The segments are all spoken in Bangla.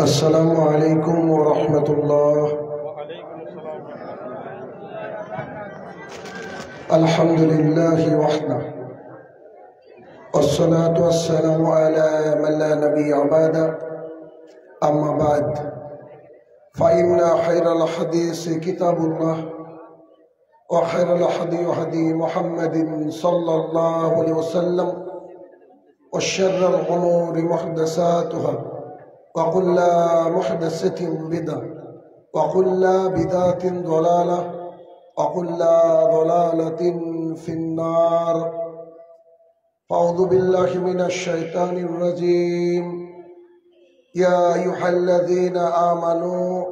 السلام عليكم ورحمة الله الحمد لله وحده والصلاة والسلام على من لا نبي عباده أما بعد فإن خير الحديث كتاب الله وخير الحديث هدي محمد صلى الله عليه وسلم وشر الأمور محدثاتها وكل محدثة بدعة وكل بدعة ضلالة وكل ضلالة في النار أعوذ بالله من الشيطان الرجيم يا أيها الذين آمنوا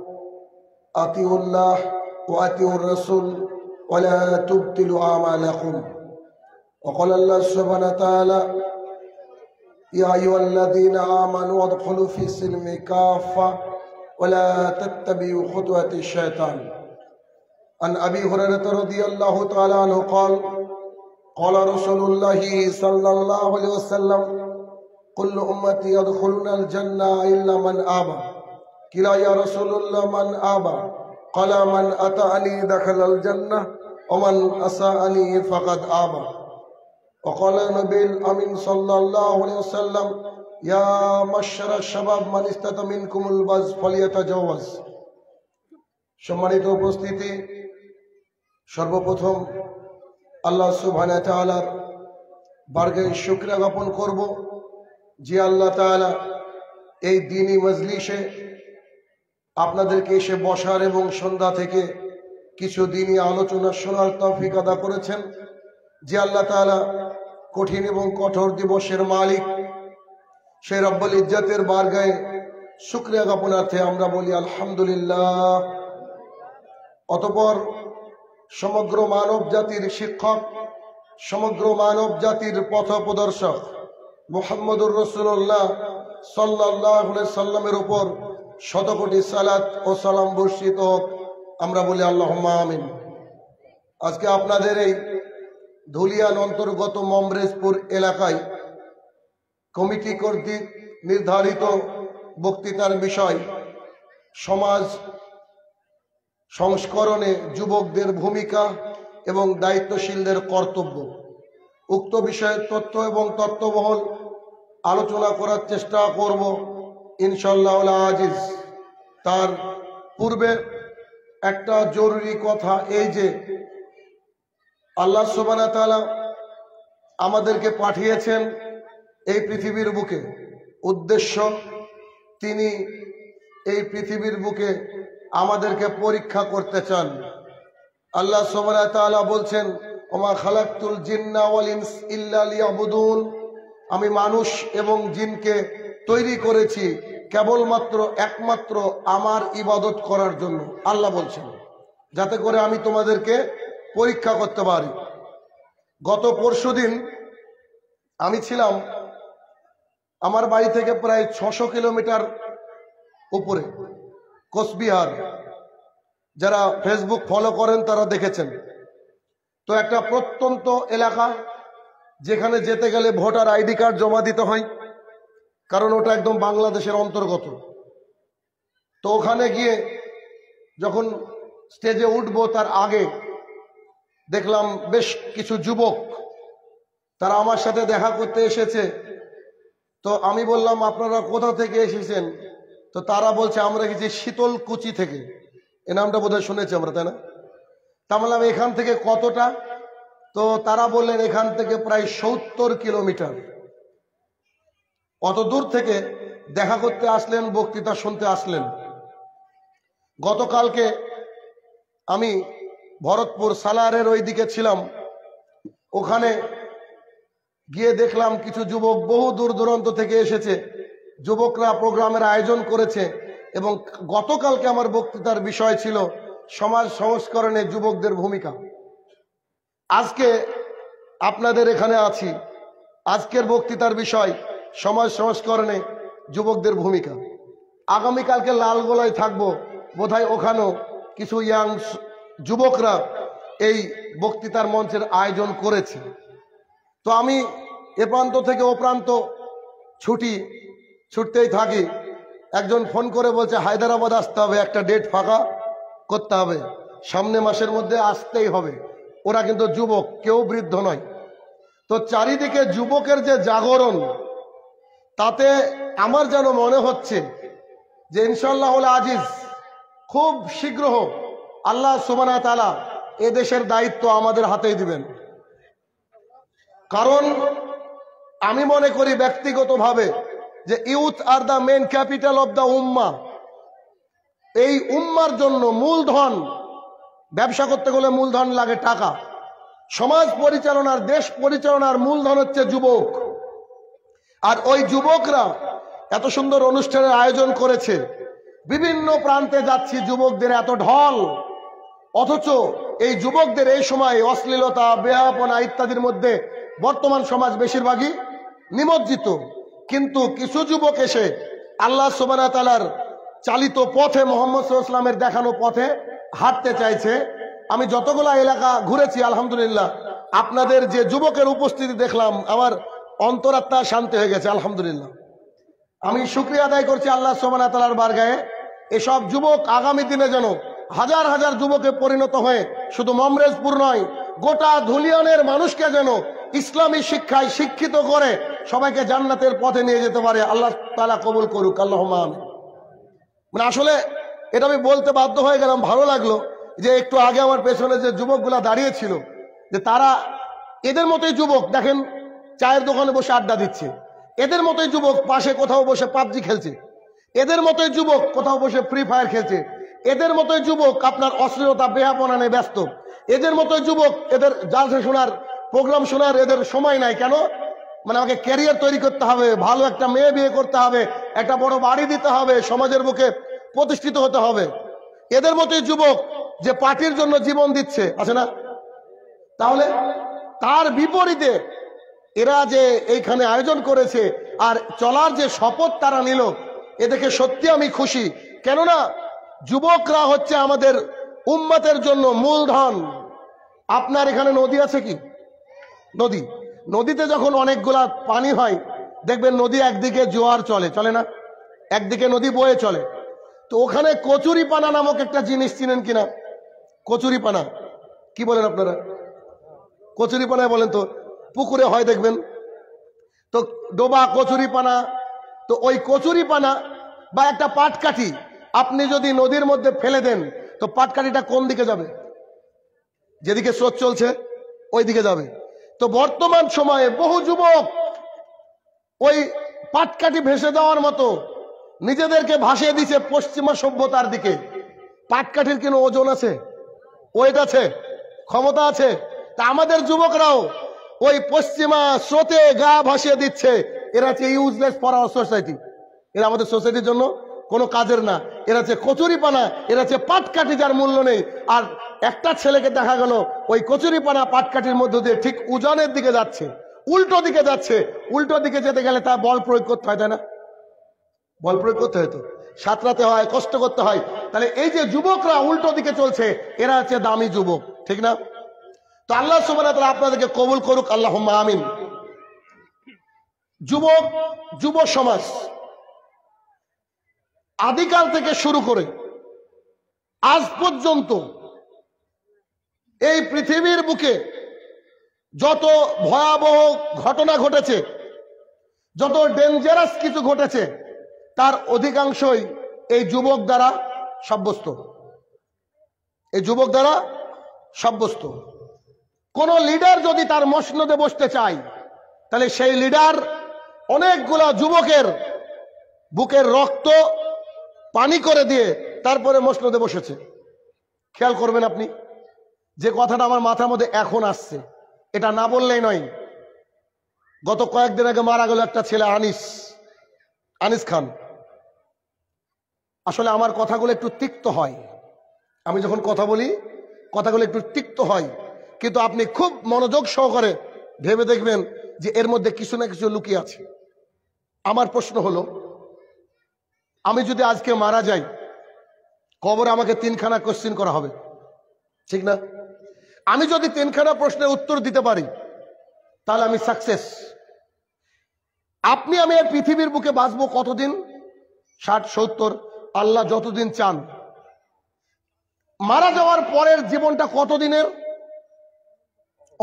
أطيعوا الله وأطيعوا الرسول ولا تبطلوا أعمالكم وقال الله سبحانه وتعالى يا أيها الذين آمنوا ادخلوا في سلم كافة ولا تتبعوا خطوة الشيطان عن أبي هريرة رضي الله تعالى عنه قال قال رسول الله صلى الله عليه وسلم كل أمتي يدخلون الجنة إلا من آبى كلا يا رسول الله من آبى قال من أتاني دخل الجنة ومن أساءني فقد آبى وقال النبي الأمين صلى الله عليه وسلم يا مشر الشباب من استطاع منكم البز فليتجاوز সম্মানিত উপস্থিতি সর্বপ্রথম আল্লাহ সুবহান তাআলার বার্গে শুকরিয়া জ্ঞাপন করব যে আল্লাহ তাআলা এই দিনই মজলিসে আপনাদেরকে এসে বসার এবং সন্ধ্যা থেকে কিছু দিনই আলোচনা শোনার তৌফিক আদা করেছেন যে আল্লাহ তালা কঠিন এবং কঠোর দিবসের মালিক সে রব্বল ইজ্জাতের বার্গায় শুক্রিয়া জ্ঞাপনার্থে আমরা বলি আলহামদুলিল্লাহ অতপর সমগ্র মানব জাতির শিক্ষক সমগ্র মানব জাতির পথ প্রদর্শক মোহাম্মদুর রসুল্লাহ সাল্লাহ সাল্লামের উপর শতকোটি সালাত ও সালাম বর্ষিত আমরা বলি আল্লাহ আমিন আজকে আপনাদের এই ধুলিয়ান অন্তর্গত মমরেজপুর এলাকায় কমিটি কর্তৃক নির্ধারিত বক্তৃতার বিষয় সমাজ সংস্করণে যুবকদের ভূমিকা এবং দায়িত্বশীলদের কর্তব্য উক্ত বিষয়ে তথ্য এবং তত্ত্ববহল আলোচনা করার চেষ্টা করব ইনশাল্লাহ আজিজ তার পূর্বে একটা জরুরি কথা এই যে আল্লাহ সোবানা তালা আমাদেরকে পাঠিয়েছেন এই পৃথিবীর বুকে উদ্দেশ্য তিনি এই পৃথিবীর বুকে আমাদেরকে পরীক্ষা করতে চান আল্লাহ সোবানা তালা বলছেন ওমা খালাকুল জিন্নাওয়ালিনস ইবুদুন আমি মানুষ এবং জিনকে তৈরি করেছি কেবলমাত্র একমাত্র আমার ইবাদত করার জন্য আল্লাহ বলছেন যাতে করে আমি তোমাদেরকে পরীক্ষা করতে পারি গত পরশু দিন আমি ছিলাম আমার বাড়ি থেকে প্রায় ছশো কিলোমিটার উপরে কোচবিহার যারা ফেসবুক ফলো করেন তারা দেখেছেন তো একটা প্রত্যন্ত এলাকা যেখানে যেতে গেলে ভোটার আইডি কার্ড জমা দিতে হয় কারণ ওটা একদম বাংলাদেশের অন্তর্গত তো ওখানে গিয়ে যখন স্টেজে উঠবো তার আগে দেখলাম বেশ কিছু যুবক তারা আমার সাথে দেখা করতে এসেছে তো আমি বললাম আপনারা কোথা থেকে এসেছেন তো তারা বলছে আমরা গেছি শীতলকুচি থেকে এ নামটা বোধহয় শুনেছি আমরা তাই না তা বললাম মানে এখান থেকে কতটা তো তারা বললেন এখান থেকে প্রায় সত্তর কিলোমিটার অত দূর থেকে দেখা করতে আসলেন বক্তৃতা শুনতে আসলেন গতকালকে আমি ভরতপুর সালারের ওই দিকে ছিলাম ওখানে গিয়ে দেখলাম কিছু যুবক বহু দূর দূরান্ত থেকে এসেছে যুবকরা প্রোগ্রামের আয়োজন করেছে এবং গতকালকে আমার বক্তৃতার বিষয় ছিল সমাজ সংস্করণে যুবকদের ভূমিকা আজকে আপনাদের এখানে আছি আজকের বক্তৃতার বিষয় সমাজ সংস্করণে যুবকদের ভূমিকা আগামীকালকে লালগোলায় থাকবো বোধহয় ওখানেও কিছু ইয়াং যুবকরা এই বক্তৃতার মঞ্চের আয়োজন করেছে তো আমি এ প্রান্ত থেকে ও প্রান্ত ছুটি ছুটতেই থাকি একজন ফোন করে বলছে হায়দ্রাবাদ আসতে হবে একটা ডেট ফাঁকা করতে হবে সামনে মাসের মধ্যে আসতেই হবে ওরা কিন্তু যুবক কেউ বৃদ্ধ নয় তো চারিদিকে যুবকের যে জাগরণ তাতে আমার যেন মনে হচ্ছে যে ইনশাল্লাহ আজিজ খুব শীঘ্র হোক আল্লাহ সুবানা তালা এদেশের দায়িত্ব আমাদের হাতেই দিবেন কারণ আমি মনে করি ব্যক্তিগতভাবে যে youth are the main capital of the উম্মা এই উম্মার জন্য মূলধন ব্যবসা করতে গেলে মূলধন লাগে টাকা সমাজ পরিচালনার দেশ পরিচালনার মূলধন হচ্ছে যুবক আর ওই যুবকরা এত সুন্দর অনুষ্ঠানের আয়োজন করেছে বিভিন্ন প্রান্তে যাচ্ছি যুবকদের এত ঢল অথচ এই যুবকদের এই সময় অশ্লীলতা বেহাপনা ইত্যাদির মধ্যে বর্তমান সমাজ বেশিরভাগই নিমজ্জিত কিন্তু কিছু যুবক এসে আল্লাহ সোবানা তালার চালিত পথে মোহাম্মদ ইসলামের দেখানো পথে হাঁটতে চাইছে আমি যতগুলা এলাকা ঘুরেছি আলহামদুলিল্লাহ আপনাদের যে যুবকের উপস্থিতি দেখলাম আমার অন্তরাত্মা শান্তি হয়ে গেছে আলহামদুলিল্লাহ আমি শুক্রিয়া আদায় করছি আল্লাহ সোমানা তালার গায়ে এসব যুবক আগামী দিনে যেন হাজার হাজার যুবকে পরিণত হয়ে শুধু মমরেজপুর নয় গোটা ধুলিয়ানের মানুষকে যেন ইসলামী শিক্ষায় শিক্ষিত করে সবাইকে জান্নাতের পথে নিয়ে যেতে পারে আল্লাহ তালা কবুল করুক আল্লাহ মানে আসলে এটা আমি বলতে বাধ্য হয়ে গেলাম ভালো লাগলো যে একটু আগে আমার পেছনে যে যুবকগুলা দাঁড়িয়েছিল যে তারা এদের মতোই যুবক দেখেন চায়ের দোকানে বসে আড্ডা দিচ্ছে এদের মতোই যুবক পাশে কোথাও বসে পাবজি খেলছে এদের মতোই যুবক কোথাও বসে ফ্রি ফায়ার খেলছে এদের মতোই যুবক আপনার অশ্লীলতা বেহাপনা নিয়ে ব্যস্ত এদের মতোই যুবক এদের জালসে শোনার প্রোগ্রাম শোনার এদের সময় নাই কেন মানে আমাকে ক্যারিয়ার তৈরি করতে হবে ভালো একটা মেয়ে বিয়ে করতে হবে একটা বড় বাড়ি দিতে হবে সমাজের বুকে প্রতিষ্ঠিত হতে হবে এদের মতোই যুবক যে পার্টির জন্য জীবন দিচ্ছে আছে না তাহলে তার বিপরীতে এরা যে এইখানে আয়োজন করেছে আর চলার যে শপথ তারা নিল এদেরকে সত্যি আমি খুশি কেননা যুবকরা হচ্ছে আমাদের উম্মতের জন্য মূলধন আপনার এখানে নদী আছে কি নদী নদীতে যখন অনেকগুলা পানি হয় দেখবেন নদী একদিকে জোয়ার চলে চলে না একদিকে নদী বয়ে চলে তো ওখানে কচুরিপানা নামক একটা জিনিস চিনেন কিনা কচুরিপানা কি বলেন আপনারা পানায় বলেন তো পুকুরে হয় দেখবেন তো ডোবা কচুরিপানা তো ওই কচুরিপানা বা একটা পাটকাঠি আপনি যদি নদীর মধ্যে ফেলে দেন তো পাটকাঠিটা কোন দিকে যাবে যেদিকে স্রোত চলছে ওই দিকে যাবে তো বর্তমান সময়ে বহু যুবক ওই পাটকাঠি ভেসে যাওয়ার মতো নিজেদেরকে ভাসিয়ে দিছে পশ্চিমা সভ্যতার দিকে পাটকাঠির কোনো ওজন আছে ওয়েট আছে ক্ষমতা আছে তা আমাদের যুবকরাও ওই পশ্চিমা স্রোতে গা ভাসিয়ে দিচ্ছে এরা হচ্ছে ইউজলেস ফর আওয়ার সোসাইটি এরা আমাদের সোসাইটির জন্য কোনো কাজের না এরা হচ্ছে কচুরিপানা এরা হচ্ছে পাটকাঠি যার মূল্য নেই আর একটা ছেলেকে দেখা গেল ওই কচুরিপানা পাটকাঠির মধ্য দিয়ে ঠিক উজানের দিকে যাচ্ছে উল্টো দিকে যাচ্ছে উল্টো দিকে যেতে গেলে তা বল প্রয়োগ করতে হয় তাই না বল প্রয়োগ করতে হয় তো সাঁতরাতে হয় কষ্ট করতে হয় তাহলে এই যে যুবকরা উল্টো দিকে চলছে এরা হচ্ছে দামি যুবক ঠিক না তো আল্লাহ সুবাহ আপনাদেরকে কবুল করুক আল্লাহ আমিন যুবক যুব সমাজ আদিকাল থেকে শুরু করে আজ পর্যন্ত এই পৃথিবীর বুকে যত ভয়াবহ ঘটনা ঘটেছে যত ডেঞ্জারাস কিছু ঘটেছে তার অধিকাংশই এই যুবক দ্বারা সাব্যস্ত এই যুবক দ্বারা সাব্যস্ত কোন লিডার যদি তার মসনদে বসতে চায় তাহলে সেই লিডার অনেকগুলা যুবকের বুকের রক্ত পানি করে দিয়ে তারপরে মসলদে বসেছে খেয়াল করবেন আপনি যে কথাটা আমার মাথার মধ্যে এখন আসছে এটা না বললেই নয় গত কয়েকদিন আগে মারা গেল একটা ছেলে আনিস আনিস খান আসলে আমার কথাগুলো একটু তিক্ত হয় আমি যখন কথা বলি কথাগুলো একটু তিক্ত হয় কিন্তু আপনি খুব মনোযোগ সহকারে ভেবে দেখবেন যে এর মধ্যে কিছু না কিছু লুকিয়ে আছে আমার প্রশ্ন হলো আমি যদি আজকে মারা যাই কবরে আমাকে তিনখানা কোশ্চিন করা হবে ঠিক না আমি যদি তিনখানা প্রশ্নের উত্তর দিতে পারি তাহলে আমি সাকসেস আপনি আমি পৃথিবীর বুকে বাঁচবো কতদিন ষাট সত্তর আল্লাহ যতদিন চান মারা যাওয়ার পরের জীবনটা কতদিনের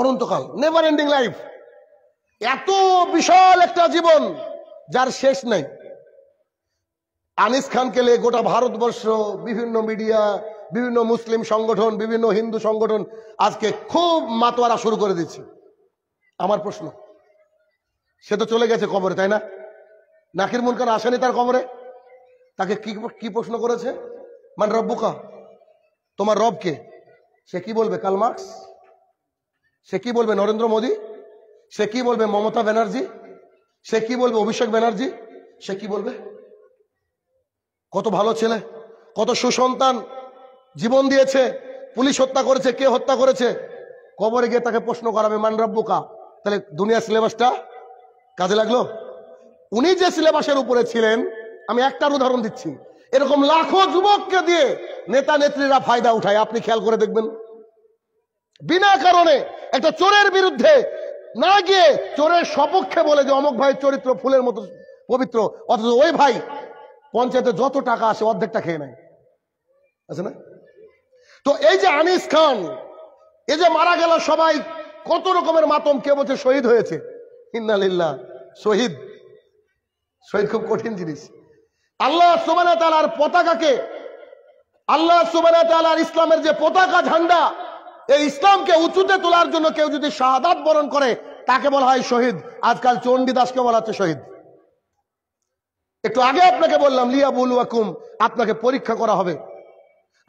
অনন্তকাল নেভার এন্ডিং লাইফ এত বিশাল একটা জীবন যার শেষ নাই আনিস খানকে নিয়ে গোটা ভারতবর্ষ বিভিন্ন মিডিয়া বিভিন্ন মুসলিম সংগঠন বিভিন্ন হিন্দু সংগঠন আজকে খুব মাতোয়ারা শুরু করে দিচ্ছে আমার প্রশ্ন সে তো চলে গেছে কবরে তাই না নাকির মুনকার আসেনি তার কবরে তাকে কি কি প্রশ্ন করেছে মানে রব্বুকা তোমার রবকে সে কি বলবে কাল মার্কস সে কি বলবে নরেন্দ্র মোদী সে কি বলবে মমতা ব্যানার্জি সে কি বলবে অভিষেক ব্যানার্জি সে কি বলবে কত ভালো ছেলে কত সুসন্তান জীবন দিয়েছে পুলিশ হত্যা করেছে কে হত্যা করেছে কবরে গিয়ে তাকে প্রশ্ন করাবে বোকা তাহলে দুনিয়ার সিলেবাসটা কাজে লাগলো উনি যে সিলেবাসের উপরে ছিলেন আমি একটার উদাহরণ দিচ্ছি এরকম লাখো যুবককে দিয়ে নেতা নেত্রীরা ফায়দা উঠায় আপনি খেয়াল করে দেখবেন বিনা কারণে একটা চোরের বিরুদ্ধে না গিয়ে চোরের সপক্ষে বলে যে অমক ভাই চরিত্র ফুলের মতো পবিত্র অথচ ওই ভাই পঞ্চায়েতে যত টাকা আসে অর্ধেকটা খেয়ে নেয় আছে না তো এই যে আনিস খান এ যে মারা গেল সবাই কত রকমের মাতম কে বলছে শহীদ হয়েছে ইন্নালিল্লা শহীদ শহীদ খুব কঠিন জিনিস আল্লাহ সুবানা পতাকাকে আল্লাহ সুবানা ইসলামের যে পতাকা ঝান্ডা এই ইসলামকে উঁচুতে তোলার জন্য কেউ যদি শাহাদ বরণ করে তাকে বলা হয় শহীদ আজকাল চণ্ডীদাসকে বলা হচ্ছে শহীদ একটু আগে আপনাকে বললাম লিয়া বুল ওয়াকুম আপনাকে পরীক্ষা করা হবে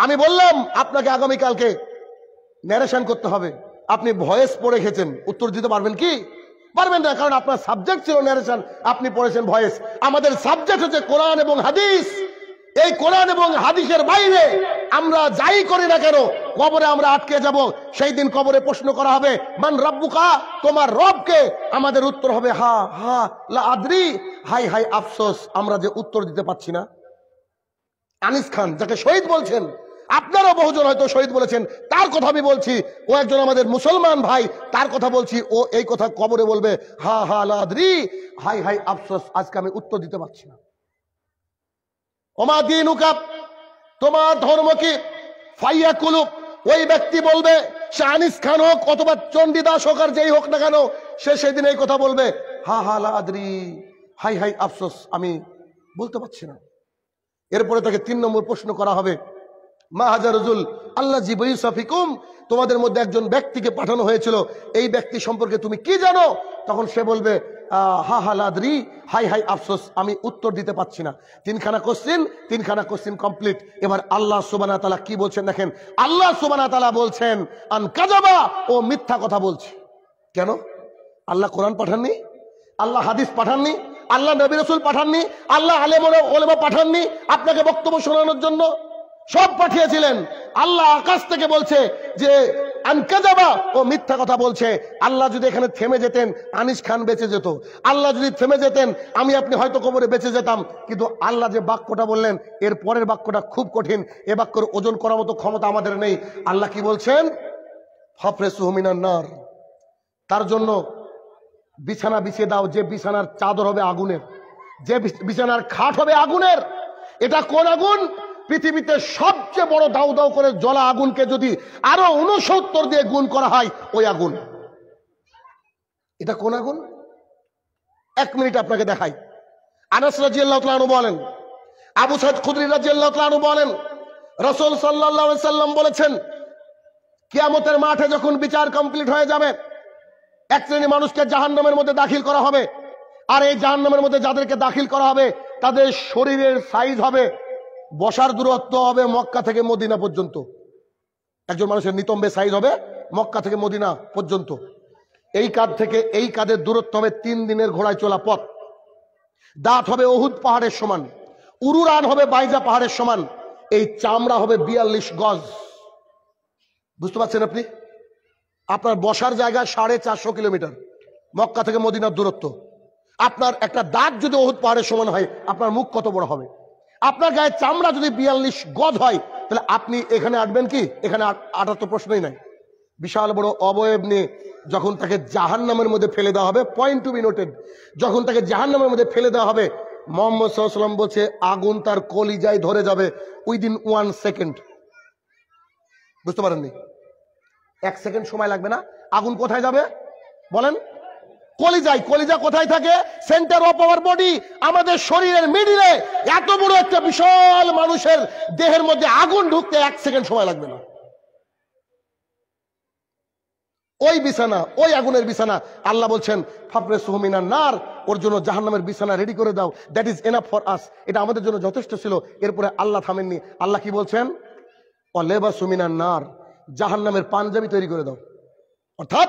আমি বললাম আপনাকে আগামীকালকে ন্যারেশন করতে হবে আপনি ভয়েস পড়ে খেছেন উত্তর দিতে পারবেন কি পারবেন না কারণ আপনার সাবজেক্ট ছিল ন্যারেশন আপনি পড়েছেন ভয়েস আমাদের সাবজেক্ট হচ্ছে কোরআন এবং হাদিস এই কোরআন এবং হাদিসের বাইরে আমরা যাই করি না কেন কবরে আমরা আটকে যাব সেই দিন কবরে প্রশ্ন করা হবে মান রব্বুকা তোমার রবকে আমাদের উত্তর হবে হা হা লা আদ্রি হাই হাই আফসোস আমরা যে উত্তর দিতে পারছি না আনিস খান যাকে শহীদ বলছেন আপনারা বহুজন হয়তো শহীদ বলেছেন তার কথা আমি বলছি ও একজন আমাদের মুসলমান ভাই তার কথা বলছি ও এই কথা কবরে বলবে হা হা লাদরি হাই হাই আফসোস আজকে আমি উত্তর দিতে পারছি না ওমা দিন তোমার ধর্ম কি ফাইয়া কুলুক ওই ব্যক্তি বলবে সে আনিস খান হোক অথবা চণ্ডীদাস হোক আর যেই হোক না কেন সে সেদিন এই কথা বলবে হা হা লা হাই হাই আফসোস আমি বলতে পারছি না এরপরে তাকে তিন নম্বর প্রশ্ন করা হবে মা হাজারুল আল্লাহ জিবই সফিকুম তোমাদের মধ্যে একজন ব্যক্তিকে পাঠানো হয়েছিল এই ব্যক্তি সম্পর্কে তুমি কি জানো তখন সে বলবে হা হালাদি হাই হাই আফসোস আমি উত্তর দিতে পারছি না তিনখানা কোশ্চিন তিনখানা কোশ্চিন কমপ্লিট এবার আল্লাহ সুবানা তালা কি বলছেন দেখেন আল্লাহ সুবানা তালা বলছেন আন কাজাবা ও মিথ্যা কথা বলছে কেন আল্লাহ কোরআন পাঠাননি আল্লাহ হাদিস পাঠাননি আল্লাহ নবী রসুল পাঠাননি আল্লাহ আলেমা পাঠাননি আপনাকে বক্তব্য শোনানোর জন্য সব পাঠিয়েছিলেন আল্লাহ আকাশ থেকে বলছে যে যাবা ও মিথ্যা কথা বলছে আল্লাহ যদি এখানে থেমে যেতেন আনিস খান বেঁচে যেত আল্লাহ যদি থেমে যেতেন আমি আপনি হয়তো কবরে বেঁচে যেতাম কিন্তু আল্লাহ যে বাক্যটা বললেন এর পরের বাক্যটা খুব কঠিন এ বাক্যর ওজন করার মতো ক্ষমতা আমাদের নেই আল্লাহ কি বলছেন ফফরে সুহমিনার তার জন্য বিছানা বিছিয়ে দাও যে বিছানার চাদর হবে আগুনের যে বিছানার খাট হবে আগুনের এটা কোন আগুন পৃথিবীতে সবচেয়ে বড় দাউ দাউ করে জলা আগুনকে যদি আরো উনসত্তর দিয়ে গুণ করা হয় ওই আগুন এটা কোন আগুন এক মিনিট আপনাকে দেখাই আনাস রাজি বলেন আবু সাদ খুদ্রি রাজি বলেন রসুল সাল্লাহ সাল্লাম বলেছেন কিয়ামতের মাঠে যখন বিচার কমপ্লিট হয়ে যাবে এক শ্রেণী মানুষকে জাহান্নামের মধ্যে দাখিল করা হবে আর এই জাহান্নামের মধ্যে যাদেরকে দাখিল করা হবে তাদের শরীরের সাইজ হবে বসার দূরত্ব হবে মক্কা থেকে মদিনা পর্যন্ত একজন মানুষের নিতম্বে সাইজ হবে মক্কা থেকে মদিনা পর্যন্ত এই কাঁধ থেকে এই কাঁধের দূরত্ব হবে তিন দিনের ঘোড়ায় চলা পথ দাঁত হবে অহুদ পাহাড়ের সমান উরুরান হবে বাইজা পাহাড়ের সমান এই চামড়া হবে বিয়াল্লিশ গজ বুঝতে পারছেন আপনি আপনার বসার জায়গা সাড়ে চারশো কিলোমিটার মক্কা থেকে মদিনার দূরত্ব আপনার একটা দাঁত যদি অহুদ পাহাড়ের সমান হয় আপনার মুখ কত বড় হবে আপনার গায়ে চামড়া যদি বিয়াল্লিশ গদ হয় তাহলে আপনি এখানে আটবেন কি এখানে আটার তো প্রশ্নই নাই বিশাল বড় অবয়ব নিয়ে যখন তাকে জাহান নামের মধ্যে ফেলে দেওয়া হবে পয়েন্ট টু বি নোটেড যখন তাকে জাহান নামের মধ্যে ফেলে দেওয়া হবে মোহাম্মদ সাল্লাম বলছে আগুন তার কলিজায় ধরে যাবে উইদিন ওয়ান সেকেন্ড বুঝতে পারেননি এক সেকেন্ড সময় লাগবে না আগুন কোথায় যাবে বলেন কলিজায় কলিজা কোথায় থাকে সেন্টার অফ আওয়ার বডি আমাদের শরীরের মিডিলে এত বড় একটা বিশাল মানুষের দেহের মধ্যে আগুন ঢুকতে এক সেকেন্ড সময় লাগবে না ওই বিছানা ওই আগুনের বিছানা আল্লাহ বলছেন ফাবরে সুহমিনা নার ওর জন্য জাহান্নামের বিছানা রেডি করে দাও that is enough for us এটা আমাদের জন্য যথেষ্ট ছিল এরপরে আল্লাহ থামেননি আল্লাহ কি বলছেন অলেবা সুমিনা নার জাহান্নামের পাঞ্জাবি তৈরি করে দাও অর্থাৎ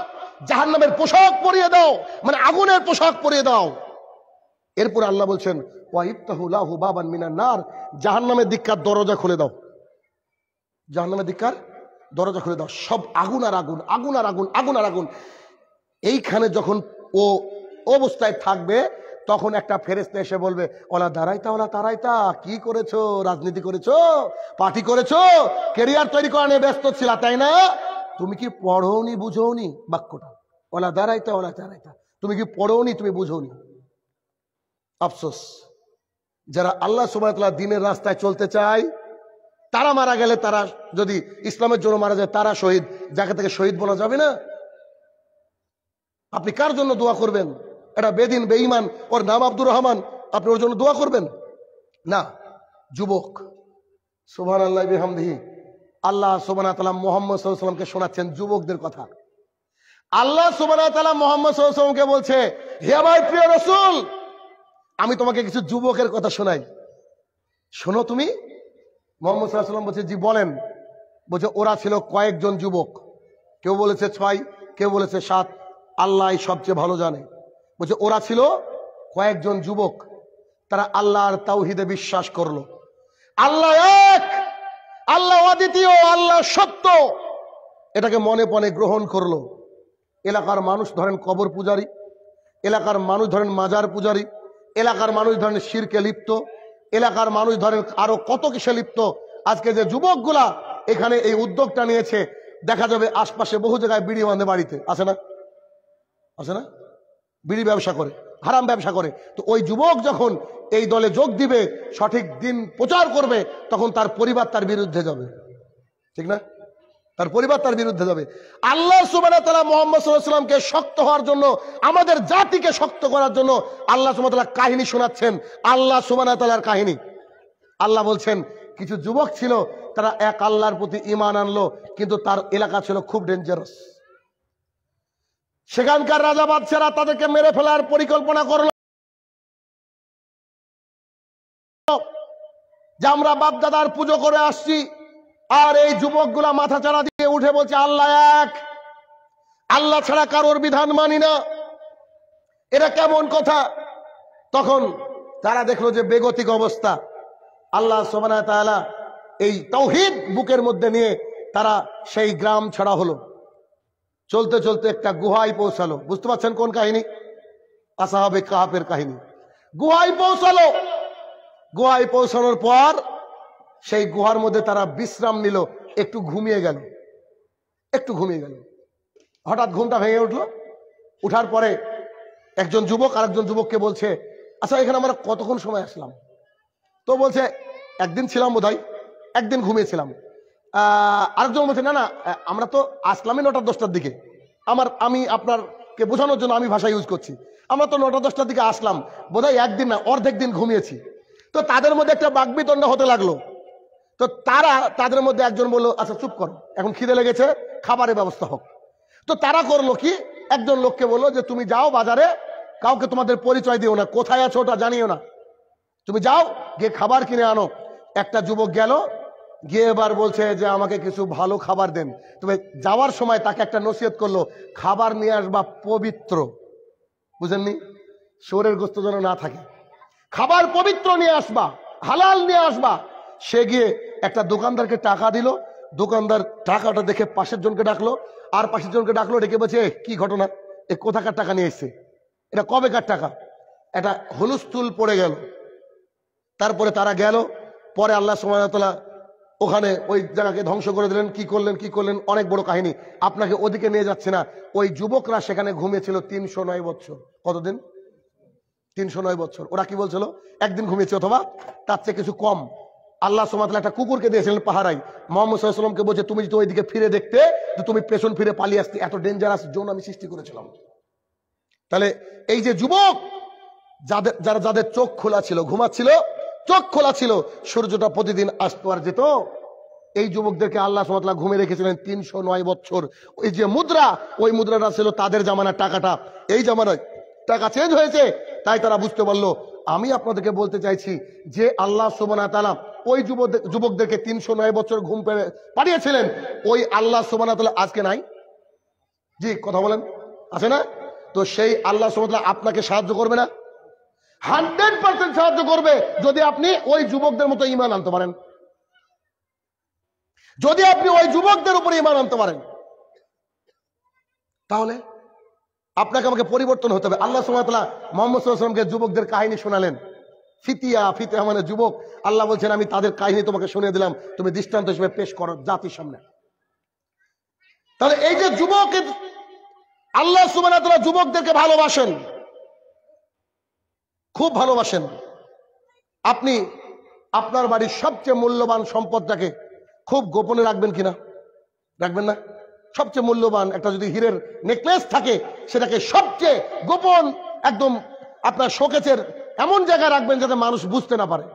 জাহান্নামের পোশাক পরিয়ে দাও মানে আগুনের পোশাক পরিয়ে দাও এরপর আল্লাহ বলছেন ওয়াইফতাহুলাহু বাবান মিনার নার জাহান্নামের দিককার দরজা খুলে দাও জাহান্নামের দিককার দরজা খুলে দাও সব আগুন আর আগুন আগুন আর আগুন আগুন আর আগুন এইখানে যখন ও অবস্থায় থাকবে তখন একটা ফেরেস্তা এসে বলবে ওলা দাঁড়াইতা ওলা তারাইতা কি করেছো রাজনীতি করেছো পার্টি করেছো কেরিয়ার তৈরি করা নিয়ে ব্যস্ত ছিলা তাই না তুমি কি পড়োনি বুঝোনি বাক্যটা ওলা দাঁড়াইতা ওলা দাঁড়াইতা তুমি কি পড়োনি তুমি বুঝোনি আফসোস যারা আল্লাহ সুবাহতলা দিনের রাস্তায় চলতে চায় তারা মারা গেলে তারা যদি ইসলামের জন্য মারা যায় তারা শহীদ যাকে তাকে শহীদ বলা যাবে না আপনি কার জন্য দোয়া করবেন এটা বেদিন বেঈমান ওর নাম আব্দুর রহমান আপনি ওর জন্য দোয়া করবেন না যুবক সুভান আল্লাহ বিহামদিহি আল্লাহ সোমানাতালা মোহাম্মদ সাল্লামকে শোনাচ্ছেন যুবকদের কথা আল্লাহ সোমানাতালা মোহাম্মদ সাল্লামকে বলছে হে ভাই প্রিয় রসুল আমি তোমাকে কিছু যুবকের কথা শোনাই শোনো তুমি মোহাম্মদ সাল্লাম বলছে জি বলেন বলছে ওরা ছিল কয়েকজন যুবক কেউ বলেছে ছয় কেউ বলেছে সাত আল্লাহ সবচেয়ে ভালো জানে বলছে ওরা ছিল কয়েকজন যুবক তারা আল্লাহর তাওহিদে বিশ্বাস করলো আল্লাহ এক আল্লাহ অদ্বিতীয় আল্লাহ সত্য এটাকে মনে পনে গ্রহণ করলো এলাকার মানুষ ধরেন কবর পূজারি এলাকার মানুষ ধরেন মাজার পূজারি এলাকার মানুষ ধরেন শিরকে লিপ্ত এলাকার মানুষ ধরেন আরো কত কিসে লিপ্ত আজকে যে যুবকগুলা এখানে এই উদ্যোগটা নিয়েছে দেখা যাবে আশপাশে বহু জায়গায় বিড়ি বাঁধে বাড়িতে আছে না আছে না বিড়ি ব্যবসা করে হারাম ব্যবসা করে তো ওই যুবক যখন এই দলে যোগ দিবে সঠিক দিন প্রচার করবে তখন তার পরিবার তার বিরুদ্ধে যাবে ঠিক না তার পরিবার তার বিরুদ্ধে যাবে আল্লাহ সুবানা মোহাম্মদ সাল্লাহামকে শক্ত হওয়ার জন্য আমাদের জাতিকে শক্ত করার জন্য আল্লাহ সুবাহ তালা কাহিনী শোনাচ্ছেন আল্লাহ সুবানা তালার কাহিনী আল্লাহ বলছেন কিছু যুবক ছিল তারা এক আল্লাহর প্রতি ইমান আনলো কিন্তু তার এলাকা ছিল খুব ডেঞ্জারাস সেখানকার রাজা বাদশারা তাদেরকে মেরে ফেলার পরিকল্পনা করল যে আমরা বাপদাদার পুজো করে আসছি আর এই যুবকগুলা মাথা চাড়া দিয়ে উঠে বলছে আল্লাহ এক আল্লাহ ছাড়া কারোর বিধান মানি না এটা কেমন কথা তখন তারা দেখলো যে বেগতিক অবস্থা আল্লাহ সোমানা তালা এই তৌহিদ বুকের মধ্যে নিয়ে তারা সেই গ্রাম ছাড়া হলো চলতে চলতে একটা গুহায় পৌঁছালো বুঝতে পারছেন কোন কাহিনী হবে কাহাপের কাহিনী গুহায় পৌঁছালো গুহায় পৌঁছানোর পর সেই গুহার মধ্যে তারা বিশ্রাম নিল একটু ঘুমিয়ে গেল একটু ঘুমিয়ে গেল হঠাৎ ঘুমটা ভেঙে উঠলো উঠার পরে একজন যুবক আর একজন যুবককে বলছে আচ্ছা এখানে আমরা কতক্ষণ সময় আসলাম তো বলছে একদিন ছিলাম বোধ একদিন ঘুমিয়েছিলাম আরেকজন বলছে না না আমরা তো আসলামই নটা দশটার দিকে আমার আমি আপনারকে বোঝানোর জন্য আমি ভাষা ইউজ করছি আমরা তো নটা দশটার দিকে আসলাম বোধহয় একদিন না অর্ধেক দিন ঘুমিয়েছি তো তাদের মধ্যে একটা বাগবিতণ্ড হতে লাগলো তো তারা তাদের মধ্যে একজন বললো আচ্ছা চুপ কর এখন খিদে লেগেছে খাবারের ব্যবস্থা হোক তো তারা করলো কি একজন লোককে বললো যে তুমি যাও বাজারে কাউকে তোমাদের পরিচয় দিও না কোথায় আছো ওটা জানিও না তুমি যাও গিয়ে খাবার কিনে আনো একটা যুবক গেল গিয়ে এবার বলছে যে আমাকে কিছু ভালো খাবার দেন তবে যাওয়ার সময় তাকে একটা নসিহত করলো খাবার নিয়ে আসবা পবিত্র বুঝেননি শোরের গোস্ত যেন না থাকে খাবার পবিত্র নিয়ে আসবা হালাল নিয়ে আসবা সে গিয়ে একটা দোকানদারকে টাকা দিল দোকানদার টাকাটা দেখে পাশের জনকে ডাকলো আর পাশের জনকে ডাকলো ডেকে বলছে কি ঘটনা এ কোথাকার টাকা নিয়ে এসছে এটা কবেকার টাকা এটা হলুস্তুল পড়ে গেল তারপরে তারা গেল পরে আল্লাহ সুমায়তলা ওখানে ওই জায়গাকে ধ্বংস করে দিলেন কি করলেন কি করলেন অনেক বড় কাহিনী আপনাকে ওদিকে নিয়ে যাচ্ছে না ওই যুবকরা সেখানে ঘুমিয়েছিল তিনশো নয় বছর কতদিন তিনশো নয় বছর ওরা কি বলছিল একদিন ঘুমিয়েছে অথবা তার চেয়ে কিছু কম আল্লাহ সোমাতলা একটা কুকুরকে দিয়েছিলেন পাহারাই মোহাম্মদ সাল্লামকে বলছে তুমি যদি ওইদিকে ফিরে দেখতে তো তুমি পেছন ফিরে পালিয়ে আসতে এত ডেঞ্জারাস জোন আমি সৃষ্টি করেছিলাম তাহলে এই যে যুবক যাদের যারা যাদের চোখ খোলা ছিল ঘুমাচ্ছিল চোখ খোলা ছিল সূর্যটা প্রতিদিন আসতো আর যেত এই যুবকদেরকে আল্লাহ সোমাতলা ঘুমে রেখেছিলেন তিনশো নয় বছর ওই যে মুদ্রা ওই মুদ্রাটা ছিল তাদের জামানার টাকাটা এই জামানায় টাকা চেঞ্জ হয়েছে তাই তারা বুঝতে পারলো আমি আপনাদেরকে বলতে চাইছি যে আল্লাহ সোমানা তালা ওই যুবকদেরকে তিনশো নয় বছর ঘুম পেড়ে পাঠিয়েছিলেন ওই আল্লাহ সোমানা তালা আজকে নাই জি কথা বলেন আছে না তো সেই আল্লাহ সোমাতলা আপনাকে সাহায্য করবে না হান্ড্রেড পার্সেন্ট সাহায্য করবে যদি আপনি ওই যুবকদের মতো ইমান আনতে পারেন যদি আপনি ওই যুবকদের উপরে ইমান আনতে পারেন তাহলে আপনাকে আমাকে পরিবর্তন হতে হবে আল্লাহ সুমাতলা মোহাম্মদকে যুবকদের কাহিনী শোনালেন ফিতিয়া ফিতিয়া মানে যুবক আল্লাহ বলছেন আমি তাদের কাহিনী তোমাকে শুনে দিলাম তুমি দৃষ্টান্ত হিসেবে পেশ করো জাতির সামনে তাহলে এই যে যুবকের আল্লাহ সুমান যুবকদেরকে ভালোবাসেন খুব ভালোবাসেন আপনি আপনার বাড়ির সবচেয়ে মূল্যবান সম্পদটাকে খুব গোপনে রাখবেন কিনা রাখবেন না সবচেয়ে মূল্যবান একটা যদি হীরের নেকলেস থাকে সেটাকে সবচেয়ে গোপন একদম আপনার শোকেচের এমন জায়গায় রাখবেন যাতে মানুষ বুঝতে না পারে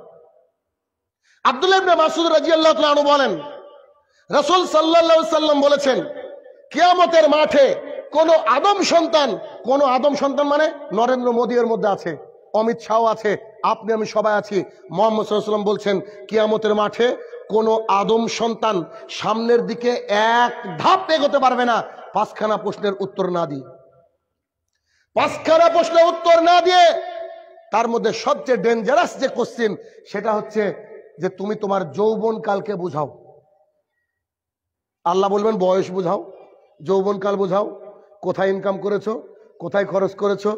আবদুল্লাহ মাসুদ রাজিয়াল্লাহ বলেন রসুল সাল্লাল্লাহু সাল্লাম বলেছেন কেয়ামতের মাঠে কোন আদম সন্তান কোন আদম সন্তান মানে নরেন্দ্র মোদী এর মধ্যে আছে অমিত শাহ আছে আপনি আমি সবাই আছি মোহাম্মদ সাল্লাম বলছেন কিয়ামতের মাঠে কোনো আদম সন্তান সামনের দিকে এক ধাপ এগোতে পারবে না পাঁচখানা প্রশ্নের উত্তর না দিয়ে পাঁচখানা প্রশ্নের উত্তর না দিয়ে তার মধ্যে সবচেয়ে ডেঞ্জারাস যে কোশ্চিন সেটা হচ্ছে যে তুমি তোমার যৌবন কালকে বুঝাও আল্লাহ বলবেন বয়স বুঝাও যৌবনকাল বুঝাও কোথায় ইনকাম করেছো কোথায় খরচ করেছো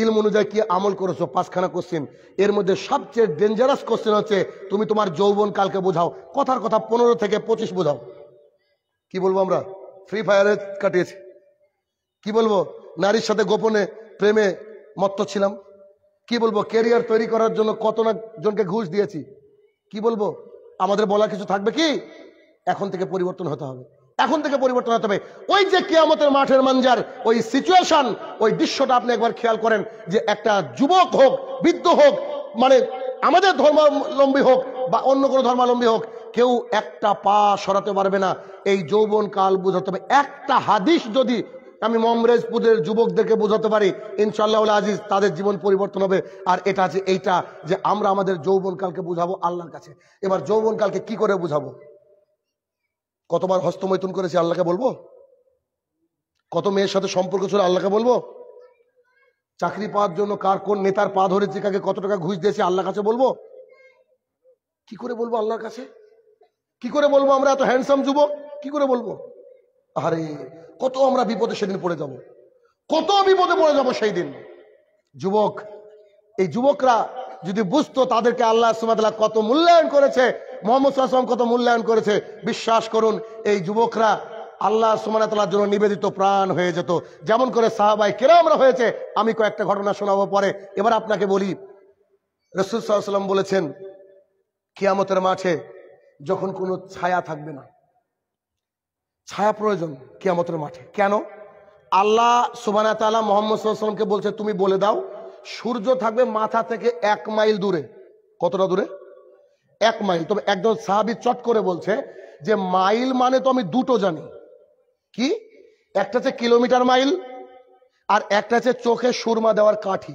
ইলম অনুযায়ী কি আমল করেছো পাঁচখানা কোশ্চেন এর মধ্যে সবচেয়ে ডেঞ্জারাস কোশ্চেন হচ্ছে তুমি তোমার যৌবন কালকে বোঝাও কথার কথা পনেরো থেকে পঁচিশ বোঝাও কি বলবো আমরা ফ্রি ফায়ারে কাটিয়েছি কি বলবো নারীর সাথে গোপনে প্রেমে মত্ত ছিলাম কি বলবো কেরিয়ার তৈরি করার জন্য কত না জনকে ঘুষ দিয়েছি কি বলবো আমাদের বলা কিছু থাকবে কি এখন থেকে পরিবর্তন হতে হবে এখন থেকে পরিবর্তন হতে হবে ওই যে কেয়ামতের মাঠের মাঞ্জার ওই সিচুয়েশন ওই দৃশ্যটা আপনি একবার খেয়াল করেন যে একটা যুবক হোক বৃদ্ধ হোক মানে আমাদের ধর্মাবলম্বী হোক বা অন্য কোনো ধর্মাবলম্বী হোক কেউ একটা পা সরাতে পারবে না এই যৌবন কাল বুঝাতে হবে একটা হাদিস যদি আমি মমরেজপুরের যুবকদেরকে বোঝাতে পারি ইনশাল্লাহ আজিজ তাদের জীবন পরিবর্তন হবে আর এটা আছে এইটা যে আমরা আমাদের যৌবনকালকে বুঝাবো আল্লাহর কাছে এবার যৌবনকালকে কি করে বুঝাবো কতবার হস্তমৈথুন করেছি আল্লাহকে বলবো কত মেয়ের সাথে সম্পর্ক ছিল আল্লাহকে বলবো চাকরি পাওয়ার জন্য কার কোন নেতার পা ধরেছে কাকে কত টাকা ঘুষ দিয়েছে আল্লাহ কাছে বলবো কি করে বলবো আল্লাহর কাছে কি করে বলবো আমরা এত হ্যান্ডসাম যুব কি করে বলবো আরে কত আমরা বিপদে সেদিন পড়ে যাব। কত বিপদে পড়ে যাব সেই দিন যুবক এই যুবকরা যদি বুঝতো তাদেরকে আল্লাহ সুমাতলা কত মূল্যায়ন করেছে মোহাম্মদ আসলাম কত মূল্যায়ন করেছে বিশ্বাস করুন এই যুবকরা আল্লাহ সুমানতালার জন্য নিবেদিত প্রাণ হয়ে যেত যেমন করে সাহাবাই আমরা হয়েছে আমি কয়েকটা ঘটনা শোনাবো পরে এবার আপনাকে বলি রসুল সাল্লাম বলেছেন কিয়ামতের মাঠে যখন কোনো ছায়া থাকবে না ছায়া প্রয়োজন কিয়ামতের মাঠে কেন আল্লাহ সুবানা তালা মোহাম্মদ সাল্লামকে বলছে তুমি বলে দাও সূর্য থাকবে মাথা থেকে এক মাইল দূরে কতটা দূরে এক মাইল তবে একজন সাহাবি চট করে বলছে যে মাইল মানে তো আমি দুটো জানি কি একটা হচ্ছে কিলোমিটার মাইল আর একটা হচ্ছে চোখে সুরমা দেওয়ার কাঠি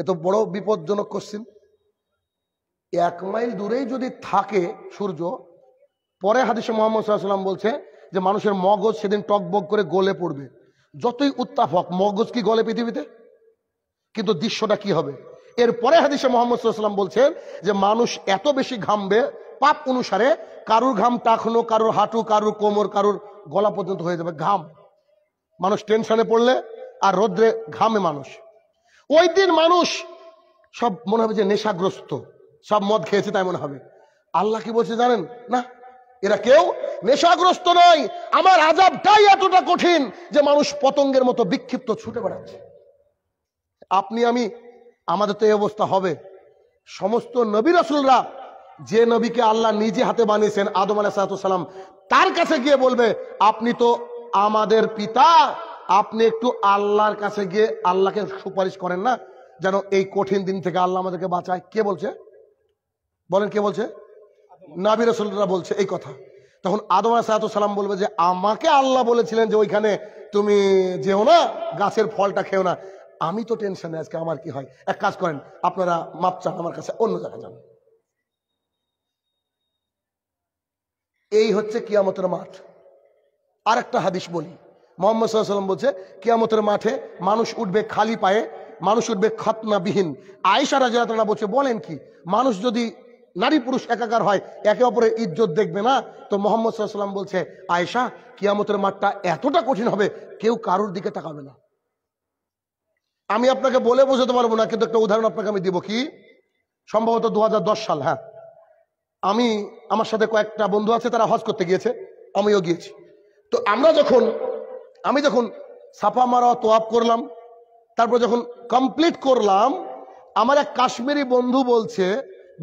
এ তো বড় বিপজ্জনক কোশ্চিন এক মাইল দূরেই যদি থাকে সূর্য পরে হাদিসে মোহাম্মদ সাল্লাম বলছে যে মানুষের মগজ সেদিন টকবক করে গলে পড়বে যতই উত্তাপ হোক মগজ কি গলে পৃথিবীতে কিন্তু দৃশ্যটা কি হবে এরপরে হাদিসে মোহাম্মদ সাল্লাম বলছেন যে মানুষ এত বেশি ঘামবে পাপ অনুসারে কারুর ঘাম টাকনো কারুর হাঁটু কারুর কোমর কারুর গলা পর্যন্ত হয়ে যাবে ঘাম মানুষ টেনশনে পড়লে আর রোদ্রে ঘামে মানুষ ওই দিন মানুষ সব মনে হবে যে নেশাগ্রস্ত সব মদ খেয়েছে তাই মনে হবে আল্লাহ কি বলছে জানেন না এরা কেউ নেশাগ্রস্ত নয় আমার আজাবটাই এতটা কঠিন যে মানুষ পতঙ্গের মতো বিক্ষিপ্ত ছুটে বেড়াচ্ছে আপনি আমি আমাদের তো এই অবস্থা হবে সমস্ত নবী রসুলরা যে নবীকে আল্লাহ নিজে হাতে বানিয়েছেন আদম আলাহাতাম তার কাছে গিয়ে বলবে আপনি তো আমাদের পিতা আপনি একটু আল্লাহর কাছে গিয়ে আল্লাহকে সুপারিশ করেন না যেন এই কঠিন দিন থেকে আল্লাহ আমাদেরকে বাঁচায় কে বলছে বলেন কে বলছে নাবির রসুলরা বলছে এই কথা তখন আদম সালাম বলবে যে আমাকে আল্লাহ বলেছিলেন যে ওইখানে তুমি যেও না গাছের ফলটা খেও না আমি তো টেনশনে আজকে আমার কি হয় এক কাজ করেন আপনারা মাপ চান আমার কাছে অন্য জায়গায় যান এই হচ্ছে কিয়ামতের মাঠ আর একটা হাদিস বলি মোহাম্মদ সাল্লাম বলছে কিয়ামতের মাঠে মানুষ উঠবে খালি পায়ে মানুষ উঠবে বিহীন আয়েশা রাজা বলছে বলেন কি মানুষ যদি নারী পুরুষ একাকার হয় একে অপরের ইজ্জত দেখবে না তো মোহাম্মদ সাল্লাম বলছে আয়েশা কিয়ামতের মাঠটা এতটা কঠিন হবে কেউ কারোর দিকে তাকাবে না আমি আপনাকে বলে বোঝাতে পারবো না কিন্তু একটা উদাহরণ আপনাকে আমি দিব কি সম্ভবত দু সাল হ্যাঁ আমি আমার সাথে কয়েকটা বন্ধু আছে তারা হজ করতে গিয়েছে আমিও গিয়েছি তো আমরা যখন আমি যখন সাফা মারা তোয়াপ করলাম তারপর যখন কমপ্লিট করলাম আমার এক কাশ্মীরি বন্ধু বলছে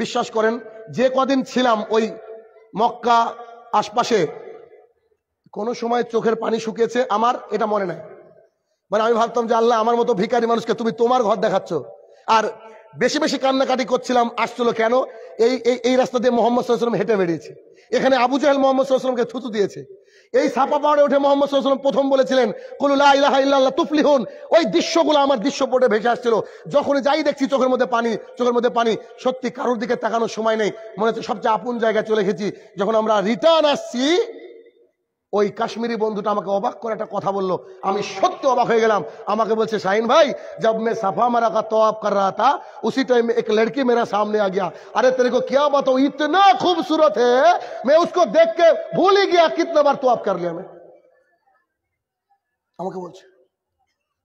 বিশ্বাস করেন যে কদিন ছিলাম ওই মক্কা আশপাশে কোনো সময় চোখের পানি শুকিয়েছে আমার এটা মনে নাই মানে আমি ভাবতাম যে আল্লাহ আমার মতো ভিকারি মানুষকে তুমি তোমার ঘর দেখাচ্ছ আর বেশি বেশি কান্নাকাটি করছিলাম আসছিল কেন এই এই এই রাস্তা দিয়ে মোহাম্মদ সাল্লাম হেঁটে বেরিয়েছে এখানে আবু জাহেল মোহাম্মদ সাল্লামকে থুতু দিয়েছে এই ছাপা পাহাড়ে উঠে মোহাম্মদ সাল্লাহাম প্রথম বলেছিলেন কলুল্লাহ ইলাহা ইল্লাহ তুফলি হন ওই দৃশ্যগুলো আমার দৃশ্যপটে ভেসে আসছিল যখনই যাই দেখছি চোখের মধ্যে পানি চোখের মধ্যে পানি সত্যি কারোর দিকে তাকানোর সময় নেই মনে হচ্ছে সবচেয়ে আপন জায়গায় চলে গেছি যখন আমরা রিটার্ন আসছি ওই কাশ্মীরি বন্ধুটা আমাকে অবাক করে একটা কথা বললো আমি সত্যি অবাক হয়ে গেলাম আমাকে বলছে শাহিন ভাই জব মে সাফা মারা কা তোয়াব কর রা তা উসি টাইম এক লড়কি মেরা সামনে আ গিয়া আরে তেরে কো কিয়া বাতাও ইতনা খুবসুরত হে মে উসকো দেখ কে ভুল হি গিয়া কিতনা বার তোয়াব কর লিয়া মে আমাকে বলছে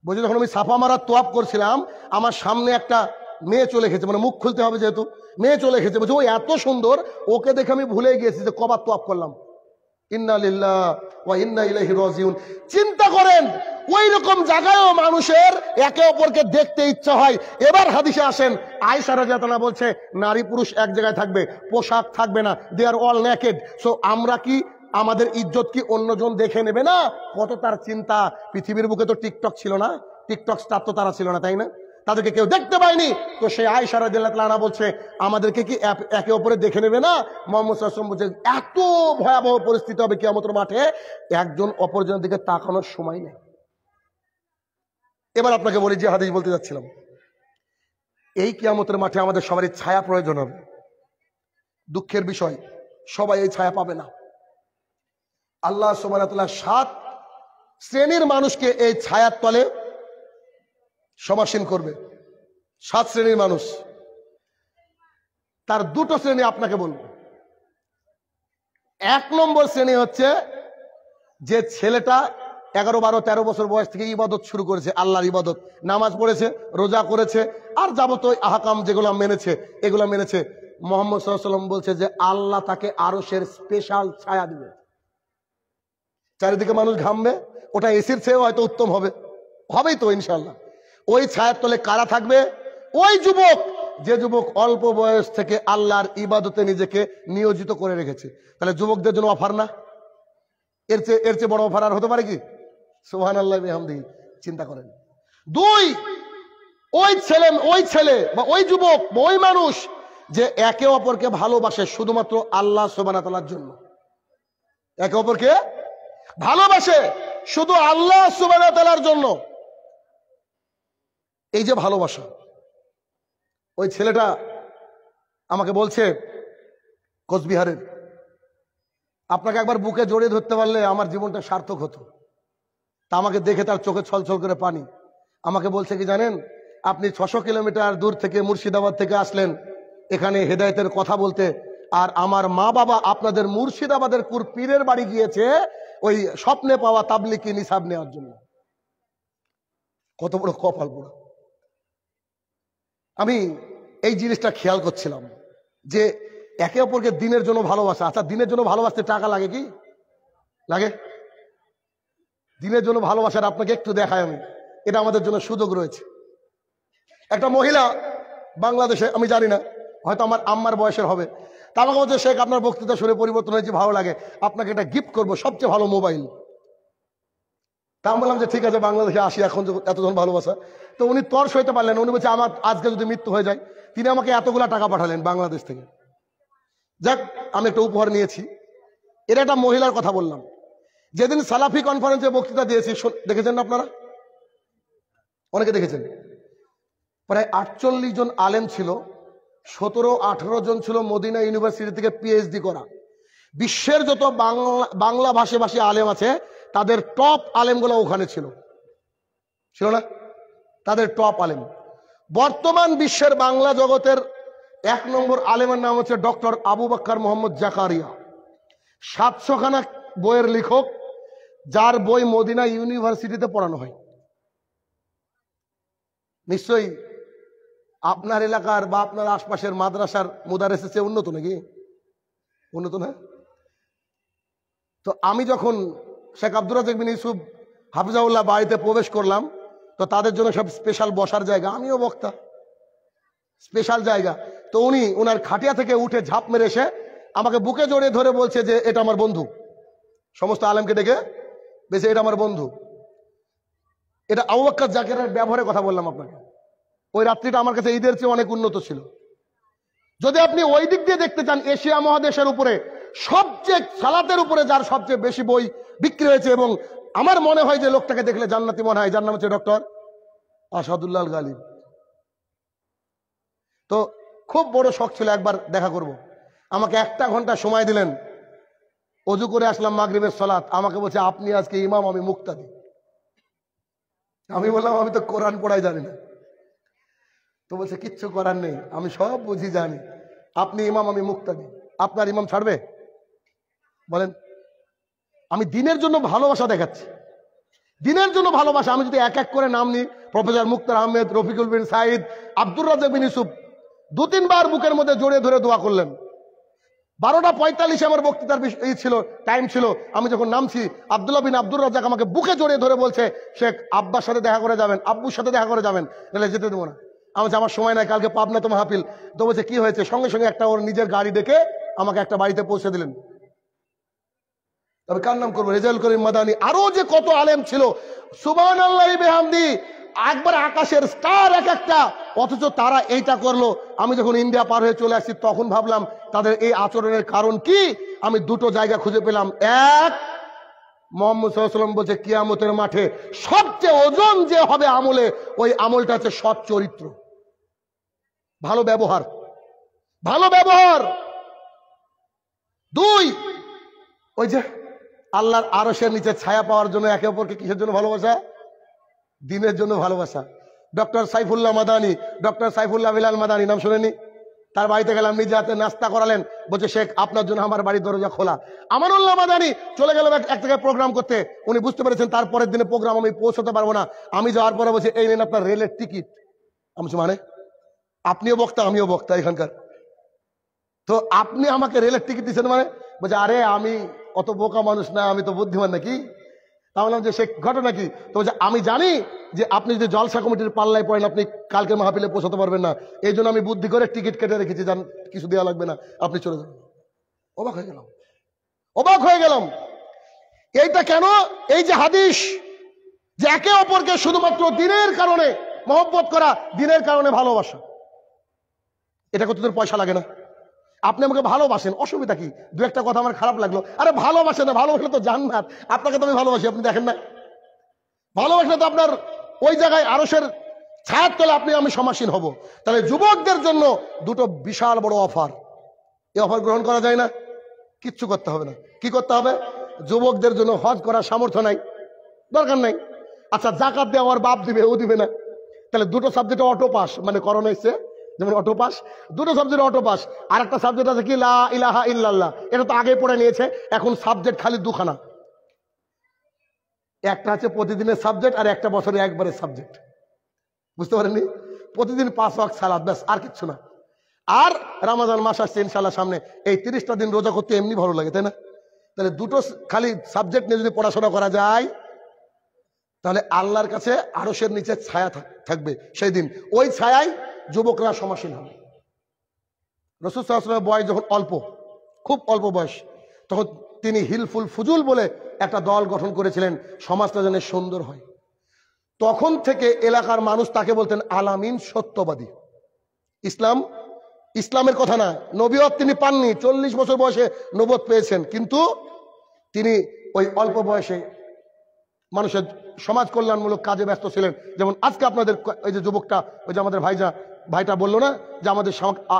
বলছে যখন আমি সাফা মারা তোয়াব করছিলাম আমার সামনে একটা মেয়ে চলে গেছে মানে মুখ খুলতে হবে যেহেতু মেয়ে চলে গেছে বলছে ও এত সুন্দর ওকে দেখে আমি ভুলে গিয়েছি যে কবার তোয়াব করলাম চিন্তা করেন ওই রকম জায়গায়ও মানুষের একে অপরকে দেখতে ইচ্ছা হয় এবার হাদিসে আসেন আয়সা রাজাতনা বলছে নারী পুরুষ এক জায়গায় থাকবে পোশাক থাকবে না they are all naked so আমরা কি আমাদের ইজ্জত কি অন্যজন দেখে নেবে না কত তার চিন্তা পৃথিবীর বুকে তো টিকটক ছিল না টিকটক স্টার তো তারা ছিল না তাই না তাদেরকে কেউ দেখতে পায়নি তো সেই আয়সা রাজিল্লাহনা বলছে আমাদেরকে কি একে অপরে দেখে নেবে না মোহাম্মদ সাল্লাম বলছে এত ভয়াবহ পরিস্থিতি হবে আমাদের মাঠে একজন অপরজনের দিকে তাকানোর সময় নেই এবার আপনাকে বলি যে হাদিস বলতে যাচ্ছিলাম এই কিয়ামতের মাঠে আমাদের সবারই ছায়া প্রয়োজন হবে দুঃখের বিষয় সবাই এই ছায়া পাবে না আল্লাহ সোমানাতলা সাত শ্রেণীর মানুষকে এই ছায়ার তলে সমাসীন করবে সাত শ্রেণীর মানুষ তার দুটো শ্রেণী আপনাকে বলব এক নম্বর শ্রেণী হচ্ছে যে ছেলেটা এগারো বারো তেরো বছর বয়স থেকে ইবাদত শুরু করেছে আল্লাহর ইবাদত নামাজ পড়েছে রোজা করেছে আর যাবতীয় আহাকাম যেগুলো মেনেছে এগুলো মেনেছে মোহাম্মদ সাল্লাম বলছে যে আল্লাহ তাকে আরসের স্পেশাল ছায়া দিবে চারিদিকে মানুষ ঘামবে ওটা এসির চেয়েও হয়তো উত্তম হবে হবেই তো ইনশাল্লাহ ওই ছায়ার তলে কারা থাকবে ওই যুবক যে যুবক অল্প বয়স থেকে আল্লাহর ইবাদতে নিজেকে নিয়োজিত করে রেখেছে তাহলে যুবকদের জন্য অফার না এর চেয়ে এর চেয়ে বড় অফার আর হতে পারে কি সোহান আল্লাহ হামদি চিন্তা করেন দুই ওই ছেলে ওই ছেলে বা ওই যুবক ওই মানুষ যে একে অপরকে ভালোবাসে শুধুমাত্র আল্লাহ সোবানা তালার জন্য একে অপরকে ভালোবাসে শুধু আল্লাহ সুবাহ জন্য এই যে ভালোবাসা ওই ছেলেটা আমাকে বলছে কোচবিহারের আপনাকে একবার বুকে জড়িয়ে ধরতে পারলে আমার জীবনটা সার্থক হতো তা আমাকে দেখে তার চোখে ছলছল করে পানি আমাকে বলছে কি জানেন আপনি ছশো কিলোমিটার দূর থেকে মুর্শিদাবাদ থেকে আসলেন এখানে হেদায়তের কথা বলতে আর আমার মা বাবা আপনাদের মুর্শিদাবাদের কুর পীরের বাড়ি গিয়েছে ওই স্বপ্নে পাওয়া তাবলিকি নিসাব নেওয়ার জন্য কত বড় কপাল বড় আমি এই জিনিসটা খেয়াল করছিলাম যে একে অপরকে দিনের জন্য ভালোবাসা আচ্ছা দিনের জন্য ভালোবাসতে টাকা লাগে কি লাগে দিনের জন্য ভালোবাসার আপনাকে একটু দেখায় আমি এটা আমাদের জন্য সুযোগ রয়েছে একটা মহিলা বাংলাদেশে আমি জানি না হয়তো আমার আম্মার বয়সের হবে তার মধ্যে শেখ আপনার বক্তৃতা শুনে পরিবর্তন হয়েছে ভালো লাগে আপনাকে এটা গিফট করব সবচেয়ে ভালো মোবাইল তা আমি বললাম যে ঠিক আছে বাংলাদেশে আসি এখন এতজন ভালোবাসা তো উনি তর সইতে পারলেন উনি বলছে আমার আজকে যদি মৃত্যু হয়ে যায় তিনি আমাকে এতগুলা টাকা পাঠালেন বাংলাদেশ থেকে যাক আমি একটা উপহার নিয়েছি এটা একটা মহিলার কথা বললাম যেদিন সালাফি কনফারেন্সে বক্তৃতা দিয়েছি দেখেছেন আপনারা অনেকে দেখেছেন প্রায় আটচল্লিশ জন আলেম ছিল সতেরো আঠেরো জন ছিল মদিনা ইউনিভার্সিটি থেকে পিএইচডি করা বিশ্বের যত বাংলা বাংলা ভাষাভাষী ভাষী আলেম আছে তাদের টপ আলেমগুলো ওখানে ছিল ছিল না তাদের টপ আলেম বর্তমান বিশ্বের বাংলা জগতের এক নম্বর আলেমের নাম হচ্ছে ডক্টর আবু বাক্কার মোহাম্মদ জাকারিয়া সাতশোখানা বইয়ের লেখক যার বই মদিনা ইউনিভার্সিটিতে পড়ানো হয় নিশ্চয়ই আপনার এলাকার বা আপনার আশপাশের মাদ্রাসার মুদারেসের চেয়ে উন্নত নাকি উন্নত না তো আমি যখন শেখ আব্দুল রাজেক বিন ইউসুফ হাফিজাউল্লাহ বাড়িতে প্রবেশ করলাম তো তাদের জন্য সব স্পেশাল বসার জায়গা আমিও বক্তা স্পেশাল জায়গা তো উনি ওনার খাটিয়া থেকে উঠে ঝাঁপ মেরে এসে আমাকে বুকে জড়িয়ে ধরে বলছে যে এটা আমার বন্ধু সমস্ত আলেমকে ডেকে বেছে এটা আমার বন্ধু এটা আবাক্কা জাকেরের ব্যবহারের কথা বললাম আপনাকে ওই রাত্রিটা আমার কাছে ঈদের চেয়ে অনেক উন্নত ছিল যদি আপনি ওই দিক দিয়ে দেখতে চান এশিয়া মহাদেশের উপরে সবচেয়ে সালাতের উপরে যার সবচেয়ে বেশি বই বিক্রি হয়েছে এবং আমার মনে হয় যে লোকটাকে দেখলে জান্নাতি মনে হয় যার নাম হচ্ছে ডক্টর আসাদুল্লাহ গালিব তো খুব বড় শখ ছিল একবার দেখা করব। আমাকে একটা ঘন্টা সময় দিলেন অজু করে আসলাম মাগরীবের সালাত আমাকে বলছে আপনি আজকে ইমাম আমি মুক্তাদি আমি বললাম আমি তো কোরআন পড়াই জানি না তো বলছে কিচ্ছু করার নেই আমি সব বুঝি জানি আপনি ইমাম আমি মুক্তাদি আপনার ইমাম ছাড়বে বলেন আমি দিনের জন্য ভালোবাসা দেখাচ্ছি দিনের জন্য ভালোবাসা আমি যদি এক এক করে নাম নিই প্রফেসর মুক্তার আহমেদ রফিকুল বিন সাইদ আব্দুর রাজা বিন ইসুফ দু তিনবার বুকের মধ্যে জড়িয়ে ধরে দোয়া করলেন বারোটা পঁয়তাল্লিশে আমার বক্তৃতার ই ছিল টাইম ছিল আমি যখন নামছি আবদুল্লাহ বিন আব্দুর রাজাক আমাকে বুকে জড়িয়ে ধরে বলছে শেখ আব্বার সাথে দেখা করে যাবেন আব্বুর সাথে দেখা করে যাবেন তাহলে যেতে দেবো না আমি আমার সময় নাই কালকে পাবনা তোমার মাহফিল তো বলছে কি হয়েছে সঙ্গে সঙ্গে একটা ওর নিজের গাড়ি দেখে আমাকে একটা বাড়িতে পৌঁছে দিলেন তবে কার নাম করবো রেজাল করিম মাদানি আরো যে কত আলেম ছিল সুবান আল্লাহ বেহামদি একবার আকাশের স্টার এক একটা অথচ তারা এইটা করলো আমি যখন ইন্ডিয়া পার হয়ে চলে আসছি তখন ভাবলাম তাদের এই আচরণের কারণ কি আমি দুটো জায়গা খুঁজে পেলাম এক মোহাম্মদ সাল্লাম বলছে কিয়ামতের মাঠে সবচেয়ে ওজন যে হবে আমলে ওই আমলটা হচ্ছে সৎ চরিত্র ভালো ব্যবহার ভালো ব্যবহার দুই ওই যে আল্লাহর আরো সে নিচে ছায়া পাওয়ার জন্য একে অপরকে কিসের জন্য ভালোবাসা দিনের জন্য ভালোবাসা ডক্টর সাইফুল্লাহ মাদানি ডক্টর সাইফুল্লাহ বিলাল মাদানি নাম শুনেনি তার বাড়িতে গেলাম নিজে হাতে নাস্তা করালেন বলছে শেখ আপনার জন্য আমার বাড়ির দরজা খোলা আমানুল্লাহ মাদানি চলে গেলাম এক জায়গায় প্রোগ্রাম করতে উনি বুঝতে পেরেছেন তারপরের দিনে প্রোগ্রাম আমি পৌঁছতে পারবো না আমি যাওয়ার পরে বলছি এই নিন আপনার রেলের টিকিট আমি মানে আপনিও বক্তা আমিও বক্তা এখানকার তো আপনি আমাকে রেলের টিকিট দিচ্ছেন মানে বলছে আরে আমি অত বোকা মানুষ না আমি তো বুদ্ধিমান নাকি তা বললাম যে সে ঘটনা কি তো যে আমি জানি যে আপনি যদি জলসা কমিটির পাল্লায় পড়েন আপনি কালকে মাহফিলে পৌঁছাতে পারবেন না এই জন্য আমি বুদ্ধি করে টিকিট কেটে রেখেছি যান কিছু দেওয়া লাগবে না আপনি চলে যান অবাক হয়ে গেলাম অবাক হয়ে গেলাম এইটা কেন এই যে হাদিস যে একে অপরকে শুধুমাত্র দিনের কারণে মহব্বত করা দিনের কারণে ভালোবাসা এটা কতদিন পয়সা লাগে না আপনি আমাকে ভালোবাসেন অসুবিধা কি দু একটা কথা আমার খারাপ লাগলো আরে ভালোবাসে না ভালোবাসলে তো জান্নাত আপনাকে তো আমি ভালোবাসি আপনি দেখেন না ভালোবাসলে তো আপনার ওই জায়গায় আরসের ছায়ার তলে আপনি আমি সমাসীন হব তাহলে যুবকদের জন্য দুটো বিশাল বড় অফার এই অফার গ্রহণ করা যায় না কিচ্ছু করতে হবে না কি করতে হবে যুবকদের জন্য হজ করার সামর্থ্য নাই দরকার নাই আচ্ছা জাকাত দেওয়ার বাপ দিবে ও দিবে না তাহলে দুটো সাবজেক্টে অটো পাস মানে করোনা এসে যেমন অটো পাস দুটো সাবজেক্ট অটো পাস আর একটা সাবজেক্ট আছে কি লা ইলাহা ইল্লাল্লাহ এটা তো আগে পড়ে নিয়েছে এখন সাবজেক্ট খালি দুখানা একটা আছে প্রতিদিনের সাবজেক্ট আর একটা বছরে একবারের সাবজেক্ট বুঝতে পারেননি প্রতিদিন পাঁচ ওয়াক সালাদ ব্যাস আর কিচ্ছু না আর রামাজান মাস আসছে ইনশাল্লাহ সামনে এই তিরিশটা দিন রোজা করতে এমনি ভালো লাগে তাই না তাহলে দুটো খালি সাবজেক্ট নিয়ে যদি পড়াশোনা করা যায় তাহলে আল্লাহর কাছে আড়সের নিচে ছায়া থাকবে সেই দিন ওই ছায়ায় যুবকরা সমাসীন হবে রসুদ বয়স যখন অল্প খুব অল্প বয়স তখন তিনি হিলফুল ফুজুল বলে একটা দল গঠন করেছিলেন সমাজটা যেন সুন্দর হয় তখন থেকে এলাকার মানুষ তাকে বলতেন আলামিন সত্যবাদী ইসলাম ইসলামের কথা না নবীয়ত তিনি পাননি চল্লিশ বছর বয়সে নবত পেয়েছেন কিন্তু তিনি ওই অল্প বয়সে মানুষের সমাজ কল্যাণমূলক কাজে ব্যস্ত ছিলেন যেমন আজকে আপনাদের ওই যে যুবকটা ওই যে আমাদের ভাইজা ভাইটা বললো না যে আমাদের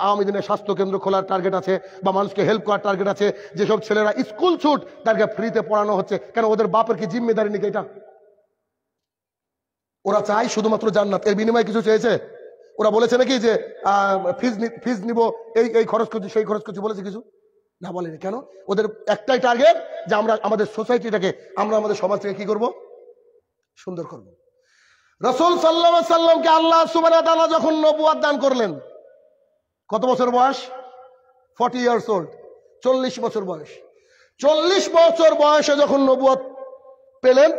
আওয়ামী দিনের স্বাস্থ্যকেন্দ্র খোলার টার্গেট আছে বা মানুষকে হেল্প করার টার্গেট আছে যেসব ছেলেরা স্কুল ছুট তাদেরকে ফ্রিতে পড়ানো হচ্ছে কেন ওদের বাপের কি জিম্মেদারি নিকে এটা ওরা চায় শুধুমাত্র জান্নাত এর বিনিময়ে কিছু চেয়েছে ওরা বলেছে নাকি যে ফিজ ফিজ নিব এই এই খরচ করছি সেই খরচ করছি বলেছে কিছু না বলেনি কেন ওদের একটাই টার্গেট যে আমরা আমাদের সোসাইটিটাকে আমরা আমাদের সমাজটাকে কি করবো সুন্দর করব রসুল সাল্লা সাল্লামকে আল্লাহ সুবানা যখন নবুয়াদ দান করলেন কত বছর বয়স ফর্টি ইয়ার্স ওল্ড চল্লিশ বছর বয়স চল্লিশ বছর বয়সে যখন নবুয়াদ পেলেন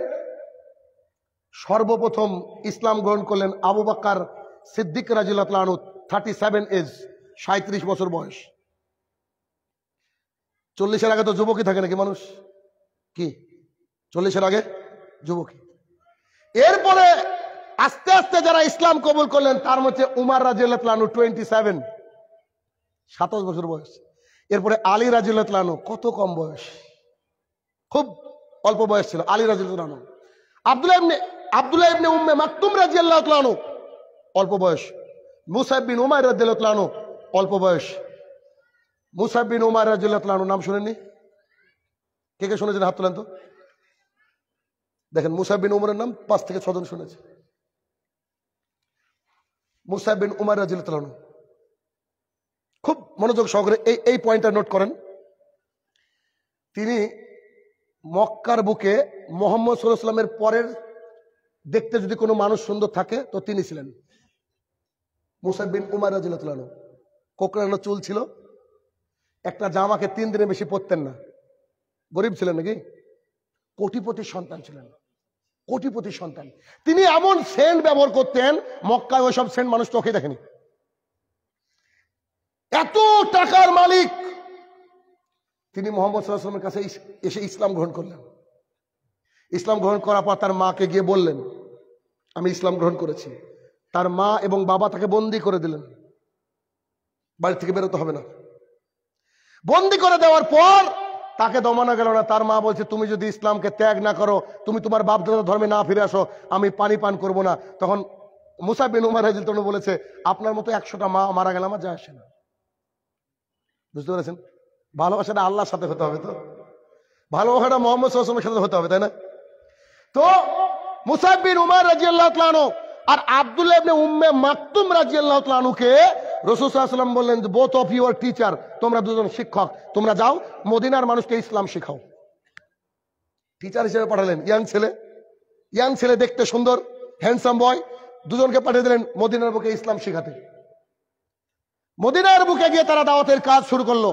সর্বপ্রথম ইসলাম গ্রহণ করলেন আবু বাক্কার সিদ্দিক রাজিলাতলানু থার্টি সেভেন এজ সাঁত্রিশ বছর বয়স চল্লিশের আগে তো যুবকই থাকে নাকি মানুষ কি চল্লিশের আগে যুবকই এরপরে আস্তে আস্তে যারা ইসলাম কবুল করলেন তার মধ্যে উমার রাজিউল্লাহনু টোয়েন্টি সেভেন সাতাশ বছর বয়স এরপরে আলী রাজিউল্লাহনু কত কম বয়স খুব অল্প বয়স ছিল আলী রাজিউল্লাহনু আবদুল্লাহ ইবনে আবদুল্লাহ ইবনে উম্মে মাকতুম রাজিউল্লাহনু অল্প বয়স মুসাইবিন উমার রাজিউল্লাহনু অল্প বয়স মুসাইবিন উমার রাজিউল্লাহনু নাম শুনেননি কে কে শুনেছেন হাত তোলেন তো দেখেন মুসাইবিন উমরের নাম পাঁচ থেকে ছজন শুনেছে মুসাইবিন উমার রাজিল তালানু খুব মনোযোগ সহকারে এই এই পয়েন্টটা নোট করেন তিনি মক্কার বুকে মোহাম্মদ সাল্লামের পরের দেখতে যদি কোনো মানুষ সুন্দর থাকে তো তিনি ছিলেন মুসাইবিন উমার রাজিল তালানু কোকড়ানো চুল ছিল একটা জামাকে তিন দিনে বেশি পরতেন না গরিব ছিলেন নাকি কোটিপতি সন্তান ছিলেন কোটিপতি সন্তান তিনি এমন সেন্ট ব্যবহার করতেন মক্কায় ওইসব সেন্ট মানুষ চোখে দেখেনি এত টাকার মালিক তিনি মোহাম্মদ সাল্লাহামের কাছে এসে ইসলাম গ্রহণ করলেন ইসলাম গ্রহণ করার পর তার মাকে গিয়ে বললেন আমি ইসলাম গ্রহণ করেছি তার মা এবং বাবা তাকে বন্দি করে দিলেন বাড়ি থেকে বেরোতে হবে না বন্দি করে দেওয়ার পর তাকে দমানো গেল না তার মা বলছে তুমি যদি ইসলামকে ত্যাগ না করো তুমি তোমার বাপদাদা ধর্মে না ফিরে আসো আমি পানি পান করব না তখন মুসাবিন উমার হাজিল তনু বলেছে আপনার মতো একশোটা মা মারা গেল আমার যা আসে না বুঝতে পেরেছেন ভালোবাসাটা আল্লাহর সাথে হতে হবে তো ভালোবাসাটা মোহাম্মদ সাহসমের সাথে হতে হবে তাই না তো মুসাবিন উমার আল্লাহ আর আবদুল্লাহ উম্মে মাকতুম রাজি আল্লাহ রসুসাল্লাম বললেন বোথ অফ ইউর টিচার তোমরা দুজন শিক্ষক তোমরা যাও মদিনার মানুষকে ইসলাম শিখাও টিচার হিসেবে পাঠালেন ইয়াং ছেলে ইয়াং ছেলে দেখতে সুন্দর হ্যান্ডসাম বয় দুজনকে পাঠিয়ে দিলেন মদিনার বুকে ইসলাম শিখাতে মদিনার বুকে গিয়ে তারা দাওয়াতের কাজ শুরু করলো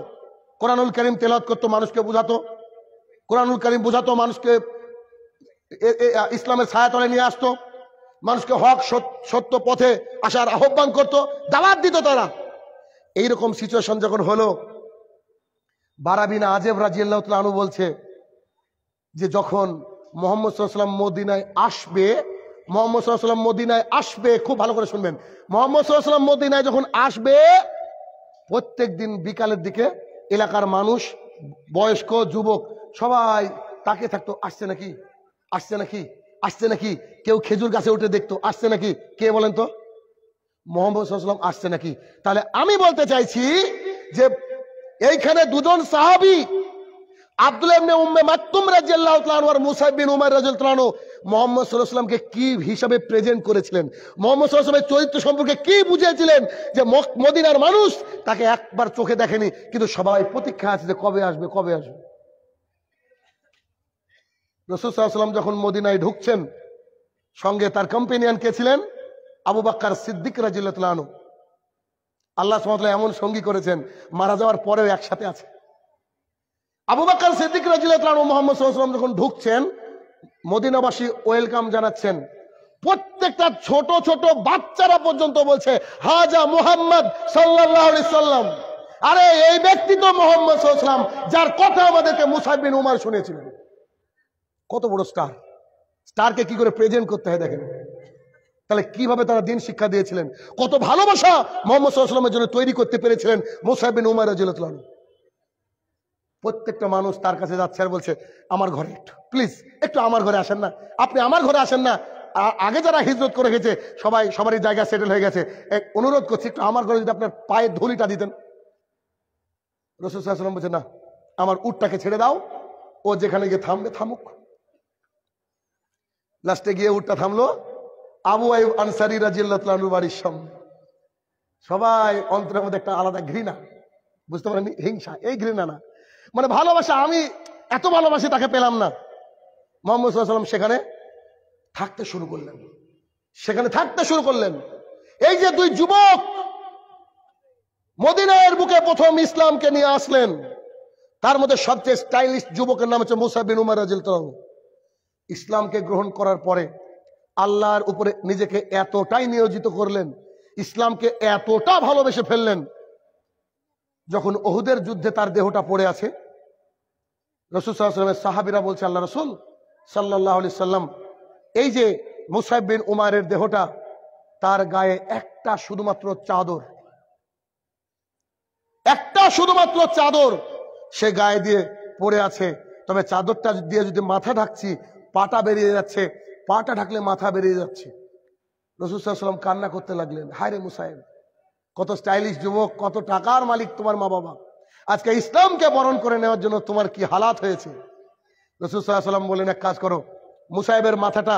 কোরআনুল করিম তেলাত করতো মানুষকে বুঝাতো কোরআনুল করিম বুঝাতো মানুষকে ইসলামের ছায়াতলে নিয়ে আসতো মানুষকে হক সত্য পথে আসার আহ্বান করত দাওয়াত দিত তারা এইরকম সিচুয়েশন যখন হলো বারাবিনা আজেব রাজিয়াল্লাহ আনু বলছে যে যখন মোহাম্মদ সাল্লাম মদিনায় আসবে মোহাম্মদ সাল্লাম মদিনায় আসবে খুব ভালো করে শুনবেন মোহাম্মদ সাল্লাম মদিনায় যখন আসবে প্রত্যেক দিন বিকালের দিকে এলাকার মানুষ বয়স্ক যুবক সবাই তাকে থাকতো আসছে নাকি আসছে নাকি আসছে নাকি কেউ খেজুর গাছে উঠে দেখতো আসছে নাকি কে বলেন তো মোহাম্মদ সাল্লাম আসছে নাকি তাহলে আমি বলতে চাইছি যে এইখানে দুজন সাহাবি আব্দুল এমনি উম্মে মাকতুম রাজিয়াল্লাহ তাআলা মুসাইবিন উমর রাজিয়াল্লাহু মোহাম্মদ সাল্লাল্লাহু কি হিসাবে প্রেজেন্ট করেছিলেন মোহাম্মদ সাল্লাল্লাহু চরিত্র সম্পর্কে কি বুঝিয়েছিলেন যে মদিনার মানুষ তাকে একবার চোখে দেখেনি কিন্তু সবাই প্রতীক্ষা আছে যে কবে আসবে কবে আসবে রসুসাল্লাম যখন মদিনায় ঢুকছেন সঙ্গে তার কম্পেনিয়ান কে ছিলেন আবু বাক্কার সিদ্দিক রাজিল্লাহ আল্লাহ সুমতলা এমন সঙ্গী করেছেন মারা যাওয়ার পরেও একসাথে আছে আবু বাক্কার সিদ্দিক রাজিল্লাহ মোহাম্মদ সাল্লাম যখন ঢুকছেন মদিনাবাসী ওয়েলকাম জানাচ্ছেন প্রত্যেকটা ছোট ছোট বাচ্চারা পর্যন্ত বলছে হাজা মোহাম্মদ সাল্লাহ আরে এই ব্যক্তি তো মোহাম্মদ সাল্লাম যার কথা আমাদেরকে মুসাইবিন উমার শুনেছিলেন কত বড় স্টার স্টারকে কি করে প্রেজেন্ট করতে হয় দেখেন তাহলে কিভাবে তারা দিন শিক্ষা দিয়েছিলেন কত ভালোবাসা মোহাম্মদ সাল্লামের জন্য তৈরি করতে পেরেছিলেন মোসাহিন উমার রাজিউল্লাহ প্রত্যেকটা মানুষ তার কাছে যাচ্ছে আর বলছে আমার ঘরে একটু প্লিজ একটু আমার ঘরে আসেন না আপনি আমার ঘরে আসেন না আগে যারা হিজরত করে গেছে সবাই সবারই জায়গা সেটেল হয়ে গেছে এক অনুরোধ করছি একটু আমার ঘরে যদি আপনার পায়ের ধুলিটা দিতেন রসুল সাল্লাম বলছে না আমার উটটাকে ছেড়ে দাও ও যেখানে গিয়ে থামবে থামুক লাস্টে গিয়ে উঠটা থামলো আবু আইব আনসারি রাজিয়াল্লাহু বাড়ির সামনে সবাই অন্তরের মধ্যে একটা আলাদা ঘৃণা বুঝতে পারেন হিংসা এই ঘৃণা না মানে ভালোবাসা আমি এত ভালোবাসি তাকে পেলাম না মোহাম্মদ সাল্লাম সেখানে থাকতে শুরু করলেন সেখানে থাকতে শুরু করলেন এই যে দুই যুবক মদিনের বুকে প্রথম ইসলামকে নিয়ে আসলেন তার মধ্যে সবচেয়ে স্টাইলিশ যুবকের নাম হচ্ছে মুসাবিন উমার রাজিল তালু ইসলামকে গ্রহণ করার পরে আল্লাহর উপরে নিজেকে এতটাই নিয়োজিত করলেন ইসলামকে এতটা ভালোবেসে ফেললেন যখন ওহুদের যুদ্ধে তার দেহটা পড়ে আছে রসুল সাল্লামের সাহাবিরা বলছে আল্লাহ রসুল সাল্লাহ আলি সাল্লাম এই যে মুসাইবিন উমারের দেহটা তার গায়ে একটা শুধুমাত্র চাদর একটা শুধুমাত্র চাদর সে গায়ে দিয়ে পড়ে আছে তবে চাদরটা দিয়ে যদি মাথা ঢাকছি পাটা বেরিয়ে যাচ্ছে পাটা ঢাকলে মাথা বেরিয়ে যাচ্ছে রসুলাম কান্না করতে লাগলেন হায় রে মুসাহেব কত স্টাইলিশ যুবক কত টাকার মালিক তোমার মা বাবা আজকে ইসলামকে বরণ করে নেওয়ার জন্য তোমার কি হালাত হয়েছে রসুলাম বলেন এক কাজ করো মুসাহেবের মাথাটা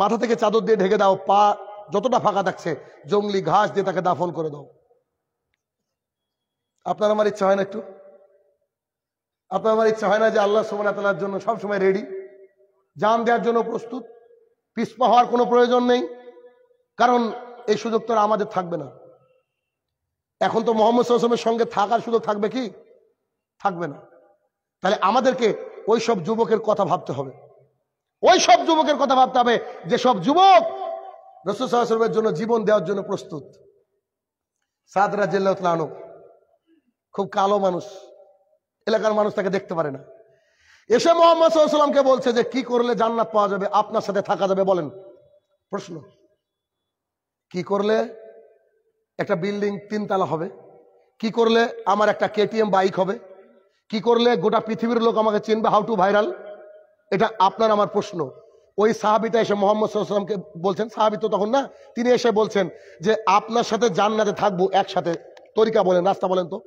মাথা থেকে চাদর দিয়ে ঢেকে দাও পা যতটা ফাঁকা থাকছে জঙ্গলি ঘাস দিয়ে তাকে দাফন করে দাও আপনার আমার ইচ্ছা হয় না একটু আপনার আমার ইচ্ছা হয় না যে আল্লাহ সোমনাতালার জন্য সবসময় রেডি জান দেওয়ার জন্য প্রস্তুত পিসপা হওয়ার কোনো প্রয়োজন নেই কারণ এই সুযোগ তো আমাদের থাকবে না এখন তো মোহাম্মদ সাল্লামের সঙ্গে থাকার সুযোগ থাকবে কি থাকবে না তাহলে আমাদেরকে ওই সব যুবকের কথা ভাবতে হবে ওই সব যুবকের কথা ভাবতে হবে যে সব যুবক রসুল সাল্লামের জন্য জীবন দেওয়ার জন্য প্রস্তুত সাদরা জেল্লাহ খুব কালো মানুষ এলাকার মানুষ তাকে দেখতে পারে না এসে মোহাম্মদ সাল্লামকে বলছে যে কি করলে জান্নাত পাওয়া যাবে আপনার সাথে থাকা যাবে বলেন প্রশ্ন কি করলে একটা বিল্ডিং তিনতলা হবে কি করলে আমার একটা কেটিএম বাইক হবে কি করলে গোটা পৃথিবীর লোক আমাকে চিনবে হাউ টু ভাইরাল এটা আপনার আমার প্রশ্ন ওই সাহাবিটা এসে মোহাম্মদ সাল্লামকে বলছেন সাহাবি তো তখন না তিনি এসে বলছেন যে আপনার সাথে জান্নাতে থাকবো একসাথে তরিকা বলেন রাস্তা বলেন তো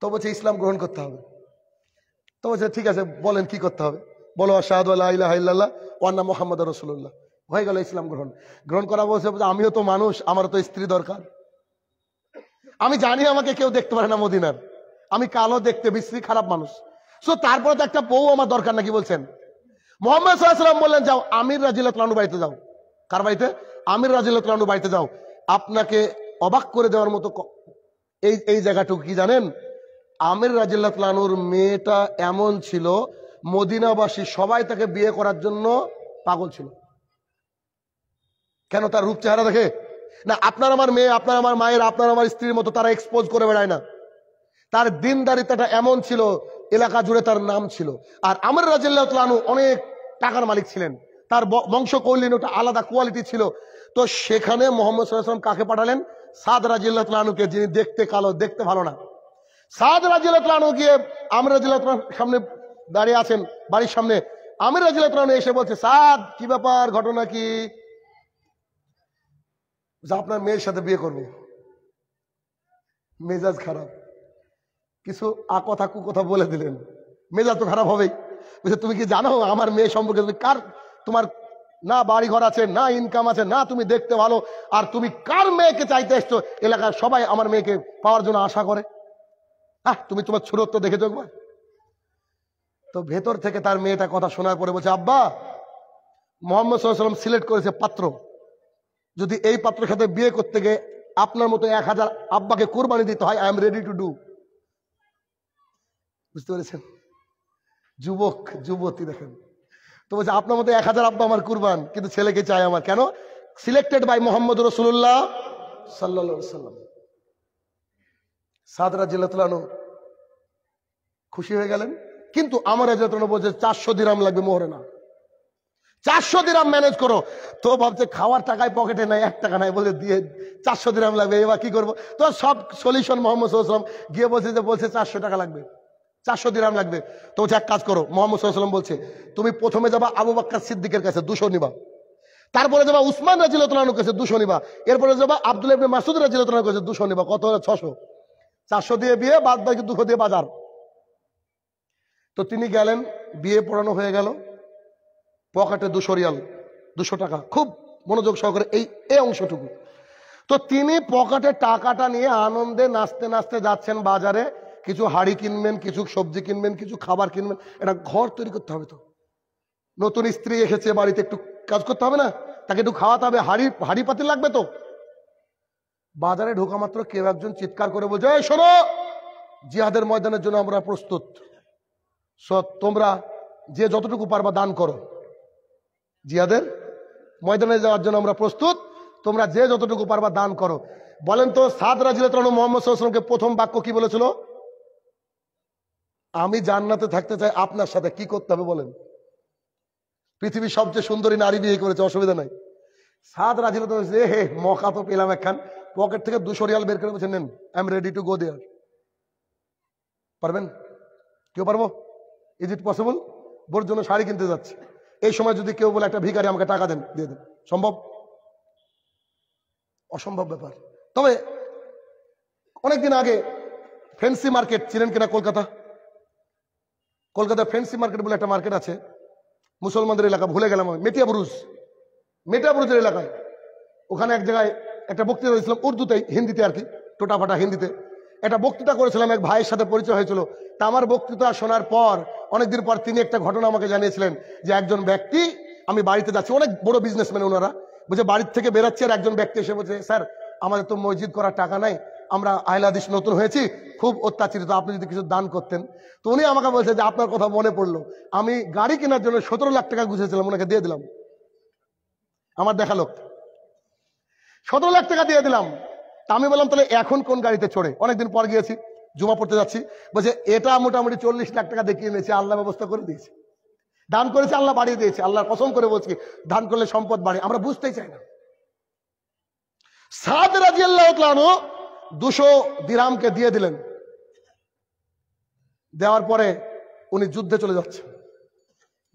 তো বলছে ইসলাম গ্রহণ করতে হবে তো বলছে ঠিক আছে বলেন কি করতে হবে বলো শাহাদ ওয়ান্না মোহাম্মদ রসুল্লাহ হয়ে গেল ইসলাম গ্রহণ গ্রহণ করা বলছে আমিও তো মানুষ আমার তো স্ত্রী দরকার আমি জানি আমাকে কেউ দেখতে পারে না মদিনার আমি কালো দেখতে বিশ্রী খারাপ মানুষ সো তারপরে তো একটা বউ আমার দরকার নাকি বলছেন মোহাম্মদ সাল্লাম বললেন যাও আমির রাজিল্লাহ তালু বাড়িতে যাও কার বাড়িতে আমির রাজিল্লাহ তালু বাড়িতে যাও আপনাকে অবাক করে দেওয়ার মতো এই এই জায়গাটুকু কি জানেন আমির রাজিল্লাহর মেয়েটা এমন ছিল মদিনাবাসী সবাই তাকে বিয়ে করার জন্য পাগল ছিল কেন তার রূপ চেহারা দেখে না আপনার আমার মেয়ে আপনার আমার মায়ের আপনার আমার স্ত্রীর মতো তারা এক্সপোজ করে বেড়ায় না তার দিনদারিতাটা এমন ছিল এলাকা জুড়ে তার নাম ছিল আর আমির রাজিল্লাহু অনেক টাকার মালিক ছিলেন তার বংশ কৌলিন ওটা আলাদা কোয়ালিটি ছিল তো সেখানে মোহাম্মদ সাল্লাহ কাকে পাঠালেন সাদ রাজিল্লাহকে যিনি দেখতে কালো দেখতে ভালো না সাদ রাজিলাতলানু গিয়ে আমির রাজিলাতলার সামনে দাঁড়িয়ে আছেন বাড়ির সামনে আমির রাজিলাতলানু এসে বলছে সাদ কি ব্যাপার ঘটনা কি যে আপনার মেয়ের সাথে বিয়ে করবে মেজাজ খারাপ কিছু আকথা কুকথা বলে দিলেন মেজাজ তো খারাপ হবেই বুঝলে তুমি কি জানো আমার মেয়ে সম্পর্কে কার তোমার না বাড়ি ঘর আছে না ইনকাম আছে না তুমি দেখতে ভালো আর তুমি কার মেয়েকে চাইতে এসছো এলাকার সবাই আমার মেয়েকে পাওয়ার জন্য আশা করে আহ তুমি তোমার ছোটত্ব দেখে যোগবা তো ভেতর থেকে তার মেয়েটা কথা শোনার পরে বলছে আব্বা মোহাম্মদ সাল্লাম সিলেক্ট করেছে পাত্র যদি এই পাত্রের সাথে বিয়ে করতে গিয়ে আপনার মতো এক হাজার আব্বাকে কোরবানি দিতে হয় I am ready to do বুঝতে পেরেছেন যুবক যুবতী দেখেন তো বলছে আপনার মতো এক হাজার আব্বা আমার কুরবান কিন্তু ছেলেকে চাই আমার কেন সিলেক্টেড বাই মোহাম্মদ রসুল্লাহ সাল্লা সাল্লাম সাদরা জিলাতলানো খুশি হয়ে গেলেন কিন্তু আমার জিলাতলানো বলছে চারশো দিরাম লাগবে মোহরে না চারশো দিরাম ম্যানেজ করো তো ভাবছে খাওয়ার টাকায় পকেটে নাই এক টাকা নাই বলছে দিয়ে চারশো দিরাম লাগবে এবার কি করবো তো সব সলিউশন মোহাম্মদ সাল্লাম গিয়ে বলছে যে বলছে চারশো টাকা লাগবে চারশো দিরাম লাগবে তো বলছে এক কাজ করো মোহাম্মদ সাল্লাম বলছে তুমি প্রথমে যাবা আবু বাক্কা সিদ্দিকের কাছে দুশো নিবা তারপরে যাবা উসমান রাজিলতলানোর কাছে দুশো নিবা এরপরে যাবা আব্দুল ইবনে মাসুদ রাজিলতলানোর কাছে দুশো নিবা কত ছশো চারশো দিয়ে বিয়ে বাদ বাকি দুশো দিয়ে বাজার তো তিনি গেলেন বিয়ে পড়ানো হয়ে গেল পকেটে দুশো রিয়াল দুশো টাকা খুব মনোযোগ সহকারে এই এই অংশটুকু তো তিনি পকেটে টাকাটা নিয়ে আনন্দে নাচতে নাচতে যাচ্ছেন বাজারে কিছু হাড়ি কিনবেন কিছু সবজি কিনবেন কিছু খাবার কিনবেন এটা ঘর তৈরি করতে হবে তো নতুন স্ত্রী এসেছে বাড়িতে একটু কাজ করতে হবে না তাকে একটু খাওয়াতে হবে হাড়ি হাড়ি পাতি লাগবে তো বাজারে ঢোকা মাত্র কেউ একজন চিৎকার করে বলছে এই শোনো জিহাদের ময়দানের জন্য আমরা প্রস্তুত তোমরা যে যতটুকু পারবা দান করো জিয়াদের ময়দানে যাওয়ার জন্য আমরা প্রস্তুত তোমরা যে যতটুকু পারবা দান করো বলেন তো সাদ রাজিলাতনু মোহাম্মদ সাল্লামকে প্রথম বাক্য কি বলেছিল আমি জান্নাতে থাকতে চাই আপনার সাথে কি করতে হবে বলেন পৃথিবীর সবচেয়ে সুন্দরী নারী বিয়ে করেছে অসুবিধা নাই সাদ রাজিলাতন হে মকা তো পেলাম একখান পকেট থেকে দুশো রিয়াল বের করে বলছেন নেন I am ready to go there পারবেন কেউ পারবো ইজ ইট পসিবল বোর জন্য শাড়ি কিনতে যাচ্ছে এই সময় যদি কেউ বলে একটা ভিকারি আমাকে টাকা দেন দিয়ে দেন সম্ভব অসম্ভব ব্যাপার তবে অনেকদিন আগে ফ্রেন্সি মার্কেট চিনেন কিনা কলকাতা কলকাতা ফ্রেন্সি মার্কেট বলে একটা মার্কেট আছে মুসলমানদের এলাকা ভুলে গেলাম আমি মেটিয়া ব্রুজ মেটিয়া ব্রুজের এলাকায় ওখানে এক জায়গায় একটা বক্তৃতা দিয়েছিলাম উর্দুতেই হিন্দিতে আর কি টোটাফাটা হিন্দিতে একটা বক্তৃতা করেছিলাম এক ভাইয়ের সাথে পরিচয় হয়েছিল তা আমার বক্তৃতা শোনার পর অনেকদিন পর তিনি একটা ঘটনা আমাকে জানিয়েছিলেন যে একজন ব্যক্তি আমি বাড়িতে যাচ্ছি অনেক বড় বিজনেসম্যান ওনারা বলছে বাড়ির থেকে বেরোচ্ছে আর একজন ব্যক্তি এসে বলছে স্যার আমাদের তো মসজিদ করার টাকা নাই আমরা আহলাদিস নতুন হয়েছি খুব অত্যাচারিত আপনি যদি কিছু দান করতেন তো উনি আমাকে বলছে যে আপনার কথা মনে পড়লো আমি গাড়ি কেনার জন্য সতেরো লাখ টাকা গুছিয়েছিলাম ওনাকে দিয়ে দিলাম আমার দেখা সতেরো লাখ টাকা দিয়ে দিলাম তা আমি বললাম তাহলে এখন কোন গাড়িতে চড়ে অনেকদিন পর গিয়েছি জুমা পড়তে যাচ্ছি বলছে এটা মোটামুটি চল্লিশ লাখ টাকা দেখিয়ে নিয়েছে আল্লাহ ব্যবস্থা করে দিয়েছে দান করেছে আল্লাহ বাড়িয়ে দিয়েছে আল্লাহ কসম করে বলছি দান করলে সম্পদ বাড়ে আমরা বুঝতেই চাই না সাদ রাজি আল্লাহ দুশো দিরামকে দিয়ে দিলেন দেওয়ার পরে উনি যুদ্ধে চলে যাচ্ছেন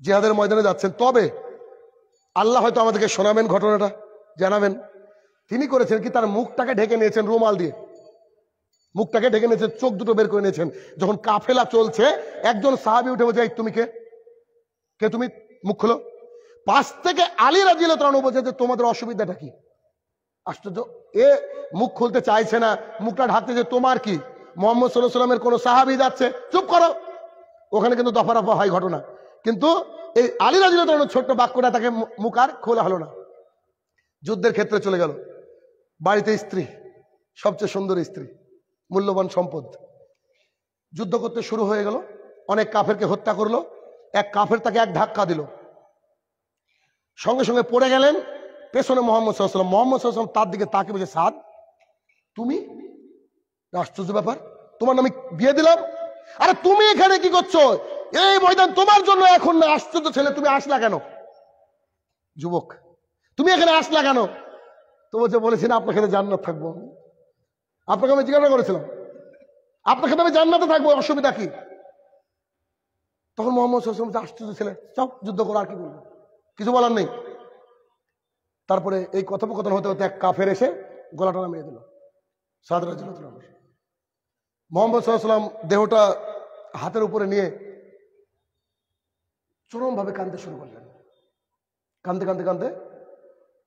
জেহাদের ময়দানে যাচ্ছেন তবে আল্লাহ হয়তো আমাদেরকে শোনাবেন ঘটনাটা জানাবেন তিনি করেছেন কি তার মুখটাকে ঢেকে নিয়েছেন রুমাল দিয়ে মুখটাকে ঢেকে নিয়েছেন চোখ দুটো বের করে নিয়েছেন যখন কাফেলা চলছে একজন সাহাবি উঠে বোঝাই তুমি কে কে তুমি মুখ খোলো পাশ থেকে আলী রাজি তারা বলছে যে তোমাদের অসুবিধাটা কি আশ্চর্য এ মুখ খুলতে চাইছে না মুখটা ঢাকতে যে তোমার কি মোহাম্মদ সাল্লাহ সাল্লামের কোনো সাহাবি যাচ্ছে চুপ করো ওখানে কিন্তু দফা রফা হয় ঘটনা কিন্তু এই আলী রাজিল ছোট্ট বাক্যটা তাকে মুখ আর খোলা হলো না যুদ্ধের ক্ষেত্রে চলে গেল বাড়িতে স্ত্রী সবচেয়ে সুন্দর স্ত্রী মূল্যবান সম্পদ যুদ্ধ করতে শুরু হয়ে গেল অনেক কাফেরকে হত্যা করলো এক কাফের তাকে এক ধাক্কা দিল সঙ্গে সঙ্গে পড়ে গেলেন পেছনে মোহাম্মদ সাল্লাম মোহাম্মদ সাল্লাম তার দিকে তাকে বলছে সাদ তুমি আশ্চর্য ব্যাপার তোমার নামে বিয়ে দিলাম আরে তুমি এখানে কি করছো এই ময়দান তোমার জন্য এখন না আশ্চর্য ছেলে তুমি আসলা কেন যুবক তুমি এখানে আসলা কেন তো বলছে বলেছি না আপনার সাথে জান্নাত থাকবো আমি আপনাকে আমি জিজ্ঞাসা করেছিলাম আপনার সাথে আমি জান্নাতে থাকবো অসুবিধা কি তখন মোহাম্মদ আশ্চর্য ছিলেন সব যুদ্ধ করো আর কি বলবো কিছু বলার নেই তারপরে এই কথোপকথন হতে হতে এক কাফের এসে গলাটা নামিয়ে দিল মোহাম্মদাম দেহটা হাতের উপরে নিয়ে চরমভাবে কাঁদতে শুরু করলেন কাঁদতে কাঁদতে কাঁদতে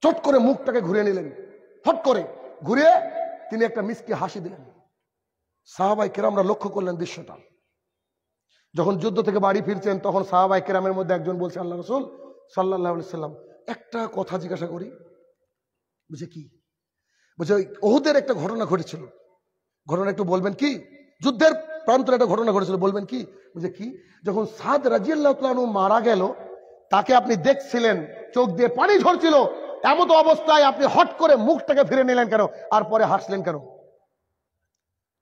চট করে মুখটাকে ঘুরে নিলেন হট করে ঘুরে তিনি একটা মিসকে হাসি দিলেন সাহাবাই কেরামরা লক্ষ্য করলেন দৃশ্যটা যখন যুদ্ধ থেকে বাড়ি ফিরছেন তখন সাহাবাই কেরামের মধ্যে একজন বলছে আল্লাহ রসুল সাল্লাহ সাল্লাম একটা কথা জিজ্ঞাসা করি বুঝে কি বুঝে ওই ওহুদের একটা ঘটনা ঘটেছিল ঘটনা একটু বলবেন কি যুদ্ধের প্রান্তরে একটা ঘটনা ঘটেছিল বলবেন কি বুঝে কি যখন সাদ রাজিয়াল্লাহ মারা গেল তাকে আপনি দেখছিলেন চোখ দিয়ে পানি ঝরছিল এমতো অবস্থায় আপনি হট করে মুখটাকে ফিরে নিলেন কেন আর পরে হাসলেন কেন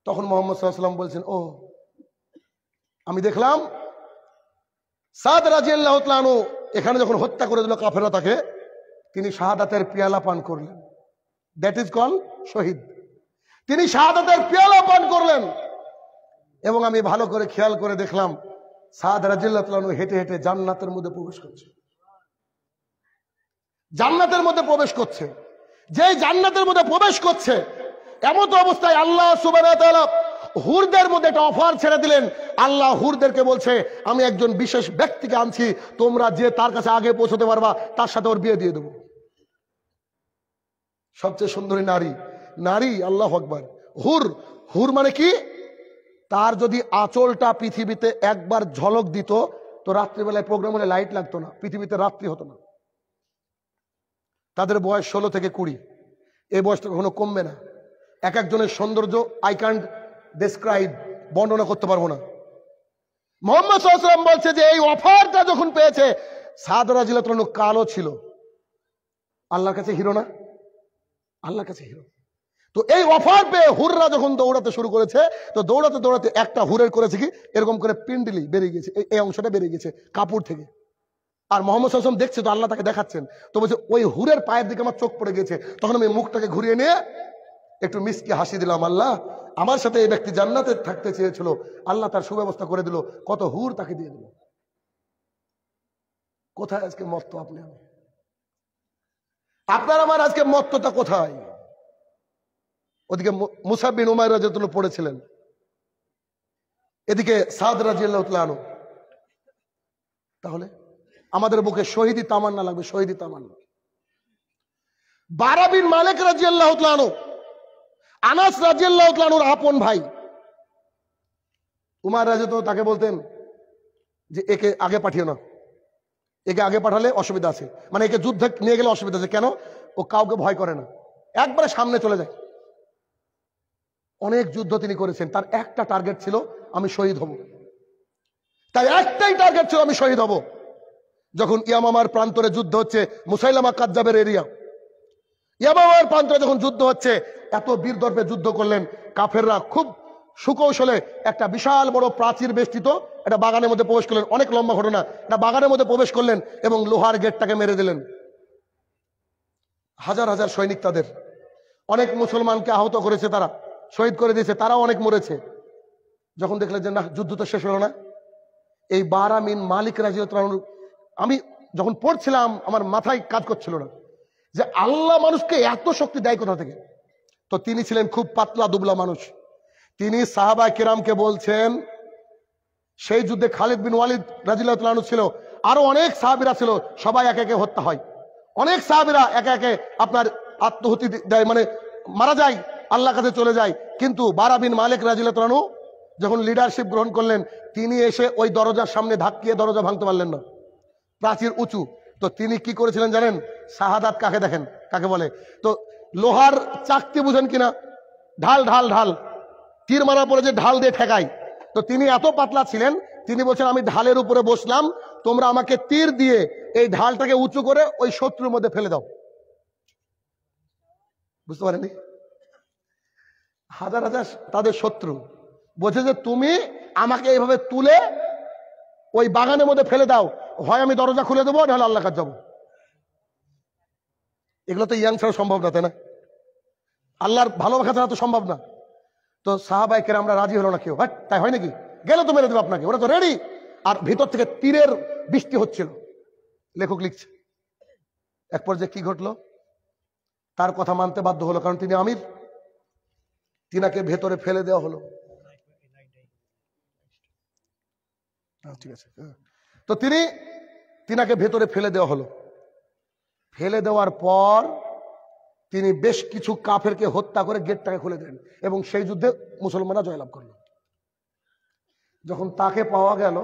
তখন মোহাম্মদ সাল্লাম বলছেন ও আমি দেখলাম সাদ রাজি আল্লাহ এখানে যখন হত্যা করে দিল কাফেরা তাকে তিনি শাহাদাতের পেয়ালা পান করলেন দ্যাট ইজ কল শহীদ তিনি শাহাদাতের পেয়ালা পান করলেন এবং আমি ভালো করে খেয়াল করে দেখলাম সাদ রাজিল্লাহ হেঁটে হেঁটে জান্নাতের মধ্যে প্রবেশ করছে জান্নাতের মধ্যে প্রবেশ করছে যে জান্নাতের মধ্যে প্রবেশ করছে এমন অবস্থায় আল্লাহ হুরদের মধ্যে একটা অফার ছেড়ে দিলেন আল্লাহ হুরদেরকে বলছে আমি একজন বিশেষ ব্যক্তিকে আনছি তোমরা যে তার কাছে আগে পৌঁছতে পারবা তার সাথে ওর বিয়ে দিয়ে দেবো সবচেয়ে সুন্দরী নারী নারী আল্লাহ আকবর হুর হুর মানে কি তার যদি আঁচলটা পৃথিবীতে একবার ঝলক দিত তো রাত্রিবেলায় প্রোগ্রাম হলে লাইট লাগতো না পৃথিবীতে রাত্রি হতো না তাদের বয়স ষোলো থেকে কুড়ি এই বয়সটা কখনো কমবে না এক একজনের সৌন্দর্য আই ক্যান্ট ডেসক্রাইব বর্ণনা করতে পারবো না মোহাম্মদ সাহসালাম বলছে যে এই অফারটা যখন পেয়েছে সাদরা তখন কালো ছিল আল্লাহর কাছে হিরো না আল্লাহর কাছে হিরো তো এই অফার পেয়ে হুররা যখন দৌড়াতে শুরু করেছে তো দৌড়াতে দৌড়াতে একটা হুরের করেছে কি এরকম করে পিন্ডলি বেরিয়ে গেছে এই অংশটা বেরিয়ে গেছে কাপড় থেকে আর মোহাম্মদ আসলাম দেখছে তো আল্লাহ তাকে দেখাচ্ছেন তো বলছে ওই হুরের পায়ের দিকে আমার চোখ পড়ে গেছে তখন আমি মুখটাকে ঘুরিয়ে নিয়ে একটু মিসকে হাসি দিলাম আল্লাহ আমার সাথে এই ব্যক্তি জান্নাতে থাকতে চেয়েছিল আল্লাহ তার সুব্যবস্থা করে দিল কত হুর তাকে দিয়ে দিল কোথায় আজকে মত্ত আপনি আমি আপনার আমার আজকে মত্তটা কোথায় ওদিকে মুসাবিন উমায় রাজিয়াতুল্লাহ পড়েছিলেন এদিকে সাদ রাজিয়াল্লাহ তাহলে আমাদের বুকে শহীদি তামান্না লাগবে শহীদি তামান্না বারাবিন মালিক রাজিয়াল্লাহ উতলানো আনাস রাজিয়াল্লাহ উতলানোর আপন ভাই উমার রাজে তো তাকে বলতেন যে একে আগে পাঠিও না একে আগে পাঠালে অসুবিধা আছে মানে একে যুদ্ধে নিয়ে গেলে অসুবিধা আছে কেন ও কাউকে ভয় করে না একবারে সামনে চলে যায় অনেক যুদ্ধ তিনি করেছেন তার একটা টার্গেট ছিল আমি শহীদ হব তাই একটাই টার্গেট ছিল আমি শহীদ হব যখন ইয়ামামার প্রান্তরে যুদ্ধ হচ্ছে মুসাইলামা কাজ্জাবের এরিয়া ইয়ামামার প্রান্তরে যখন যুদ্ধ হচ্ছে এত বীর দর্পে যুদ্ধ করলেন কাফেররা খুব সুকৌশলে একটা বিশাল বড় প্রাচীর বেষ্টিত একটা বাগানের মধ্যে প্রবেশ করলেন অনেক লম্বা ঘটনা এটা বাগানের মধ্যে প্রবেশ করলেন এবং লোহার গেটটাকে মেরে দিলেন হাজার হাজার সৈনিক তাদের অনেক মুসলমানকে আহত করেছে তারা শহীদ করে দিয়েছে তারাও অনেক মরেছে যখন দেখলেন যে না যুদ্ধ তো শেষ হলো না এই বারামিন মালিক রাজি আমি যখন পড়ছিলাম আমার মাথায় কাজ করছিল না যে আল্লাহ মানুষকে এত শক্তি দেয় কোথা থেকে তো তিনি ছিলেন খুব পাতলা দুবলা মানুষ তিনি সাহাবা কিরামকে বলছেন সেই যুদ্ধে খালিদ বিন ওয়ালিদ রাজিল্লাহ ছিল আরো অনেক সাহাবিরা ছিল সবাই একে একে হত্যা হয় অনেক সাহাবিরা একে একে আপনার আত্মহতি দেয় মানে মারা যায় আল্লাহ কাছে চলে যায় কিন্তু বারাবিন মালিক রাজিল্লাহ যখন লিডারশিপ গ্রহণ করলেন তিনি এসে ওই দরজার সামনে ধাক্কিয়ে দরজা ভাঙতে পারলেন না প্রাচীর উঁচু তো তিনি কি করেছিলেন জানেন শাহাদাত কাকে দেখেন কাকে বলে তো লোহার চাকতি বুঝেন কিনা ঢাল ঢাল ঢাল তীর মারার পরে যে ঢাল দিয়ে ঠেকাই তো তিনি এত পাতলা ছিলেন তিনি বলছেন আমি ঢালের উপরে বসলাম তোমরা আমাকে তীর দিয়ে এই ঢালটাকে উঁচু করে ওই শত্রুর মধ্যে ফেলে দাও বুঝতে পারেনি হাজার হাজার তাদের শত্রু বলছে যে তুমি আমাকে এইভাবে তুলে ওই বাগানের মধ্যে ফেলে দাও হয় আমি দরজা খুলে দেবো নাহলে আল্লাহ কাজ যাবো এগুলো তো ইয়াং ছাড়া সম্ভব না তাই না আল্লাহর ভালোবাসা ছাড়া তো সম্ভব না তো কেন আমরা রাজি হলো না কেউ হ্যাঁ তাই হয় নাকি গেলে তো মেরে দেবো আপনাকে ওরা তো রেডি আর ভিতর থেকে তীরের বৃষ্টি হচ্ছিল লেখক লিখছে এক পর্যায়ে কি ঘটলো তার কথা মানতে বাধ্য হলো কারণ তিনি আমির তিনাকে ভেতরে ফেলে দেওয়া হলো ঠিক আছে হ্যাঁ। তো তিনি তিনাকে ভেতরে ফেলে দেওয়া হলো ফেলে দেওয়ার পর তিনি বেশ কিছু কাফেরকে হত্যা করে গেটটাকে খুলে দিলেন এবং সেই যুদ্ধে মুসলমানরা জয়লাভ করল যখন তাকে পাওয়া গেল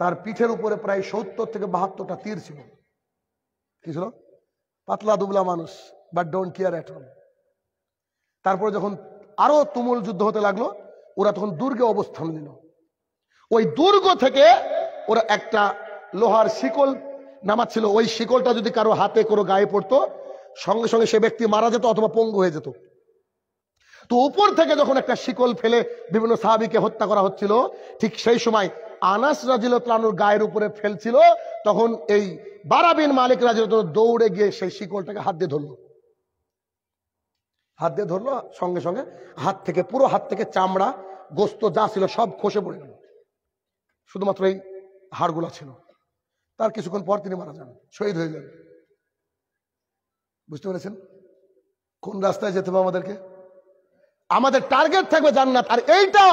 তার পিঠের উপরে প্রায় সত্তর থেকে বাহাত্তরটা তীর ছিল কি ছিল পাতলা দুবলা মানুষ বা ডোন্ট কেয়ার এট অল তারপরে যখন আরো তুমুল যুদ্ধ হতে লাগলো ওরা তখন দুর্গে অবস্থান নিল ওই দুর্গ থেকে ওরা একটা লোহার শিকল নামাচ্ছিল ওই শিকলটা যদি কারো হাতে কোনো গায়ে পড়তো সঙ্গে সঙ্গে সে ব্যক্তি মারা যেত অথবা পঙ্গু হয়ে যেত তো উপর থেকে যখন একটা শিকল ফেলে বিভিন্ন সাহাবিকে হত্যা করা হচ্ছিল ঠিক সেই সময় আনাস রাজিল তানুর গায়ের উপরে ফেলছিল তখন এই বারাবিন মালিক রাজিল দৌড়ে গিয়ে সেই শিকলটাকে হাত দিয়ে ধরলো হাত দিয়ে ধরলো সঙ্গে সঙ্গে হাত থেকে পুরো হাত থেকে চামড়া গোস্ত যা ছিল সব খসে পড়ে গেল শুধুমাত্র এই হাড়গুলা ছিল তার কিছুক্ষণ পর তিনি মারা যান শহীদ হয়ে যান বুঝতে পেরেছেন কোন রাস্তায় যেতে হবে আমাদেরকে আমাদের টার্গেট থাকবে জান্নাত আর এইটা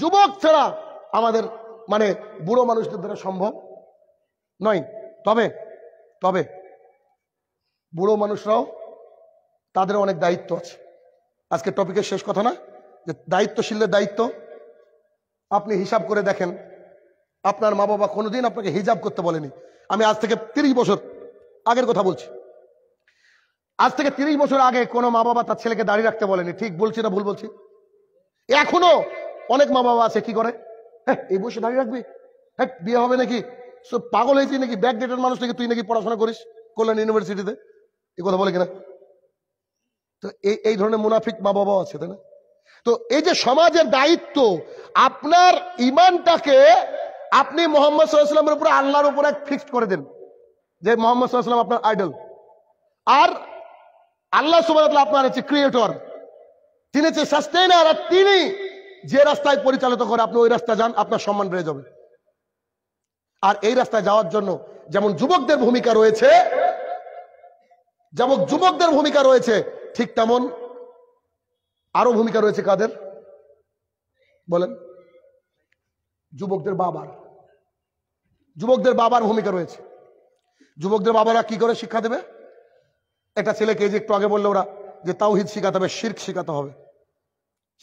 যুবক ছাড়া আমাদের মানে বুড়ো মানুষদের দ্বারা সম্ভব নয় তবে তবে বুড়ো মানুষরাও তাদের অনেক দায়িত্ব আছে আজকে টপিকের শেষ কথা না যে দায়িত্বশীলদের দায়িত্ব আপনি হিসাব করে দেখেন আপনার মা বাবা কোনোদিন আপনাকে হিজাব করতে বলেনি আমি আজ থেকে তিরিশ বছর আগের কথা বলছি আজ থেকে তিরিশ বছর আগে কোনো মা বাবা তার ছেলেকে দাঁড়িয়ে রাখতে বলেনি ঠিক বলছি না ভুল বলছি এখনো অনেক মা বাবা আছে কি করে হ্যাঁ এই বসে দাঁড়িয়ে রাখবি হ্যাঁ বিয়ে হবে নাকি সব পাগল হয়েছি নাকি ডেটের মানুষ নাকি তুই নাকি পড়াশোনা করিস কল্যাণ ইউনিভার্সিটিতে এই কথা বলে কিনা তো এই এই ধরনের মুনাফিক মা বাবাও আছে তাই না তো এই যে সমাজের দায়িত্ব আপনার ইমানটাকে আপনি মোহাম্মদ সাল্লাহামের উপরে আল্লাহর উপরে ফিক্সড করে দেন যে মোহাম্মদ সাল্লাহাম আপনার আইডল আর আল্লাহ সুবাহ আপনার হচ্ছে ক্রিয়েটর তিনি হচ্ছে সাস্টেইনার আর তিনি যে রাস্তায় পরিচালিত করে আপনি ওই রাস্তায় যান আপনার সম্মান বেড়ে যাবে আর এই রাস্তায় যাওয়ার জন্য যেমন যুবকদের ভূমিকা রয়েছে যেমন যুবকদের ভূমিকা রয়েছে ঠিক তেমন আরো ভূমিকা রয়েছে কাদের বলেন যুবকদের বাবার যুবকদের বাবার ভূমিকা রয়েছে যুবকদের বাবারা কি করে শিক্ষা দেবে একটা ছেলেকে যে একটু আগে বললো ওরা যে তাওহিদ শিখাতে হবে শির্ক শিখাতে হবে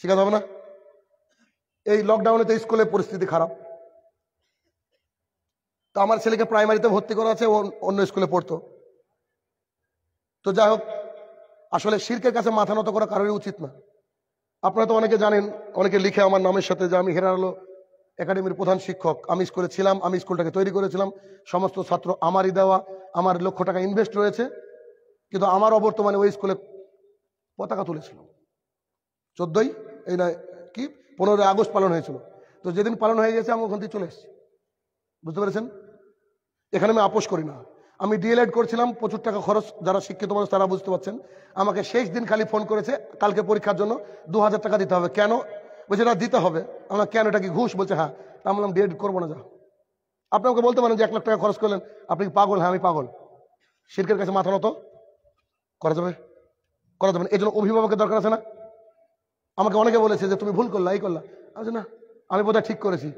শিখাতে হবে না এই লকডাউনে তো স্কুলের পরিস্থিতি খারাপ তো আমার ছেলেকে প্রাইমারিতে ভর্তি করা আছে অন্য স্কুলে পড়তো তো যাই হোক আসলে শির্কের কাছে মাথা নত করা কারোরই উচিত না আপনারা তো অনেকে জানেন অনেকে লিখে আমার নামের সাথে যে আমি হেরালো একাডেমির প্রধান শিক্ষক আমি স্কুলে ছিলাম আমি স্কুলটাকে তৈরি করেছিলাম সমস্ত ছাত্র আমারই দেওয়া আমার লক্ষ টাকা ইনভেস্ট রয়েছে কিন্তু আমার অবর্তমানে ওই স্কুলে পতাকা তুলেছিল চোদ্দই এই নয় কি পনেরোই আগস্ট পালন হয়েছিল তো যেদিন পালন হয়ে গেছে আমি ওখান থেকে চলে এসেছি বুঝতে পেরেছেন এখানে আমি আপোষ করি না আমি ডিএলএড করছিলাম প্রচুর টাকা খরচ যারা শিক্ষিত মানুষ তারা বুঝতে পারছেন আমাকে শেষ দিন খালি ফোন করেছে কালকে পরীক্ষার জন্য দু টাকা দিতে হবে কেন বলছে না দিতে হবে আমরা কেন এটা কি ঘুষ বলছে হ্যাঁ আমি বললাম ডিএড করবো না যা আপনি আমাকে বলতে পারেন যে এক লাখ টাকা খরচ করলেন আপনি পাগল হ্যাঁ আমি পাগল শিল্পের কাছে মাথা নত করা যাবে করা যাবে না এই জন্য অভিভাবকের দরকার আছে না আমাকে অনেকে বলেছে যে তুমি ভুল করলা এই করলা আছে না আমি বোধহয় ঠিক করেছি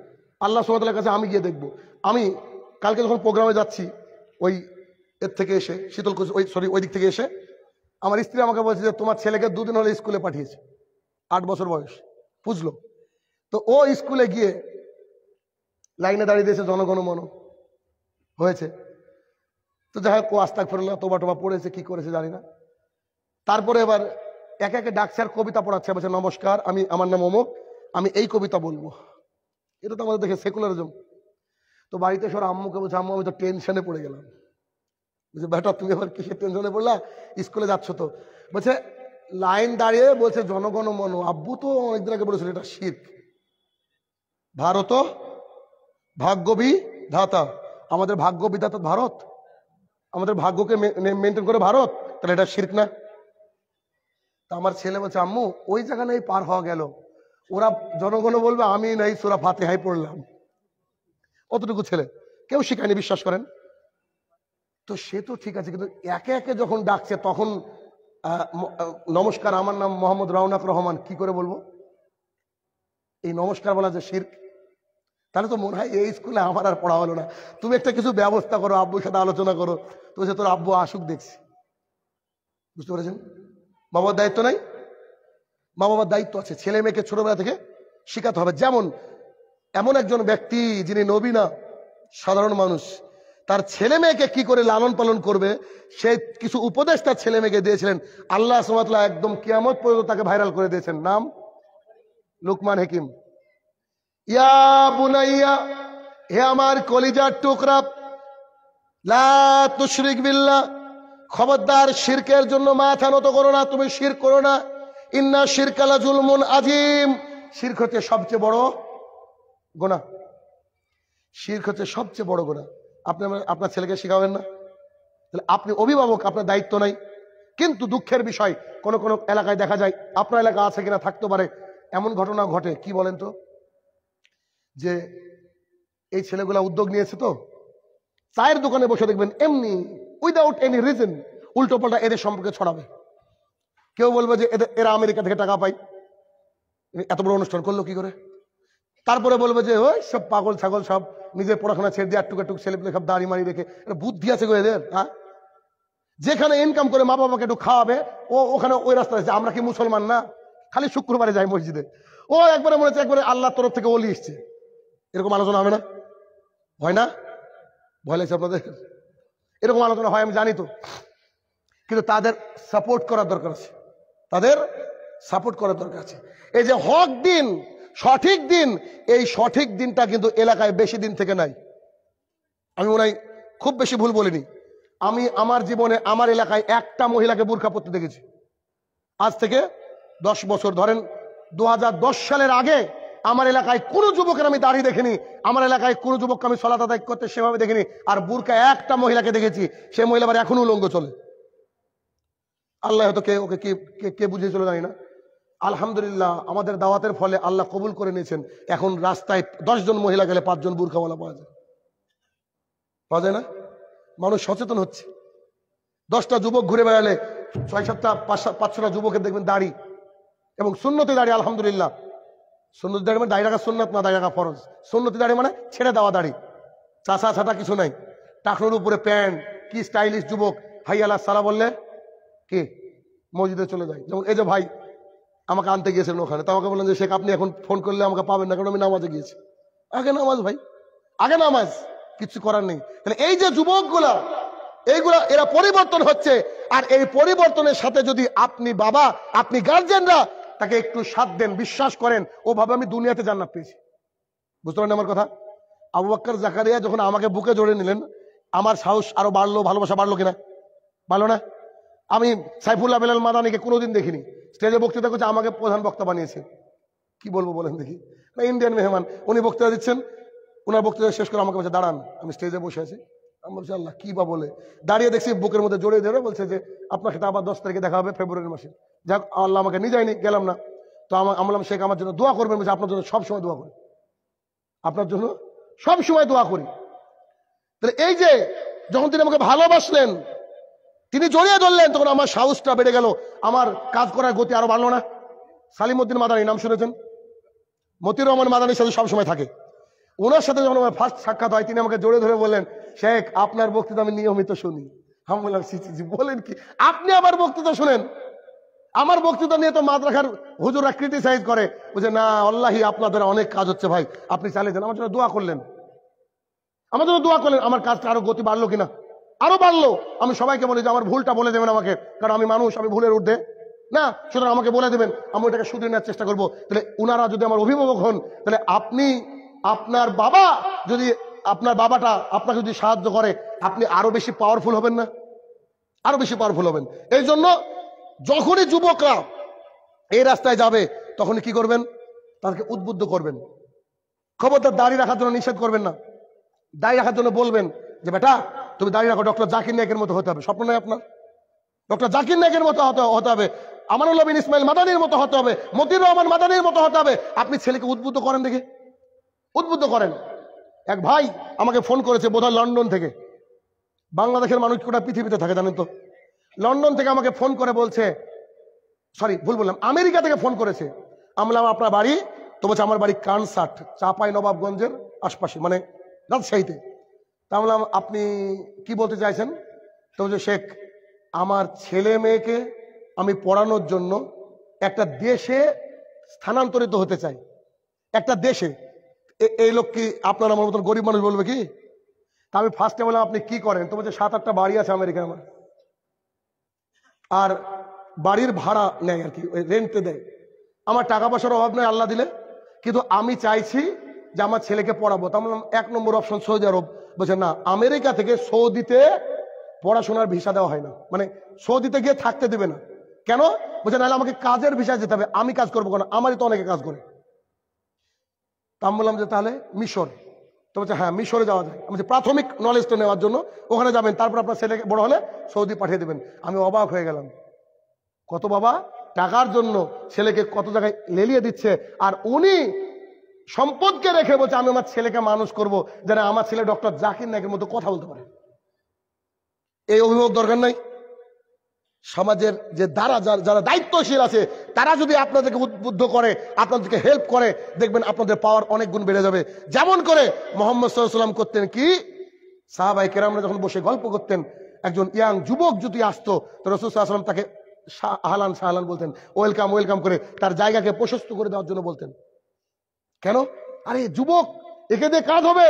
আল্লাহ সোহাতালের কাছে আমি গিয়ে দেখব আমি কালকে যখন প্রোগ্রামে যাচ্ছি ওই এর থেকে এসে শীতলকুচ ওই সরি ওই দিক থেকে এসে আমার স্ত্রী আমাকে বলেছে যে তোমার ছেলেকে দুদিন হলে স্কুলে পাঠিয়েছে আট বছর বয়স বুঝলো তো ও স্কুলে গিয়ে লাইনে দাঁড়িয়ে দিয়েছে জনগণ মন হয়েছে তো যাই হোক ও আস্তাক না তোবা টোবা পড়েছে কি করেছে জানি না তারপরে এবার একে একে ডাকছে কবিতা পড়াচ্ছে বলছে নমস্কার আমি আমার নাম অমুক আমি এই কবিতা বলবো এটা তো আমাদের দেখে সেকুলারিজম তো বাড়িতে সর আম্মুকে বলছে আম্মু আমি তো টেনশনে পড়ে গেলাম বলছে বেটা তুমি আবার কিসের টেনশনে পড়লা স্কুলে যাচ্ছ তো বলছে লাইন দাঁড়িয়ে বলছে জনগণ মন আব্বু তো অনেকদিন আগে বলেছিল এটা শির ভারত ভাগ্যবি ধাতা আমাদের ভাগ্য বিধাতা ভারত আমাদের ভাগ্যকে মেনটেন করে ভারত তাহলে এটা শির্ক না তা আমার ছেলে বলছে আম্মু ওই জায়গা নেই পার হওয়া গেল ওরা জনগণ বলবে আমি নাই সুরা ফাতে হাই পড়লাম অতটুকু ছেলে কেউ শিখায়নি বিশ্বাস করেন তো সে তো ঠিক আছে কিন্তু একে একে যখন ডাকছে তখন নমস্কার আমার নাম মোহাম্মদ রাউনাক রহমান কি করে বলবো এই নমস্কার বলা যে শির তাহলে তো মনে হয় এই স্কুলে আমার আর পড়া হলো না তুমি একটা কিছু ব্যবস্থা করো আব্বুর সাথে আলোচনা করো তো সে তোর আব্বু আসুক দেখছি বুঝতে পেরেছেন মা বাবার দায়িত্ব নাই মা বাবার দায়িত্ব আছে ছেলে মেয়েকে ছোটবেলা থেকে শেখাতে হবে যেমন এমন একজন ব্যক্তি যিনি নবীনা সাধারণ মানুষ তার ছেলে মেয়েকে কি করে লালন পালন করবে সে কিছু উপদেশ তার ছেলে মেয়েকে দিয়েছিলেন আল্লাহ সুমাতলা একদম কিয়ামত পর্যন্ত তাকে ভাইরাল করে দিয়েছেন নাম লুকমান হেকিম ইয়া বুনাইয়া হে আমার কলিজার টুকরা লা তুশরিক বিল্লা খবরদার শিরকের জন্য মাথা নত করো না তুমি শির করো না ইন্না শিরকালা জুলমুন আজিম শির্ক হচ্ছে সবচেয়ে বড় গোনা শির্ক হচ্ছে সবচেয়ে বড় গোনা আপনি আপনার ছেলেকে শেখাবেন না তাহলে আপনি অভিভাবক আপনার দায়িত্ব নাই কিন্তু দুঃখের বিষয় কোন কোন এলাকায় দেখা যায় আপনার এলাকা আছে কিনা থাকতে পারে এমন ঘটনা ঘটে কি বলেন তো যে এই ছেলেগুলা উদ্যোগ নিয়েছে তো চায়ের দোকানে বসে দেখবেন এমনি উইদাউট এনি রিজন উল্টো পাল্টা এদের সম্পর্কে ছড়াবে কেউ বলবে যে এরা আমেরিকা থেকে টাকা পায় এত বড় অনুষ্ঠান করলো কি করে তারপরে বলবে যে ওই সব পাগল ছাগল সব নিজের পড়াশোনা ছেড়ে দিয়ে আটটুক টুক ছেলে পেলে সব দাঁড়ি মারি রেখে বুদ্ধি আছে গো এদের হ্যাঁ যেখানে ইনকাম করে মা বাবাকে একটু খাওয়াবে ও ওখানে ওই রাস্তায় আছে আমরা কি মুসলমান না খালি শুক্রবারে যাই মসজিদে ও একবারে মনে হচ্ছে একবারে আল্লাহর তরফ থেকে ওলি এসছে এরকম আলোচনা হবে না হয় না ভয় লাগছে আপনাদের এরকম আলোচনা হয় আমি জানি তো কিন্তু তাদের সাপোর্ট করার দরকার আছে তাদের সাপোর্ট করার দরকার আছে এই যে হক দিন সঠিক দিন এই সঠিক দিনটা কিন্তু এলাকায় বেশি দিন থেকে নাই আমি মনে খুব বেশি ভুল বলিনি আমি আমার জীবনে আমার এলাকায় একটা মহিলাকে বোরখা পড়তে দেখেছি আজ থেকে দশ বছর ধরেন দু সালের আগে আমার এলাকায় কোনো যুবকের আমি দাঁড়িয়ে দেখিনি আমার এলাকায় কোনো যুবককে আমি সলাত আদায় করতে সেভাবে দেখিনি আর বুরখা একটা মহিলাকে দেখেছি সে মহিলা আবার এখনো উলঙ্গ চলে আল্লাহ হয়তো কে ওকে কে কে বুঝিয়েছিল জানি না আলহামদুলিল্লাহ আমাদের দাওয়াতের ফলে আল্লাহ কবুল করে নিয়েছেন এখন রাস্তায় জন মহিলা গেলে পাঁচজন বুর্খাওয়ালা পাওয়া যায় পাওয়া যায় না মানুষ সচেতন হচ্ছে দশটা যুবক ঘুরে বেড়ালে ছয় সাতটা পাঁচশোটা যুবকের দেখবেন দাড়ি এবং শূন্যতে দাড়ি আলহামদুলিল্লাহ সুন্নতি দাঁড়িয়ে মানে দাড়ি রাখা সুন্নত না দাঁড়িয়ে রাখা ফরজ শূন্যতে দাঁড়িয়ে মানে ছেড়ে দেওয়া দাড়ি চাষা ছাটা কিছু নাই টাকনোর উপরে প্যান্ট কি স্টাইলিশ যুবক হাই আল্লাহ সালা বললে কে মসজিদে চলে যায় যেমন এই যে ভাই আমাকে আনতে গিয়েছিলেন ওখানে তো আমাকে বললেন যে শেখ আপনি এখন ফোন করলে আমাকে পাবেন না কারণ আমি নামাজে গিয়েছি আগে নামাজ ভাই আগে নামাজ কিছু করার নেই মানে এই যে যুবকগুলা এইগুলা এরা পরিবর্তন হচ্ছে আর এই পরিবর্তনের সাথে যদি আপনি বাবা আপনি গার্জেনরা তাকে একটু সাথ দেন বিশ্বাস করেন ওভাবে আমি দুনিয়াতে জান্নাত পেয়েছি বুঝতে পারেন আমার কথা আবু বাক্কর জাকারিয়া যখন আমাকে বুকে জড়ে নিলেন আমার সাহস আরো বাড়লো ভালোবাসা বাড়লো কিনা বাড়লো না আমি সাইফুল্লাহ বেলাল মাদানিকে কোনোদিন দেখিনি স্টেজে বক্তৃতা করছে আমাকে প্রধান বক্তা বানিয়েছে কি বলবো বলেন দেখি না ইন্ডিয়ান মেহমান উনি বক্তৃতা দিচ্ছেন ওনার বক্তৃতা শেষ করে আমাকে বলছে দাঁড়ান আমি স্টেজে বসে আছি আমি বলছি আল্লাহ কী বা বলে দাঁড়িয়ে দেখছি বুকের মধ্যে জড়িয়ে ধরে বলছে যে আপনার সাথে আবার দশ তারিখে দেখা হবে ফেব্রুয়ারি মাসে যাক আল্লাহ আমাকে নিয়ে যায়নি গেলাম না তো আমার আমলাম শেখ আমার জন্য দোয়া করবেন বলছে আপনার জন্য সবসময় দোয়া করি আপনার জন্য সবসময় দোয়া করি তাহলে এই যে যখন তিনি আমাকে ভালোবাসলেন তিনি জড়িয়ে ধরলেন তখন আমার সাহসটা বেড়ে গেল আমার কাজ করার গতি আরো বাড়লো না সালিমুদ্দিন মাদানি নাম শুনেছেন মতির রহমান মাদানির সাথে সবসময় থাকে ওনার সাথে যখন আমার ফার্স্ট সাক্ষাৎ হয় তিনি আমাকে জোরে ধরে বললেন শেখ আপনার বক্তৃতা আমি নিয়মিত শুনি আমি বললাম বলেন কি আপনি আবার বক্তৃতা শুনেন আমার বক্তৃতা নিয়ে তো মাদ্রাসার হুজুরা ক্রিটিসাইজ করে বুঝে না আল্লাহি আপনাদের অনেক কাজ হচ্ছে ভাই আপনি চালিয়ে দেন আমার জন্য দোয়া করলেন আমার জন্য দোয়া করলেন আমার কাজটা আরো গতি বাড়লো কিনা আরো বাড়লো আমি সবাইকে বলি যে আমার ভুলটা বলে দেবেন আমাকে কারণ আমি মানুষ আমি ভুলের ঊর্ধ্বে না সুতরাং আমাকে বলে দেবেন আমি ওটাকে শুধরে নেওয়ার চেষ্টা করবো তাহলে উনারা যদি আমার অভিভাবক হন তাহলে আপনি আপনার বাবা যদি আপনার বাবাটা আপনাকে যদি সাহায্য করে আপনি আরো বেশি পাওয়ারফুল হবেন না আরো বেশি পাওয়ারফুল হবেন এই জন্য যখনই যুবকরা এই রাস্তায় যাবে তখন কি করবেন তাদেরকে উদ্বুদ্ধ করবেন খবরদার দাড়ি রাখার জন্য নিষেধ করবেন না দাঁড়িয়ে রাখার জন্য বলবেন যে বেটা তুমি দাঁড়িয়ে রাখো ডক্টর জাকির নায়কের মতো হতে হবে স্বপ্ন নাই আপনার ডক্টর জাকির নায়কের মতো হতে হতে হবে আমানুল্লাহ বিন ইসমাইল মাদানির মতো হতে হবে মতির রহমান মাদানির মতো হতে হবে আপনি ছেলেকে উদ্বুদ্ধ করেন দেখে উদ্বুদ্ধ করেন এক ভাই আমাকে ফোন করেছে বোধহয় লন্ডন থেকে বাংলাদেশের মানুষ কোটা পৃথিবীতে থাকে জানেন তো লন্ডন থেকে আমাকে ফোন করে বলছে সরি ভুল বললাম আমেরিকা থেকে ফোন করেছে আমলাম আপনার বাড়ি তো বলছে আমার বাড়ি কানসার্ট চাপাই নবাবগঞ্জের আশপাশে মানে রাজশাহীতে তা বললাম আপনি কি বলতে চাইছেন তো বলছে শেখ আমার ছেলে মেয়েকে আমি পড়ানোর জন্য একটা দেশে স্থানান্তরিত হতে চাই একটা দেশে এই লোক কি আপনার আমার মতন গরিব মানুষ বলবে কি তা আমি ফার্স্টে বললাম আপনি কি করেন তো বলছে সাত আটটা বাড়ি আছে আমেরিকা আমার আর বাড়ির ভাড়া নেয় আর কি রেন্টে দেয় আমার টাকা পয়সার অভাব নেই আল্লাহ দিলে কিন্তু আমি চাইছি যে আমার ছেলেকে পড়াবো তা বললাম এক নম্বর অপশন সৌদি আরব বলছে না আমেরিকা থেকে সৌদিতে পড়াশোনার ভিসা দেওয়া হয় না মানে সৌদিতে গিয়ে থাকতে দেবে না কেন বলছে নাহলে আমাকে কাজের ভিসা যেতে হবে আমি কাজ করবো কেন আমারই তো অনেকে কাজ করে তা আমি বললাম যে তাহলে মিশর তো বলছে হ্যাঁ মিশরে যাওয়া যায় আমি প্রাথমিক নলেজটা নেওয়ার জন্য ওখানে যাবেন তারপর আপনার ছেলেকে বড় হলে সৌদি পাঠিয়ে দেবেন আমি অবাক হয়ে গেলাম কত বাবা টাকার জন্য ছেলেকে কত জায়গায় লেলিয়ে দিচ্ছে আর উনি সম্পদকে রেখে বলছে আমি আমার ছেলেকে মানুষ করব যেন আমার ছেলে ডক্টর জাকির নাকের মতো কথা বলতে পারে এই অভিভাবক দরকার নাই সমাজের যে দ্বারা যারা দায়িত্বশীল আছে তারা যদি আপনাদেরকে উদ্বুদ্ধ করে আপনাদেরকে হেল্প করে দেখবেন আপনাদের পাওয়ার অনেক গুণ বেড়ে যাবে যেমন করে মোহাম্মদ সাল্লাম করতেন কি সাহাবাই কেরামরা যখন বসে গল্প করতেন একজন ইয়াং যুবক যদি আসতো তো রসুলাম সাল্লাম তাকে আহলান সাহালান বলতেন ওয়েলকাম ওয়েলকাম করে তার জায়গাকে প্রশস্ত করে দেওয়ার জন্য বলতেন কেন আরে যুবক একে দিয়ে কাজ হবে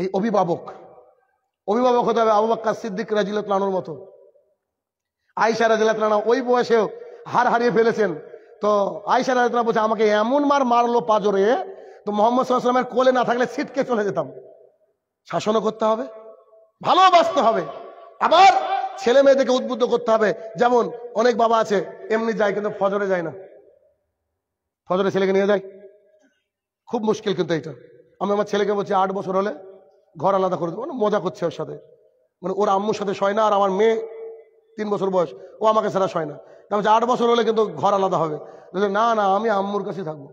এই অভিভাবক অভিভাবক হতে হবে আবু বাক্কা সিদ্দিক রাজিল তানোর মতো আয়সা রাজিলাত রানা ওই বয়সেও হার হারিয়ে ফেলেছেন তো আয়সা রাজিত বলছে আমাকে এমন মার মারলো পাজরে তো মোহাম্মদ সাল্লামের কোলে না থাকলে ছিটকে চলে যেতাম শাসনও করতে হবে ভালোবাসতে হবে আবার ছেলে মেয়েদেরকে উদ্বুদ্ধ করতে হবে যেমন অনেক বাবা আছে এমনি যায় কিন্তু ফজরে যায় না ফজরে ছেলেকে নিয়ে যায় খুব মুশকিল কিন্তু এইটা আমি আমার ছেলেকে বলছি আট বছর হলে ঘর আলাদা করে দেবো মানে মজা করছে ওর সাথে মানে ওর আম্মুর সাথে সয় না আর আমার মেয়ে তিন বছর বয়স ও আমাকে ছাড়া সয় না আমি আট বছর হলে কিন্তু ঘর আলাদা হবে না না আমি আম্মুর কাছে থাকবো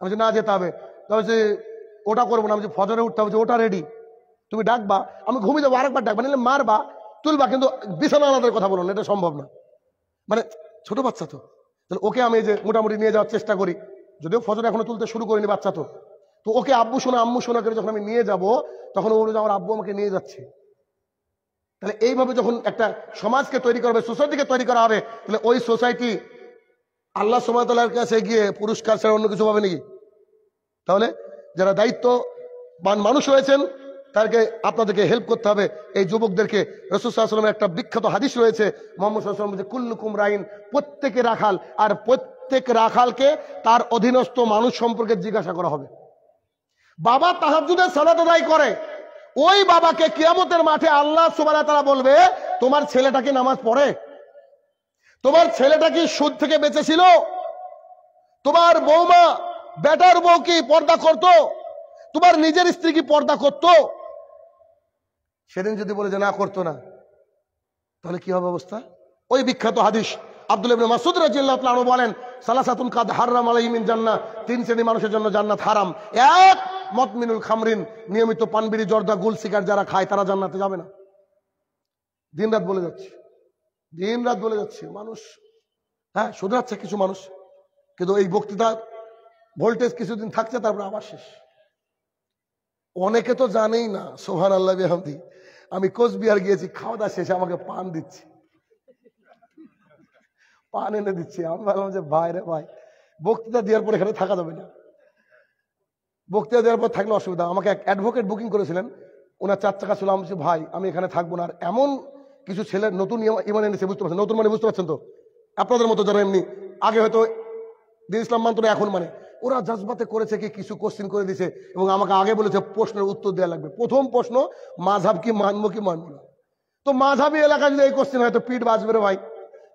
আমি না যেতে হবে তা যে ওটা করবো না আমি ফজরে উঠতে হবে ওটা রেডি তুমি ডাকবা আমি ঘুমিয়ে দেবো আরেকবার ডাকবা নিলে মারবা তুলবা কিন্তু বিছানা আলাদার কথা বলো না এটা সম্ভব না মানে ছোট বাচ্চা তো তাহলে ওকে আমি যে মোটামুটি নিয়ে যাওয়ার চেষ্টা করি যদিও ফজর এখনো তুলতে শুরু করিনি বাচ্চা তো তো ওকে আব্বু শোনা আম্মু শোনা করে যখন আমি নিয়ে যাব তখন ওগুলো আমার আব্বু আমাকে নিয়ে যাচ্ছে তাহলে এইভাবে যখন একটা সমাজকে তৈরি করা হবে সোসাইটিকে তৈরি করা হবে তাহলে ওই সোসাইটি আল্লাহ সোমাতার কাছে গিয়ে পুরস্কার ছাড়া অন্য কিছু পাবে নাকি তাহলে যারা দায়িত্ববান মানুষ রয়েছেন তাদেরকে আপনাদেরকে হেল্প করতে হবে এই যুবকদেরকে রসুলের একটা বিখ্যাত হাদিস রয়েছে মোহাম্মদ কুল্লুকুম রাইন প্রত্যেকে রাখাল আর প্রত্যেক রাখালকে তার অধীনস্থ মানুষ সম্পর্কে জিজ্ঞাসা করা হবে বাবা তাহাজুদের সালাত আদায় করে ওই বাবাকে কিয়ামতের মাঠে আল্লাহ সুবাহ তারা বলবে তোমার ছেলেটা কি নামাজ পড়ে তোমার ছেলেটা কি সুদ থেকে বেঁচেছিল তোমার বৌমা বেটার বউ কি পর্দা করত তোমার নিজের স্ত্রী কি পর্দা করত সেদিন যদি বলে যে না করতো না তাহলে কি হবে অবস্থা ওই বিখ্যাত হাদিস আব্দুল মাসুদ রাজিয়াল্লাহু বলেন সালাসাতুল কাদ হারাম আলাইমিন জান্না তিন শ্রেণীর মানুষের জন্য জান্নাত হারাম এক মতমিনুল খামরিন নিয়মিত পানবিড়ি জর্দা গুল শিকার যারা খায় তারা জান্নাতে যাবে না দিন রাত বলে যাচ্ছে দিন রাত বলে যাচ্ছে মানুষ হ্যাঁ শুধরাচ্ছে কিছু মানুষ কিন্তু এই বক্তৃতা ভোল্টেজ কিছুদিন থাকছে তারপরে আবার শেষ অনেকে তো জানেই না সোহান আল্লাহ আমি কোচবিহার গিয়েছি খাওয়া দাওয়া শেষে আমাকে পান দিচ্ছে পান এনে দিচ্ছে আমি ভাবলাম যে ভাই রে ভাই বক্তৃতা দেওয়ার পর এখানে থাকা যাবে না বক্তৃতা দেওয়ার পর থাকলে অসুবিধা আমাকে এক অ্যাডভোকেট বুকিং করেছিলেন ওনার চার চাকা ছিল আমি ভাই আমি এখানে থাকবো না আর এমন কিছু ছেলের নতুন ইমান এনেছে বুঝতে পারছেন নতুন মানে বুঝতে পারছেন তো আপনাদের মতো যারা এমনি আগে হয়তো দিন ইসলাম মানত এখন মানে ওরা জাজবাতে করেছে কি কিছু কোশ্চিন করে দিছে এবং আমাকে আগে বলেছে প্রশ্নের উত্তর দেওয়া লাগবে প্রথম প্রশ্ন মাঝাব কি মানবো কি মানবো না তো মাঝাবি এলাকায় যদি এই কোশ্চিন হয়তো পিঠ বাজবে রে ভাই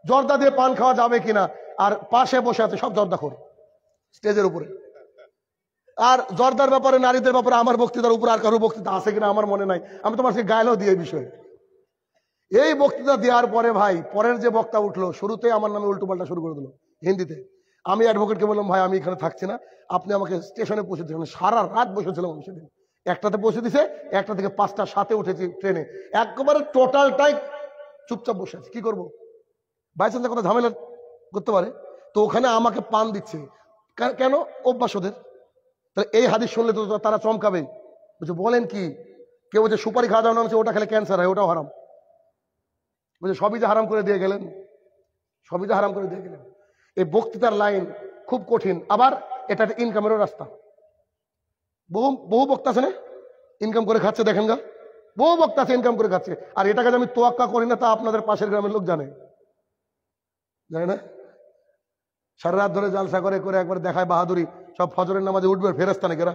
জর্দা দিয়ে পান খাওয়া যাবে কিনা আর পাশে বসে আছে সব জর্দা খোর স্টেজের উপরে আর জর্দার ব্যাপারে নারীদের ব্যাপারে আমার বক্তৃতার উপরে আর কারো বক্তৃতা আছে কিনা আমার মনে নাই আমি তোমার সেই গায়লও দিয়ে বিষয়ে এই বক্তৃতা দেওয়ার পরে ভাই পরের যে বক্তা উঠলো শুরুতে আমার নামে উল্টো পাল্টা শুরু করে দিল হিন্দিতে আমি অ্যাডভোকেটকে বললাম ভাই আমি এখানে থাকছি না আপনি আমাকে স্টেশনে পৌঁছে দিচ্ছেন সারা রাত বসেছিলাম আমি সেদিন একটাতে পৌঁছে দিছে একটা থেকে পাঁচটা সাথে উঠেছি ট্রেনে টোটাল টোটালটাই চুপচাপ বসে আছি কি করবো বাইচান্সে কোনো ঝামেলা করতে পারে তো ওখানে আমাকে পান দিচ্ছে কেন অভ্যাস ওদের তাহলে এই হাদিস শুনলে তো তারা চমকাবে বলছে বলেন কি কেউ বলছে সুপারি খাওয়া যাবে না ওটা খেলে ক্যান্সার হয় ওটাও হারাম বলছে সবই যে হারাম করে দিয়ে গেলেন সবই যে হারাম করে দিয়ে গেলেন এই বক্তৃতার লাইন খুব কঠিন আবার এটা একটা ইনকামেরও রাস্তা বহু বহু বক্তা আছে না ইনকাম করে খাচ্ছে দেখেন গা বহু বক্তা আছে ইনকাম করে খাচ্ছে আর এটাকে আমি তোয়াক্কা করি না তা আপনাদের পাশের গ্রামের লোক জানে জানে না সারা রাত ধরে জালসা করে করে একবার দেখায় বাহাদুরি সব ফজরের নামাজে উঠবে ফেরস্তা নাকেরা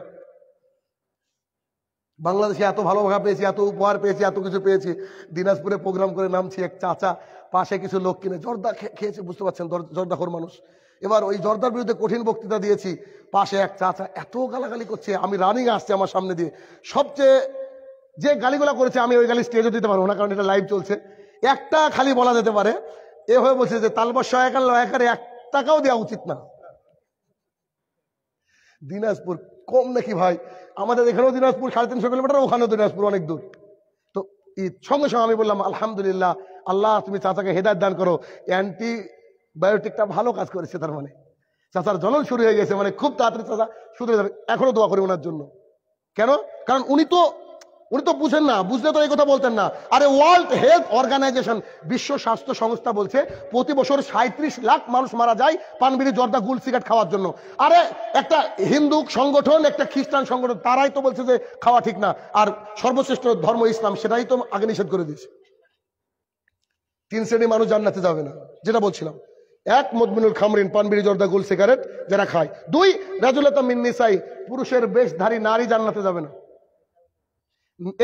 বাংলাদেশে এত ভালোবাসা পেয়েছি এত উপহার পেয়েছি এত কিছু পেয়েছি দিনাজপুরে প্রোগ্রাম করে নামছি এক চাচা পাশে কিছু লোক কিনে জর্দা খেয়েছে বুঝতে পারছেন জর্দাখোর মানুষ এবার ওই জর্দার বিরুদ্ধে কঠিন বক্তৃতা দিয়েছি পাশে এক চাচা এত গালাগালি করছে আমি রানিং আসছে আমার সামনে দিয়ে সবচেয়ে যে গালিগুলা করেছে আমি ওই গালি স্টেজও দিতে পারবো না কারণ এটা লাইভ চলছে একটা খালি বলা যেতে পারে এ হয়ে বলছে যে তালবা সহায়কার লয়াকারে এক টাকাও দেওয়া উচিত না দিনাজপুর কম নাকি ভাই আমাদের এখানেও দিনাজপুর সাড়ে তিনশো কিলোমিটার ওখানেও দিনাজপুর অনেক দূর তো সঙ্গে সঙ্গে আমি বললাম আলহামদুলিল্লাহ আল্লাহ তুমি চাচাকে হেদায়ত দান করো অ্যান্টিবায়োটিকটা ভালো কাজ করেছে তার মানে চাচার জলন শুরু হয়ে গেছে মানে খুব তাড়াতাড়ি চাচা শুধু যাবে এখনো দোয়া করি ওনার জন্য কেন কারণ উনি তো উনি তো বুঝেন না বুঝলে তো এই কথা বলতেন না আরে ওয়ার্ল্ড হেলথ অর্গানাইজেশন বিশ্ব স্বাস্থ্য সংস্থা বলছে প্রতি বছর সাঁত্রিশ লাখ মানুষ মারা যায় পানবিড়ি জর্দা গুল সিগারেট খাওয়ার জন্য আরে একটা হিন্দু সংগঠন একটা খ্রিস্টান সংগঠন তারাই তো বলছে যে খাওয়া ঠিক না আর সর্বশ্রেষ্ঠ ধর্ম ইসলাম সেটাই তো আগে নিষেধ করে দিয়েছে তিন শ্রেণী মানুষ জান্নাতে যাবে না যেটা বলছিলাম এক মদমিনুল খামরিন পানবিড়ি জর্দা গুল সিগারেট যারা খায় দুই রাজুলতা মিন্নিসাই পুরুষের বেশধারী নারী জান্নাতে যাবে না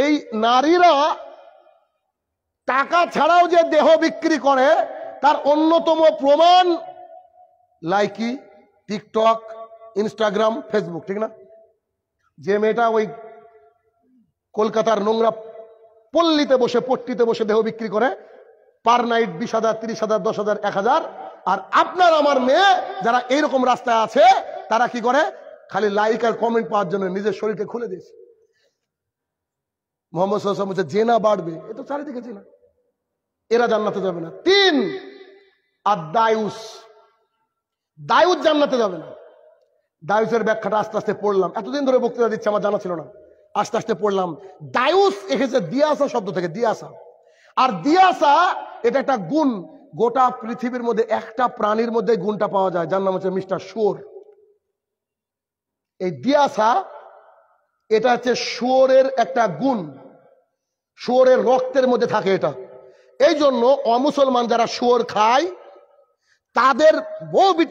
এই নারীরা টাকা ছাড়াও যে দেহ বিক্রি করে তার অন্যতম প্রমাণ লাইকি টিকটক ইনস্টাগ্রাম ফেসবুক ঠিক না যে মেয়েটা ওই কলকাতার নোংরা পল্লীতে বসে পট্টিতে বসে দেহ বিক্রি করে পার নাইট বিশ হাজার তিরিশ হাজার দশ হাজার এক হাজার আর আপনার আমার মেয়ে যারা এইরকম রাস্তায় আছে তারা কি করে খালি লাইক আর কমেন্ট পাওয়ার জন্য নিজের শরীরকে খুলে দিয়েছে মোহাম্মদ সাল্লাম বলছে জেনা বাড়বে এ তো চারিদিকে জেনা এরা জান্নাতে যাবে না তিন আর দায়ুস দায়ুস জান্নাতে যাবে না দায়ুসের ব্যাখ্যাটা আস্তে আস্তে পড়লাম এতদিন ধরে বক্তৃতা দিচ্ছে আমার জানা ছিল না আস্তে আস্তে পড়লাম দায়ুস এসেছে দিয়াসা শব্দ থেকে দিয়াসা আর দিয়াসা এটা একটা গুণ গোটা পৃথিবীর মধ্যে একটা প্রাণীর মধ্যে গুণটা পাওয়া যায় যার নাম হচ্ছে মিস্টার শোর এই দিয়াসা এটা হচ্ছে শোরের একটা গুণ শুয়োরের রক্তের মধ্যে থাকে এটা এই জন্য অমুসলমান যারা শুয়োর খায় তাদের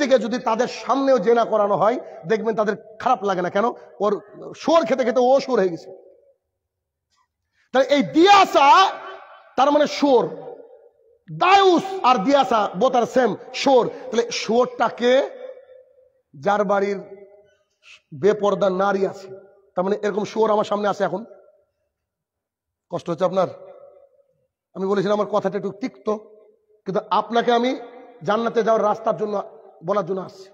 থেকে যদি তাদের সামনেও জেনা করানো হয় দেখবেন তাদের খারাপ লাগে না কেন ওর শোর খেতে খেতে ও সোর হয়ে গেছে তাহলে এই দিয়াসা তার মানে সোর দায়ুস আর দিয়াসা বোতার সেম সোর তাহলে সোরটাকে যার বাড়ির বেপর্দা নারী আছে তার মানে এরকম সোর আমার সামনে আছে এখন কষ্ট হচ্ছে আপনার আমি বলেছিলাম আমার কথাটা একটু তিক্ত কিন্তু আপনাকে আমি জান্নাতে যাওয়ার রাস্তার জন্য বলার জন্য আসছি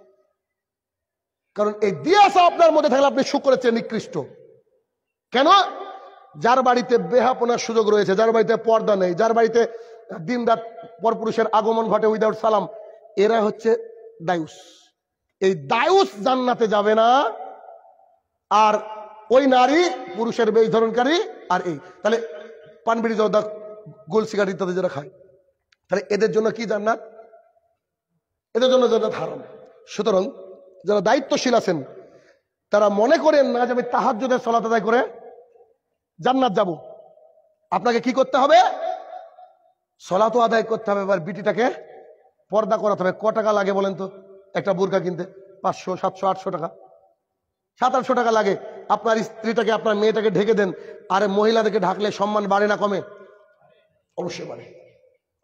কারণ এই দিয়াশা আপনার মধ্যে থাকলে আপনি শুক্রের নিকৃষ্ট কেন যার বাড়িতে বেহাপনার সুযোগ রয়েছে যার বাড়িতে পর্দা নেই যার বাড়িতে দিন রাত পরপুরুষের আগমন ঘটে উইদাউট সালাম এরা হচ্ছে দায়ুস এই দায়ুস জান্নাতে যাবে না আর ওই নারী পুরুষের বেশ ধরনকারী আর এই তাহলে পানবিড়ি জর্দা গোল সিগারেট ইত্যাদি যারা খায় তাহলে এদের জন্য কি জান্নাত এদের জন্য জান্নাত হারাম সুতরাং যারা দায়িত্বশীল আছেন তারা মনে করেন না যে আমি তাহার যদি সলাত আদায় করে জান্নাত যাব আপনাকে কি করতে হবে তো আদায় করতে হবে এবার বিটিটাকে পর্দা করাতে হবে ক টাকা লাগে বলেন তো একটা বুর্কা কিনতে পাঁচশো সাতশো আটশো টাকা সাত আটশো টাকা লাগে আপনার স্ত্রীটাকে আপনার মেয়েটাকে ঢেকে দেন আর মহিলাদেরকে ঢাকলে সম্মান বাড়ে না কমে অবশ্যই বাড়ে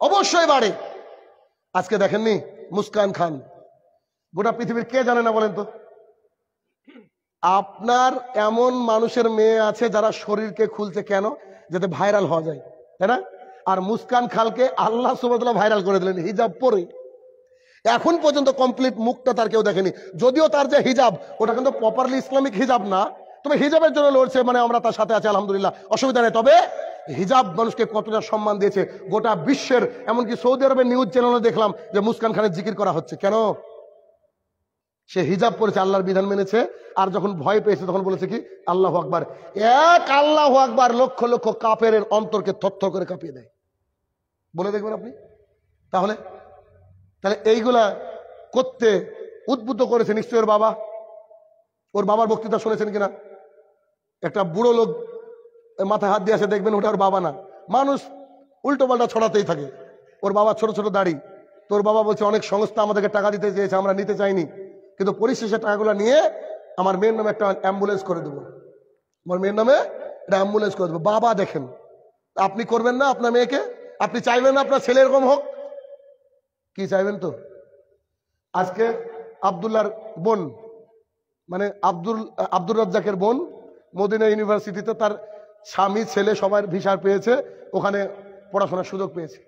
অবশ্যই বাড়ে আজকে দেখেননি মুস্কান খান গোটা পৃথিবীর কে জানে না বলেন তো আপনার এমন মানুষের মেয়ে আছে যারা শরীরকে খুলছে কেন যাতে ভাইরাল হওয়া যায় তাই না আর মুস্কান খালকে আল্লাহ সুবাদলা ভাইরাল করে দিলেন হিজাব পরে এখন পর্যন্ত কমপ্লিট মুখটা তার কেউ দেখেনি যদিও তার যে হিজাব ওটা কিন্তু প্রপারলি ইসলামিক হিজাব না তবে হিজাবের জন্য লড়ছে মানে আমরা তার সাথে আছি আলহামদুলিল্লাহ অসুবিধা নেই তবে হিজাব মানুষকে কতটা সম্মান দিয়েছে গোটা বিশ্বের এমনকি সৌদি আরবের নিউজ চ্যানেলে দেখলাম যে মুসকান খানের জিকির করা হচ্ছে কেন সে হিজাব করেছে আল্লাহর বিধান মেনেছে আর যখন ভয় পেয়েছে তখন বলেছে কি আল্লাহ আকবার এক আল্লাহ আকবার লক্ষ লক্ষ কাপের অন্তরকে থর করে কাঁপিয়ে দেয় বলে দেখবেন আপনি তাহলে তাহলে এইগুলা করতে উদ্বুদ্ধ করেছে নিশ্চয় ওর বাবা ওর বাবার বক্তৃতা শুনেছেন কিনা একটা বুড়ো লোক মাথায় হাত দিয়ে আসে দেখবেন ওটা ওর বাবা না মানুষ উল্টো পাল্টা ছড়াতেই থাকে ওর বাবা ছোট ছোট দাড়ি তোর বাবা বলছে অনেক সংস্থা আমাদেরকে টাকা দিতে চেয়েছে আমরা নিতে চাইনি কিন্তু পরিশেষে টাকাগুলো নিয়ে আমার মেয়ের নামে একটা অ্যাম্বুলেন্স করে দেবো আমার মেয়ের নামে একটা অ্যাম্বুলেন্স করে দেবো বাবা দেখেন আপনি করবেন না আপনার মেয়েকে আপনি চাইবেন না আপনার ছেলে এরকম হোক কি চাইবেন তো আজকে আবদুল্লার বোন মানে আব্দুল আব্দুর রাজ্জাকের বোন মদিনা ইউনিভার্সিটিতে তার স্বামী ছেলে সবাই ভিসার পেয়েছে ওখানে পড়াশোনার সুযোগ পেয়েছে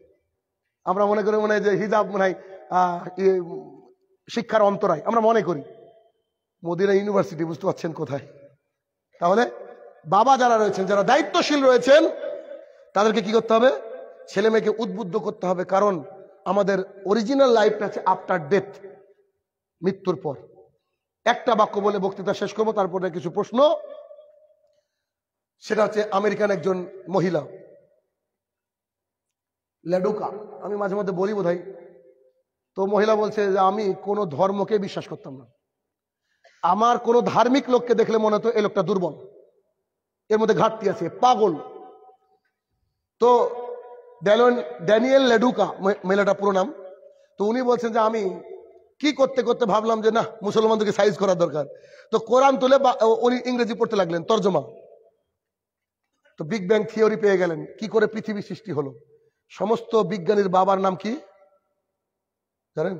আমরা মনে করি মনে হয় যে হিজাব মনে হয় ইয়ে, শিক্ষার অন্তরায় আমরা মনে করি মদিনা ইউনিভার্সিটি বুঝতে পারছেন কোথায় তাহলে বাবা যারা রয়েছেন যারা দায়িত্বশীল রয়েছেন তাদেরকে কি করতে হবে ছেলে মেয়েকে উদ্বুদ্ধ করতে হবে কারণ আমাদের অরিজিনাল লাইফটা আছে আফটার ডেথ মৃত্যুর পর একটা বাক্য বলে বক্তৃতা শেষ করবো তারপরে কিছু প্রশ্ন সেটা হচ্ছে আমেরিকান একজন মহিলা লেডুকা আমি মাঝে মধ্যে বলি বোধ তো মহিলা বলছে যে আমি কোনো ধর্মকে বিশ্বাস করতাম না আমার কোনো ধার্মিক লোককে দেখলে মনে হতো এই লোকটা দুর্বল এর মধ্যে ঘাটতি আছে পাগল তো ড্যানিয়েল লেডুকা মহিলাটা পুরো নাম তো উনি বলছেন যে আমি কি করতে করতে ভাবলাম যে না মুসলমানদেরকে সাইজ করা দরকার তো কোরআন তুলে উনি ইংরেজি পড়তে লাগলেন তর্জমা তো বিগ ব্যাং থিওরি পেয়ে গেলেন কি করে পৃথিবী সৃষ্টি হলো সমস্ত বিজ্ঞানীর বাবার নাম কি জানেন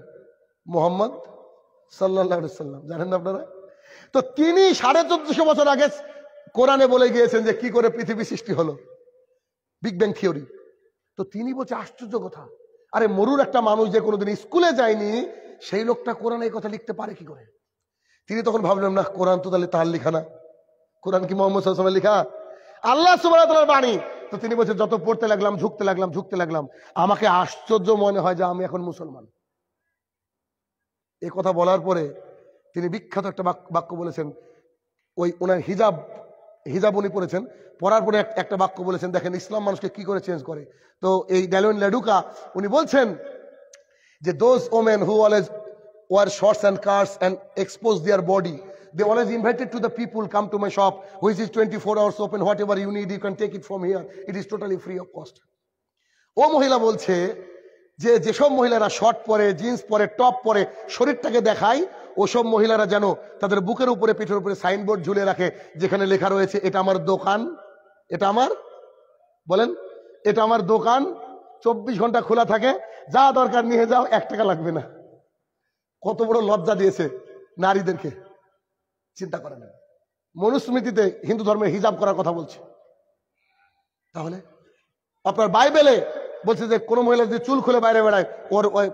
মোহাম্মদ সাল্লাহ সাল্লাম জানেন না আপনারা তো তিনি সাড়ে চোদ্দশো বছর আগে কোরআনে বলে গিয়েছেন যে কি করে পৃথিবী সৃষ্টি হলো বিগ ব্যাং থিওরি তো তিনি বলছে আশ্চর্য কথা আরে মরুর একটা মানুষ যে কোনোদিন স্কুলে যায়নি সেই লোকটা কোরআন এই কথা লিখতে পারে কি করে তিনি তখন ভাবলেন না কোরআন তো তাহলে তার লিখা না কোরআন কি মোহাম্মদ সাল্লামের লিখা আল্লাহ সুবাহর বাণী তো তিনি বলছেন যত পড়তে লাগলাম ঝুঁকতে লাগলাম ঝুঁকতে লাগলাম আমাকে আশ্চর্য মনে হয় যে আমি এখন মুসলমান এ কথা বলার পরে তিনি বিখ্যাত একটা বাক্য বলেছেন ওই ওনার হিজাব হিজাব উনি পড়েছেন পড়ার পরে একটা বাক্য বলেছেন দেখেন ইসলাম মানুষকে কি করে চেঞ্জ করে তো এই ড্যালোন লেডুকা উনি বলছেন যে those women who always wear shorts and cars and expose their body They always invited to the people, come to my shop, which is 24 hours open, whatever you need, you can take it from here. It is totally free of cost. ও মহিলা বলছে যে যেসব মহিলারা শর্ট পরে জিন্স পরে টপ পরে শরীরটাকে দেখায় ওসব মহিলারা যেন তাদের বুকের উপরে পিঠের উপরে সাইনবোর্ড ঝুলে রাখে যেখানে লেখা রয়েছে এটা আমার দোকান এটা আমার বলেন এটা আমার দোকান চব্বিশ ঘন্টা খোলা থাকে যা দরকার নিয়ে যাও এক টাকা লাগবে না কত বড় লজ্জা দিয়েছে নারীদেরকে চিন্তা করেন মনুস্মৃতিতে হিন্দু ধর্মে হিজাব করার কথা বলছে তাহলে আপনার বাইবেলে বলছে যে কোনো মহিলা যদি চুল খুলে বাইরে বেড়ায় ওর ওই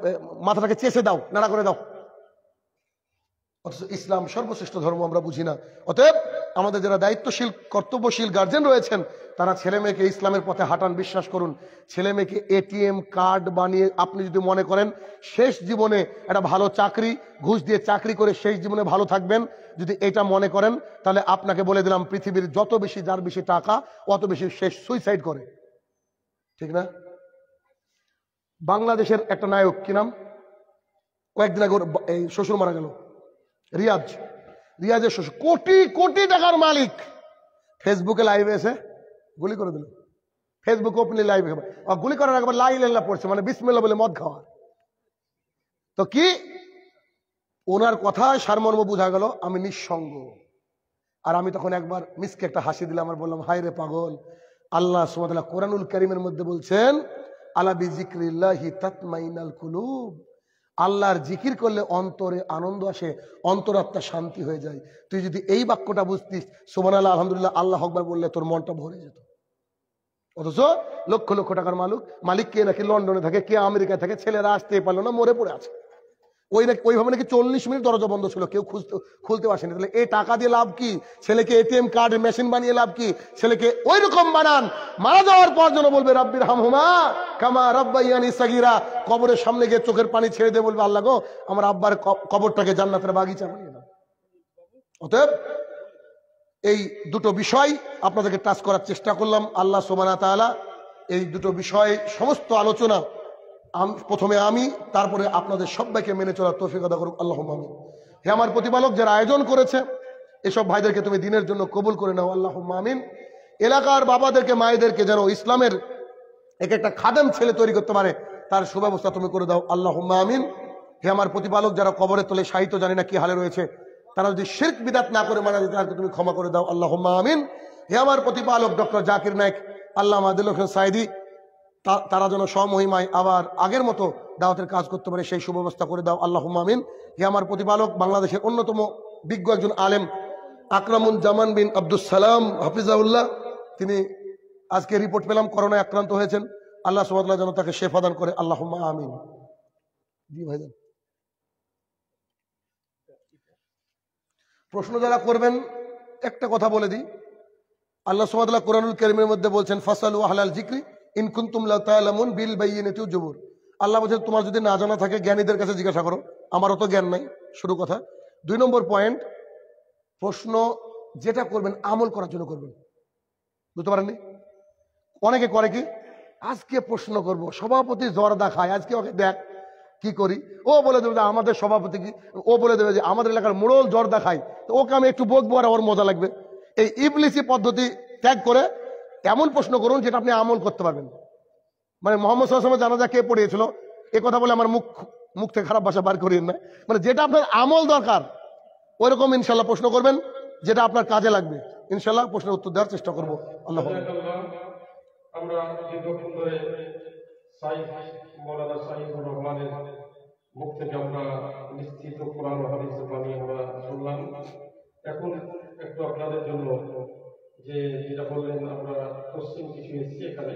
মাথাটাকে চেষে দাও নাড়া করে দাও অথচ ইসলাম সর্বশ্রেষ্ঠ ধর্ম আমরা বুঝি না অতএব আমাদের যারা দায়িত্বশীল কর্তব্যশীল গার্জেন রয়েছেন তারা ছেলে মেয়েকে ইসলামের পথে হাঁটান বিশ্বাস করুন ছেলে মেয়েকে এটিএম কার্ড বানিয়ে আপনি যদি মনে করেন শেষ জীবনে একটা ভালো চাকরি ঘুষ দিয়ে চাকরি করে শেষ জীবনে ভালো থাকবেন যদি এটা মনে করেন তাহলে আপনাকে বলে দিলাম পৃথিবীর যত বেশি যার বেশি টাকা অত বেশি শেষ সুইসাইড করে ঠিক না বাংলাদেশের একটা নায়ক কি নাম কয়েকদিন আগে এই শ্বশুর মারা গেল রিয়াজ রিয়াজের শ্বশুর কোটি কোটি টাকার মালিক ফেসবুকে লাইভ এসে গুলি করে দিল ফেসবুক ওপেনলি লাইভ হবে আর গুলি করার আগে লাই লেল্লা পড়ছে মানে বিসমেল্লা বলে মদ খাওয়া তো কি ওনার কথা সারমর্ম বোঝা গেল আমি নিঃসঙ্গ আর আমি তখন একবার মিসকে একটা হাসি দিলাম আর বললাম হায় রে পাগল আল্লাহ সুমাত কোরআনুল করিমের মধ্যে বলছেন আলাবি জিক্রিল্লাহি তাতমাইনাল কুলুব আল্লাহর জিকির করলে অন্তরে আনন্দ আসে অন্তরাত্মা শান্তি হয়ে যায় তুই যদি এই বাক্যটা বুঝতিস সোমান আল্লাহ আলহামদুলিল্লাহ আল্লাহ হকবার বললে তোর মনটা ভরে যেত অথচ লক্ষ লক্ষ টাকার মালিক মালিক কে নাকি লন্ডনে থাকে কে আমেরিকায় থাকে ছেলেরা আসতে পারলো না মরে পড়ে আছে ওই নাকি ওইভাবে নাকি চল্লিশ মিনিট দরজা বন্ধ ছিল কেউ খুঁজতে খুলতে পারছে না তাহলে এ টাকা দিয়ে লাভ কি ছেলেকে এটিএম কার্ড মেশিন বানিয়ে লাভ কি ছেলেকে ওই রকম বানান মারা যাওয়ার পর যেন বলবে রাব্বির হামহুমা কামা রাব্বাইয়ানি সাগিরা কবরের সামনে গিয়ে চোখের পানি ছেড়ে দিয়ে বলবে আল্লাহ গো আমার আব্বার কবরটাকে জান্নাতের বাগিচা বানিয়ে দাও অতএব এই দুটো বিষয় আপনাদেরকে টাচ করার চেষ্টা করলাম আল্লাহ সোমানা তালা এই দুটো বিষয় সমস্ত আলোচনা প্রথমে আমি তারপরে আপনাদের সবাইকে মেনে চলার তৌফিক করুক আল্লাহ মামিন হে আমার প্রতিপালক যারা আয়োজন করেছে এসব ভাইদেরকে তুমি দিনের জন্য কবুল করে নাও আল্লাহ মামিন এলাকার বাবাদেরকে মায়েদেরকে যেন ইসলামের এক একটা খাদেম ছেলে তৈরি করতে পারে তার সুব্যবস্থা তুমি করে দাও আল্লাহ আমিন হে আমার প্রতিপালক যারা কবরে তোলে সাহিত্য জানি না কি হালে রয়েছে তারা যদি শির্ক বিদাত না করে মারা যেতে তাদেরকে তুমি ক্ষমা করে দাও আল্লাহ আমিন হে আমার প্রতিপালক ডক্টর জাকির নায়ক আল্লাহ আদিল হোসেন সাইদি তারা যেন স্বমহিমায় আবার আগের মতো দাওয়াতের কাজ করতে পারে সেই সুব্যবস্থা করে দাও আল্লাহ মামিন হে আমার প্রতিপালক বাংলাদেশের অন্যতম বিজ্ঞ একজন আলেম আকরামুল জামান বিন আব্দুল সালাম হাফিজাউল্লাহ তিনি আজকে রিপোর্ট পেলাম করোনায় আক্রান্ত হয়েছেন আল্লাহ সুবাদ যেন তাকে শেফা দান করে আল্লাহ আমিন জি ভাইজান প্রশ্ন যারা করবেন একটা কথা বলে দিই আল্লাহ সুবাদ কোরআনুল করিমের মধ্যে বলছেন ফাসাল ও হালাল জিক্রি ইনকুন্তুমলা তালামুন বিল বাইনেতেও জবুর আল্লাহ বলছেন তোমার যদি না জানা থাকে জ্ঞানীদের কাছে জিজ্ঞাসা করো আমার অত জ্ঞান নাই শুরু কথা দুই নম্বর পয়েন্ট প্রশ্ন যেটা করবেন আমল করার জন্য করবেন বুঝতে পারেননি অনেকে করে কি আজকে প্রশ্ন করব সভাপতি জ্বর দেখায় আজকে ওকে দেখ কি করি ও বলে দেবে যে আমাদের সভাপতি কি ও বলে দেবে যে আমাদের এলাকার মোড়ল জ্বর দেখায় তো ওকে আমি একটু বকবো আর ওর মজা লাগবে এই ইবলিসি পদ্ধতি ত্যাগ করে এমন প্রশ্ন করুন যেটা আপনি আমল করতে পারবেন মানে মোহাম্মদ সাল্লাহ যা কে পড়িয়েছিল এ কথা বলে আমার মুখ মুখ থেকে খারাপ ভাষা বার করিয়েন না মানে যেটা আপনার আমল দরকার ওই রকম ইনশাল্লাহ প্রশ্ন করবেন যেটা আপনার কাজে লাগবে ইনশাল্লাহ প্রশ্নের উত্তর দেওয়ার চেষ্টা করবো আল্লাহ আমরা এখন একটু আপনাদের জন্য যে যেটা বললেন আমরা কোশ্চেন কিছু এসছে এখানে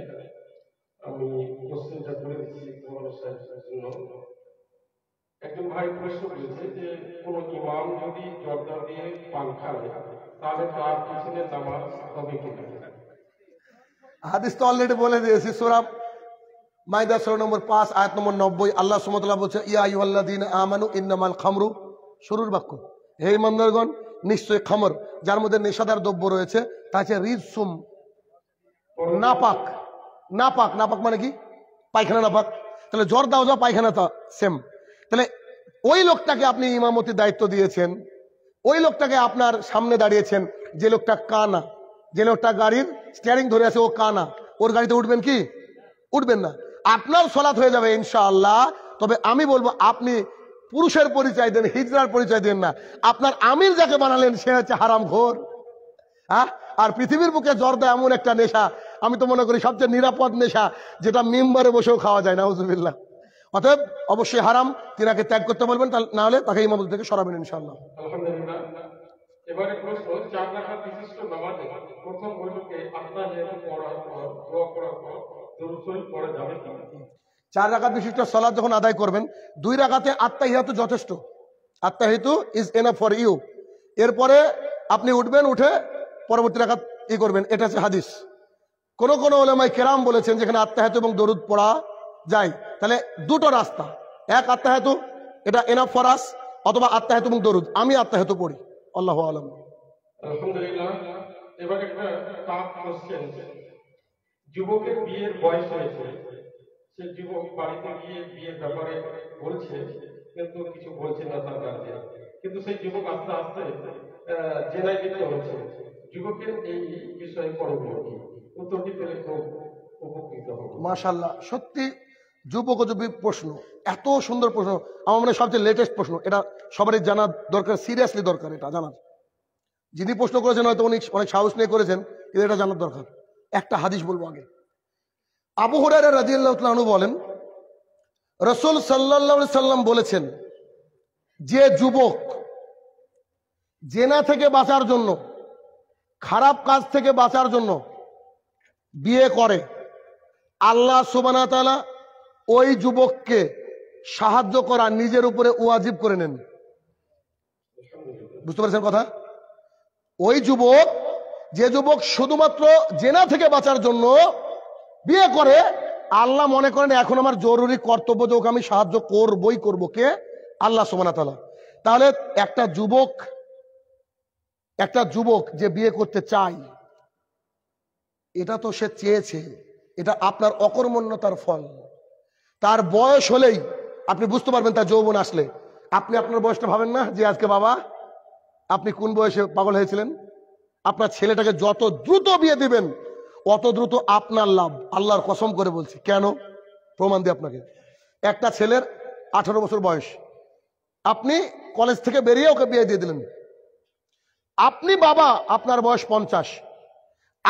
আমি কোশ্চেনটা বলে দিচ্ছি তোমার জন্য একজন ভাই প্রশ্ন করেছে যে কোন ইমাম যদি জর্দা দিয়ে পান খায় তাহলে তার পিছনে নামাজ হবে কিনা হাদিস তো অলরেডি বলে দিয়েছি সুরাব মাইদা সোরা নম্বর পাঁচ আয়াত নম্বর নব্বই আল্লাহ সুমতলা বলছে ইয়া ইউল্লাদিন আমানু ইন্নামাল খামরু শুরুর বাক্য হে ইমানদারগণ নিশ্চয় খামর যার মধ্যে নেশাদার দ্রব্য রয়েছে তা হচ্ছে রিজসুম নাপাক নাপাক নাপাক মানে কি পায়খানা নাপাক তাহলে জ্বর দাও যা পায়খানা তা সেম তাহলে ওই লোকটাকে আপনি ইমামতির দায়িত্ব দিয়েছেন ওই লোকটাকে আপনার সামনে দাঁড়িয়েছেন যে লোকটা কানা যে লোকটা গাড়ির স্টিয়ারিং ধরে আছে ও কানা ওর গাড়িতে উঠবেন কি উঠবেন না আপনার সলাৎ হয়ে যাবে ইনশাআল্লাহ তবে আমি বলবো আপনি পুরুষের পরিচয় দেন হিজরার পরিচয় দেন না আপনার আমির যাকে বানালেন সে হচ্ছে হারাম ঘোর হ্যাঁ আর পৃথিবীর বুকে দেয় এমন একটা নেশা আমি তো মনে করি সবচেয়ে নিরাপদ নেশা যেটা মেম্বারে বসেও খাওয়া যায় না হুজুবিল্লা অতএব অবশ্যই হারাম তিনাকে ত্যাগ করতে বলবেন না হলে তাকে ইমামত থেকে সরাবেন ইনশাল্লাহ এবারে প্রশ্ন চার বিশিষ্ট প্রথম বৈঠকে পড়ার পর পর যাবে চার রাখাত বিশিষ্ট সলাদ যখন আদায় করবেন দুই রাখাতে আত্মাহিয়াতু যথেষ্ট আত্মাহিতু ইজ এন ফর ইউ এরপরে আপনি উঠবেন উঠে পরবর্তী রাখাত ই করবেন এটা হচ্ছে হাদিস কোন কোন ওলামাই কেরাম বলেছেন যেখানে আত্মাহেতু এবং দরুদ পড়া যায় তাহলে দুটো রাস্তা এক আত্মাহেতু এটা এনাফ ফর আস অথবা আত্মাহেতু এবং দরুদ আমি আত্মাহেতু পড়ি আল্লাহ আলম এবার একটা যুবকের বিয়ের বয়স হয়েছে সে যুবক বাড়িতে গিয়ে বিয়ের ব্যাপারে বলছে কিন্তু কিছু বলছে না তার গার্জেন কিন্তু সেই যুবক আস্তে আস্তে জেনায় লিপ্ত হচ্ছে যুবকের এই বিষয়ে পরবর্তী উত্তরটি পেলে খুব উপকৃত হব মাশাল্লাহ সত্যি যুবক যুবী প্রশ্ন এত সুন্দর প্রশ্ন আমার মনে সবচেয়ে লেটেস্ট প্রশ্ন এটা সবারই জানা দরকার সিরিয়াসলি দরকার এটা জানার যিনি প্রশ্ন করেছেন হয়তো উনি অনেক সাহস নিয়ে করেছেন কিন্তু এটা জানার দরকার একটা হাদিস বলবো আগে আবু হুরারা রাজিয়াল্লাহতালু বলেন রসুল সাল্লাহ সাল্লাম বলেছেন যে যুবক জেনা থেকে বাঁচার জন্য খারাপ কাজ থেকে বাঁচার জন্য বিয়ে করে আল্লাহ সুবানাতালা ওই যুবককে সাহায্য করা নিজের উপরে ওয়াজিব করে নেন বুঝতে পারছেন কথা ওই যুবক যে যুবক শুধুমাত্র জেনা থেকে বাঁচার জন্য বিয়ে করে আল্লাহ মনে করেন এখন আমার জরুরি কর্তব্য যোগ আমি সাহায্য করবই করব কে আল্লাহ সোমানা তাহলে একটা যুবক একটা যুবক যে বিয়ে করতে চাই এটা তো সে চেয়েছে এটা আপনার অকর্মণ্যতার ফল তার বয়স হলেই আপনি বুঝতে পারবেন তার যৌবন আসলে আপনি আপনার বয়সটা ভাবেন না যে আজকে বাবা আপনি কোন বয়সে পাগল হয়েছিলেন আপনার ছেলেটাকে যত দ্রুত বিয়ে দিবেন কত দ্রুত আপনার লাভ আল্লাহর কসম করে বলছি কেন প্রমাণ দিই আপনাকে একটা ছেলের আঠারো বছর বয়স আপনি কলেজ থেকে বেরিয়ে ওকে বিয়ে দিয়ে দিলেন আপনি বাবা আপনার বয়স পঞ্চাশ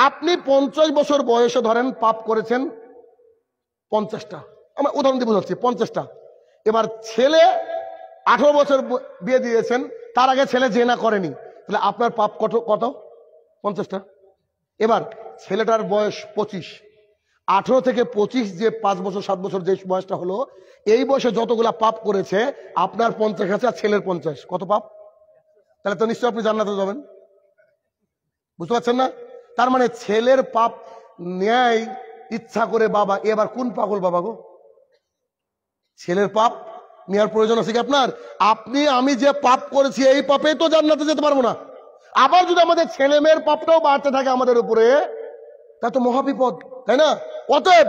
আপনি পঞ্চাশ বছর বয়সে ধরেন পাপ করেছেন পঞ্চাশটা আমি উদাহরণ দিয়ে বোঝাচ্ছি পঞ্চাশটা এবার ছেলে আঠারো বছর বিয়ে দিয়েছেন তার আগে ছেলে জেনা করেনি তাহলে আপনার পাপ কত কত পঞ্চাশটা এবার ছেলেটার বয়স পঁচিশ আঠেরো থেকে পঁচিশ যে পাঁচ বছর সাত বছর যে বয়সটা হলো এই বয়সে যতগুলা পাপ করেছে আপনার পঞ্চাশ আছে আর ছেলের পঞ্চাশ কত পাপ তাহলে তো নিশ্চয়ই আপনি জান্নাতে যাবেন বুঝতে পারছেন না তার মানে ছেলের পাপ ন্যায় ইচ্ছা করে বাবা এবার কোন পাগল বাবা গো ছেলের পাপ নেওয়ার প্রয়োজন আছে কি আপনার আপনি আমি যে পাপ করেছি এই পাপেই তো জান্নাতে যেতে পারবো না আবার যদি আমাদের ছেলে মেয়ের পাপটাও বাড়তে থাকে আমাদের উপরে তা তো মহাবিপদ তাই না অতএব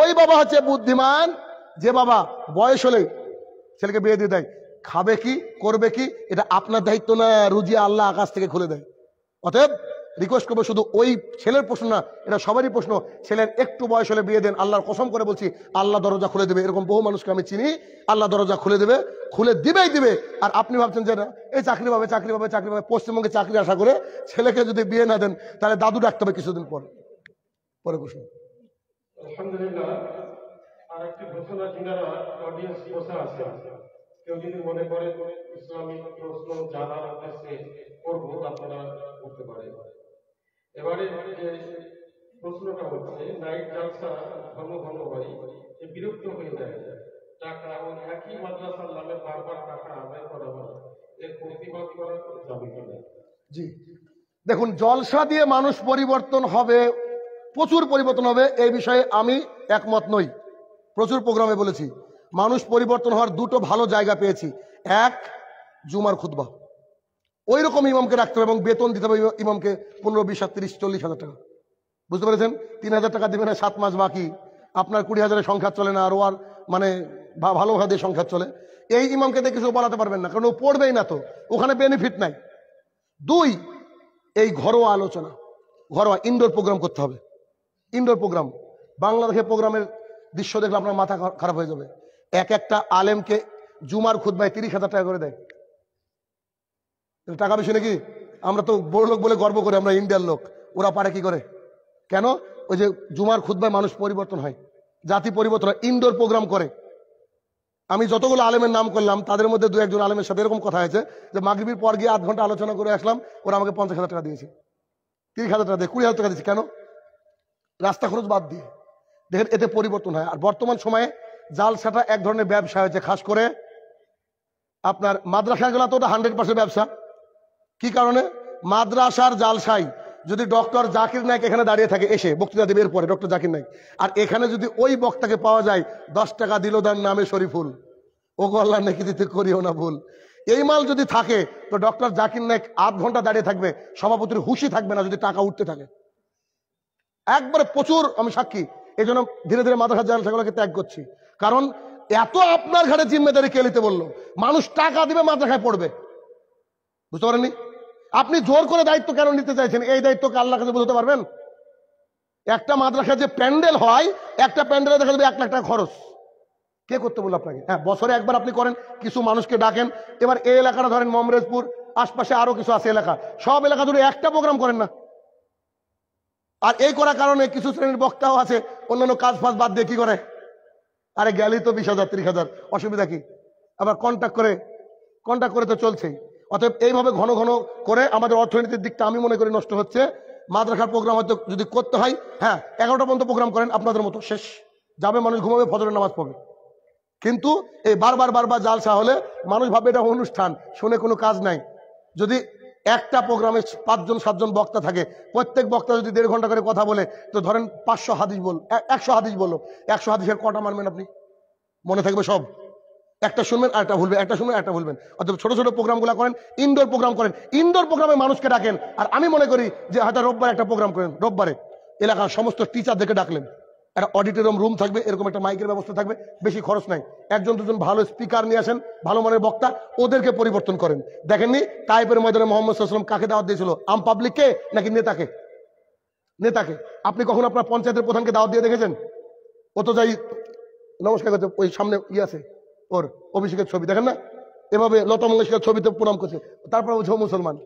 ওই বাবা হচ্ছে বুদ্ধিমান যে বাবা বয়স হলে ছেলেকে বিয়ে দিয়ে দেয় খাবে কি করবে কি এটা আপনার দায়িত্ব না রুজি আল্লাহ আকাশ থেকে খুলে দেয় অতএব রিকোয়েস্ট করবো শুধু ওই ছেলের প্রশ্ন না এটা সবারই প্রশ্ন ছেলের একটু বয়স হলে বিয়ে দেন আল্লাহর কসম করে বলছি আল্লাহ দরজা খুলে দেবে এরকম বহু মানুষকে আমি চিনি আল্লাহ দরজা খুলে দেবে খুলে দিবেই দিবে আর আপনি ভাবছেন যে না এই চাকরি পাবে চাকরি পাবে চাকরি পাবে পশ্চিমবঙ্গে চাকরি আশা করে ছেলেকে যদি বিয়ে না দেন তাহলে দাদু ডাকতে হবে কিছুদিন পর পরে প্রশ্ন আলহামদুলিল্লাহ আর একটি ঘোষণা যারা অডিয়েন্স বসে আছে কেউ যদি মনে করে প্রশ্ন জানার করবো আপনারা করতে এবারে যে প্রশ্নটা হচ্ছে নাইট জালসা ধর্ম ভঙ্গ হয় যে বিরক্ত হয়ে যায় টাকা ও একই মাদ্রাসার নামে বারবার টাকা আদায় করা হয় এর প্রতিবাদ করা দাবি কিনা জি দেখুন জলসা দিয়ে মানুষ পরিবর্তন হবে প্রচুর পরিবর্তন হবে এই বিষয়ে আমি একমত নই প্রচুর প্রোগ্রামে বলেছি মানুষ পরিবর্তন হওয়ার দুটো ভালো জায়গা পেয়েছি এক জুমার খুতবা ওই রকম ইমামকে রাখতে হবে এবং বেতন দিতে হবে ইমামকে পনেরো বিশ তিরিশ চল্লিশ হাজার টাকা বুঝতে পেরেছেন তিন হাজার টাকা দেবেন সাত মাস বাকি আপনার কুড়ি হাজারের সংখ্যা চলে না আর মানে ভালো হাতের সংখ্যা চলে এই ইমামকে দেখে কিছু বলাতে পারবেন না কারণ ও পড়বেই না তো ওখানে বেনিফিট নাই দুই এই ঘরোয়া আলোচনা ঘরোয়া ইনডোর প্রোগ্রাম করতে হবে ইনডোর প্রোগ্রাম বাংলাদেশের প্রোগ্রামের দৃশ্য দেখলে আপনার মাথা খারাপ হয়ে যাবে এক একটা আলেমকে জুমার খুদ্ায় তিরিশ হাজার টাকা করে দেয় টাকা বেশি নাকি আমরা তো বড় লোক বলে গর্ব করে আমরা ইন্ডিয়ার লোক ওরা পারে কি করে কেন ওই যে জুমার খুদ্ায় মানুষ পরিবর্তন হয় জাতি পরিবর্তন হয় ইনডোর প্রোগ্রাম করে আমি যতগুলো আলেমের নাম করলাম তাদের মধ্যে দু একজন আলেমের সাথে এরকম কথা হয়েছে যে মাগরীবির পর গিয়ে আধ ঘন্টা আলোচনা করে আসলাম ওরা আমাকে পঞ্চাশ হাজার টাকা দিয়েছে তিরিশ হাজার টাকা দিয়ে কুড়ি হাজার টাকা দিয়েছে কেন রাস্তা খরচ বাদ দিয়ে দেখেন এতে পরিবর্তন হয় আর বর্তমান সময়ে জাল সাটা এক ধরনের ব্যবসা হয়েছে খাস করে আপনার মাদ্রাসাগুলো তো ওটা হান্ড্রেড পার্সেন্ট ব্যবসা কি কারণে মাদ্রাসার জালসাই যদি ডক্টর জাকির নায়ক এখানে দাঁড়িয়ে থাকে এসে বক্তৃতা দেবে পরে ডক্টর জাকির নায়ক আর এখানে যদি ওই বক্তাকে পাওয়া যায় দশ টাকা দিল দেন নামে শরীফুল ও গল্লা নাকি দিতে করিও না ভুল এই মাল যদি থাকে তো ডক্টর জাকির নায়ক আধ ঘন্টা দাঁড়িয়ে থাকবে সভাপতির হুশি থাকবে না যদি টাকা উঠতে থাকে একবারে প্রচুর আমি সাক্ষী এই জন্য ধীরে ধীরে মাদ্রাসা জালসাগুলোকে ত্যাগ করছি কারণ এত আপনার ঘাড়ে জিম্মেদারি কে নিতে বললো মানুষ টাকা দিবে মাদ্রাসায় পড়বে বুঝতে পারেনি আপনি জোর করে দায়িত্ব কেন নিতে চাইছেন এই দায়িত্বকে আল্লাহ কাছে বোঝাতে পারবেন একটা মাদ্রাসা যে প্যান্ডেল হয় একটা প্যান্ডেলে দেখা যাবে এক লাখ টাকা খরচ কে করতে বললো আপনাকে হ্যাঁ বছরে একবার আপনি করেন কিছু মানুষকে ডাকেন এবার এই এলাকাটা ধরেন মমরেজপুর আশপাশে আরো কিছু আছে এলাকা সব এলাকা ধরে একটা প্রোগ্রাম করেন না আর এই করার কারণে কিছু শ্রেণীর বক্তাও আছে অন্যান্য কাজ ফাজ বাদ দিয়ে কি করে আরে গেলেই তো বিশ হাজার ত্রিশ হাজার অসুবিধা কি আবার কন্ট্যাক্ট করে কন্ট্যাক্ট করে তো চলছেই অতএব এইভাবে ঘন ঘন করে আমাদের অর্থনীতির দিকটা আমি মনে করি নষ্ট হচ্ছে মাদ্রাসার প্রোগ্রাম হয়তো যদি করতে হয় হ্যাঁ এগারোটা পর্যন্ত প্রোগ্রাম করেন আপনাদের মতো শেষ যাবে মানুষ ঘুমাবে ফজরের নামাজ পড়বে কিন্তু এই বারবার বারবার জালসা হলে মানুষ ভাবে এটা অনুষ্ঠান শুনে কোনো কাজ নাই যদি একটা প্রোগ্রামে পাঁচজন সাতজন বক্তা থাকে প্রত্যেক বক্তা যদি দেড় ঘন্টা করে কথা বলে তো ধরেন পাঁচশো হাদিস বল একশো হাদিস বলো একশো হাদিসের কটা মানবেন আপনি মনে থাকবে সব একটা শুনবেন আরেকটা ভুলবেন একটা শুনবেন একটা ভুলবেন অথবা ছোট ছোট প্রোগ্রামগুলো করেন ইনডোর প্রোগ্রাম করেন ইনডোর প্রোগ্রামে মানুষকে ডাকেন আর আমি মনে করি যে হয়তো রোববার একটা প্রোগ্রাম করেন রোববারে এলাকার সমস্ত টিচারদেরকে ডাকলেন একটা অডিটোরিয়াম রুম থাকবে এরকম একটা মাইকের ব্যবস্থা থাকবে বেশি খরচ নাই একজন দুজন ভালো স্পিকার নিয়ে আসেন ভালো মানের বক্তা ওদেরকে পরিবর্তন করেন দেখেননি তাইপের ময়দানে মোহাম্মদ সাল্লাম কাকে দাওয়াত দিয়েছিল আম পাবলিককে নাকি নেতাকে নেতাকে আপনি কখন আপনার পঞ্চায়েতের প্রধানকে দাওয়াত দিয়ে দেখেছেন ও তো যাই নমস্কার ওই সামনে ইয়ে আছে ওর অভিষেকের ছবি দেখেন না এভাবে লতা মঙ্গেশকর ছবিতে প্রণাম করছে তারপর বলছে মুসলমান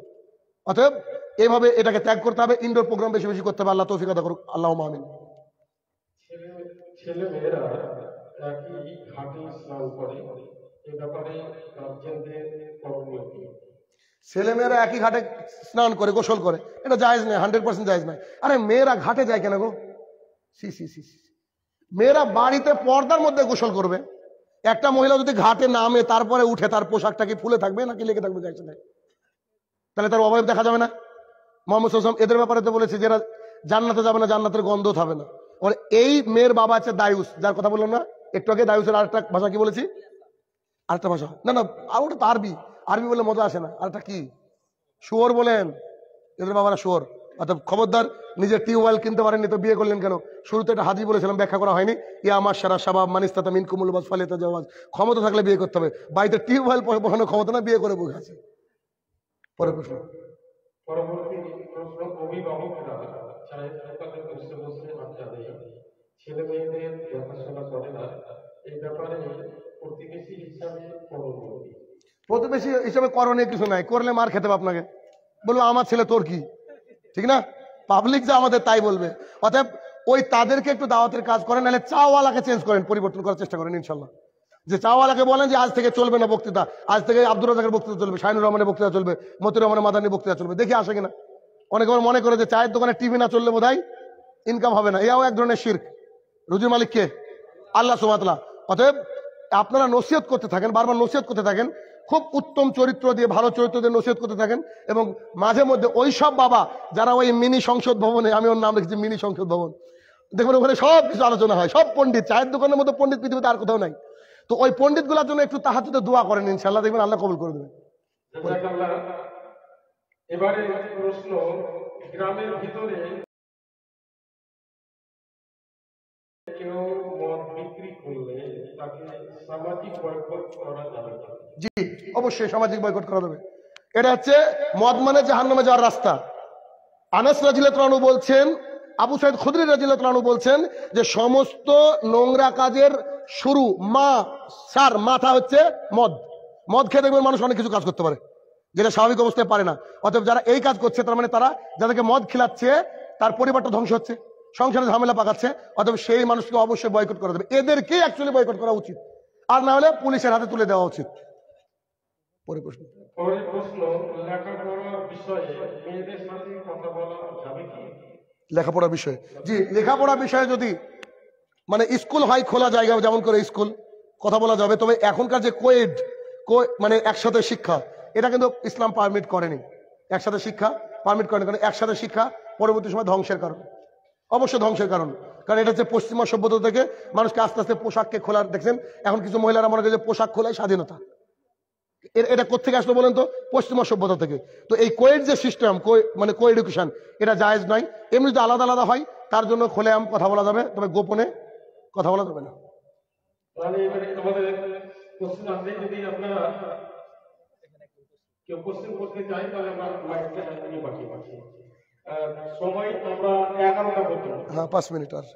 অতএব এভাবে এটাকে ত্যাগ করতে হবে ইনডোর প্রোগ্রাম বেশি বেশি করতে হবে আল্লাহ তৌফিক আদা করুক আল্লাহ মাহমিন ছেলেমেয়েরা একই ঘাটে স্নান করে গোসল করে এটা জায়জ নাই হান্ড্রেড পার্সেন্ট জায়জ নাই আরে মেয়েরা ঘাটে যায় কেন গো সি সি সি মেয়েরা বাড়িতে পর্দার মধ্যে গোসল করবে একটা মহিলা যদি ঘাটে নামে তারপরে উঠে তার পোশাকটা কি ফুলে থাকবে নাকি লেগে থাকবে তাহলে তার অভাব দেখা যাবে না মোহাম্মদ সাল্লাম এদের ব্যাপারে তো বলেছে যারা জান্নাতে যাবে না জান্নাতের গন্ধ থাকবে না ওর এই মেয়ের বাবা আছে দায়ুস যার কথা বললাম না একটু আগে দায়ুসের আরেকটা ভাষা কি বলেছি আরেকটা ভাষা না না আর ওটা তো আরবি আরবি বলে মজা আসে না আরেকটা কি শুয়োর বলেন এদের বাবারা শুয়োর অর্থাৎ খবরদার নিজের টিউবওয়েল কিনতে পারেননি তো বিয়ে করলেন কেন শুরুতে একটা হাজি বলেছিলাম ব্যাখ্যা করা হয়নি ইয়া আমার সারা সাবাব মানিস্তাতা মিনকুমুল কুমুলবাজ ফালিতা জওয়াজ ক্ষমতা থাকলে বিয়ে করতে হবে বাড়িতে টিউবওয়েল বসানোর ক্ষমতা না বিয়ে করে বসে আছে পরে প্রশ্ন প্রতিবেশী হিসাবে প্রতিবেশী হিসাবে করণীয় কিছু নাই করলে মার খেতে হবে আপনাকে বললো আমার ছেলে তোর কি ঠিক না পাবলিক যা আমাদের তাই বলবে অতএব ওই তাদেরকে একটু দাওয়াতের কাজ করেন নাহলে চাওয়ালাকে চেঞ্জ করেন পরিবর্তন করার চেষ্টা করেন ইনশাল্লাহ যে চাওয়ালাকে বলেন যে আজ থেকে চলবে না বক্তৃতা আজ থেকে আব্দুল রাজাকের বক্তৃতা চলবে শাহিনুর রহমানের বক্তৃতা চলবে মতির রহমানের মাদানির বক্তৃতা চলবে দেখি আসে কিনা অনেকে মনে করে যে চায়ের দোকানে টিভি না চললে বোধ ইনকাম হবে না এও এক ধরনের শির্ক রুজির মালিককে আল্লাহ সুমাতলা অতএব আপনারা নসিহত করতে থাকেন বারবার নসিহত করতে থাকেন খুব উত্তম চরিত্র দিয়ে ভালো চরিত্র দিয়ে নসিহত করতে থাকেন এবং মাঝে মধ্যে ওই সব বাবা যারা ওই মিনি সংসদ ভবনে আমি ওর নাম রেখেছি মিনি সংসদ ভবন দেখবেন ওখানে সব কিছু আলোচনা হয় সব পণ্ডিত চায়ের দোকানের মতো পণ্ডিত পৃথিবীতে আর কোথাও নাই তো ওই গুলার জন্য একটু তাহার যদি দোয়া করেন ইনশাল্লাহ দেখবেন আল্লাহ কবুল করে দেবেন এবারে প্রশ্ন গ্রামের ভিতরে কেউ মদ বিক্রি জি অবশ্যই সামাজিক বয়কট করা যাবে এটা হচ্ছে মদ মানে জাহান্নামে যাওয়ার রাস্তা আনাস রাজিলাতু বলছেন আবু সাইদ খুদরি রাজিলাতু বলছেন যে সমস্ত নোংরা কাজের শুরু মা সার মাথা হচ্ছে মদ মদ খেয়ে দেখবেন মানুষ অনেক কিছু কাজ করতে পারে যেটা স্বাভাবিক অবস্থায় পারে না অতএব যারা এই কাজ করছে তার মানে তারা যাদেরকে মদ খিলাচ্ছে তার পরিবারটা ধ্বংস হচ্ছে সংসারে ঝামেলা পাকাচ্ছে অথবা সেই মানুষকে অবশ্যই বয়কট করা যাবে এদেরকেই অ্যাকচুয়ালি বয়কট করা উচিত আর না হলে পুলিশের হাতে তুলে দেওয়া উচিত পরে প্রশ্ন লেখাপড়া বিষয়ে জি লেখাপড়া বিষয়ে যদি মানে স্কুল হয় খোলা জায়গা যেমন করে স্কুল কথা বলা যাবে তবে এখনকার যে কোয়েড মানে একসাথে শিক্ষা এটা কিন্তু ইসলাম পারমিট করেনি একসাথে শিক্ষা পারমিট করেনি কারণ একসাথে শিক্ষা পরবর্তী সময় ধ্বংসের কারণ অবশ্য ধ্বংসের কারণ কারণ এটা হচ্ছে পশ্চিমা সভ্যতা থেকে মানুষকে আস্তে আস্তে পোশাককে খোলার দেখছেন এখন কিছু মহিলারা মনে করে যে পোশাক খোলায় স্বাধীনতা এটা কোথেকে আসলো বলেন তো পশ্চিমা সভ্যতা থেকে তো এই কোয়েড যে সিস্টেম মানে কো এডুকেশন এটা জায়েজ নয় এমনি যদি আলাদা আলাদা হয় তার জন্য খোলে আম কথা বলা যাবে তবে গোপনে কথা বলা যাবে না কেউ করতে চাই তাহলে আমরা সময় আমরা এগারোটা পর্যন্ত হ্যাঁ পাঁচ মিনিট আর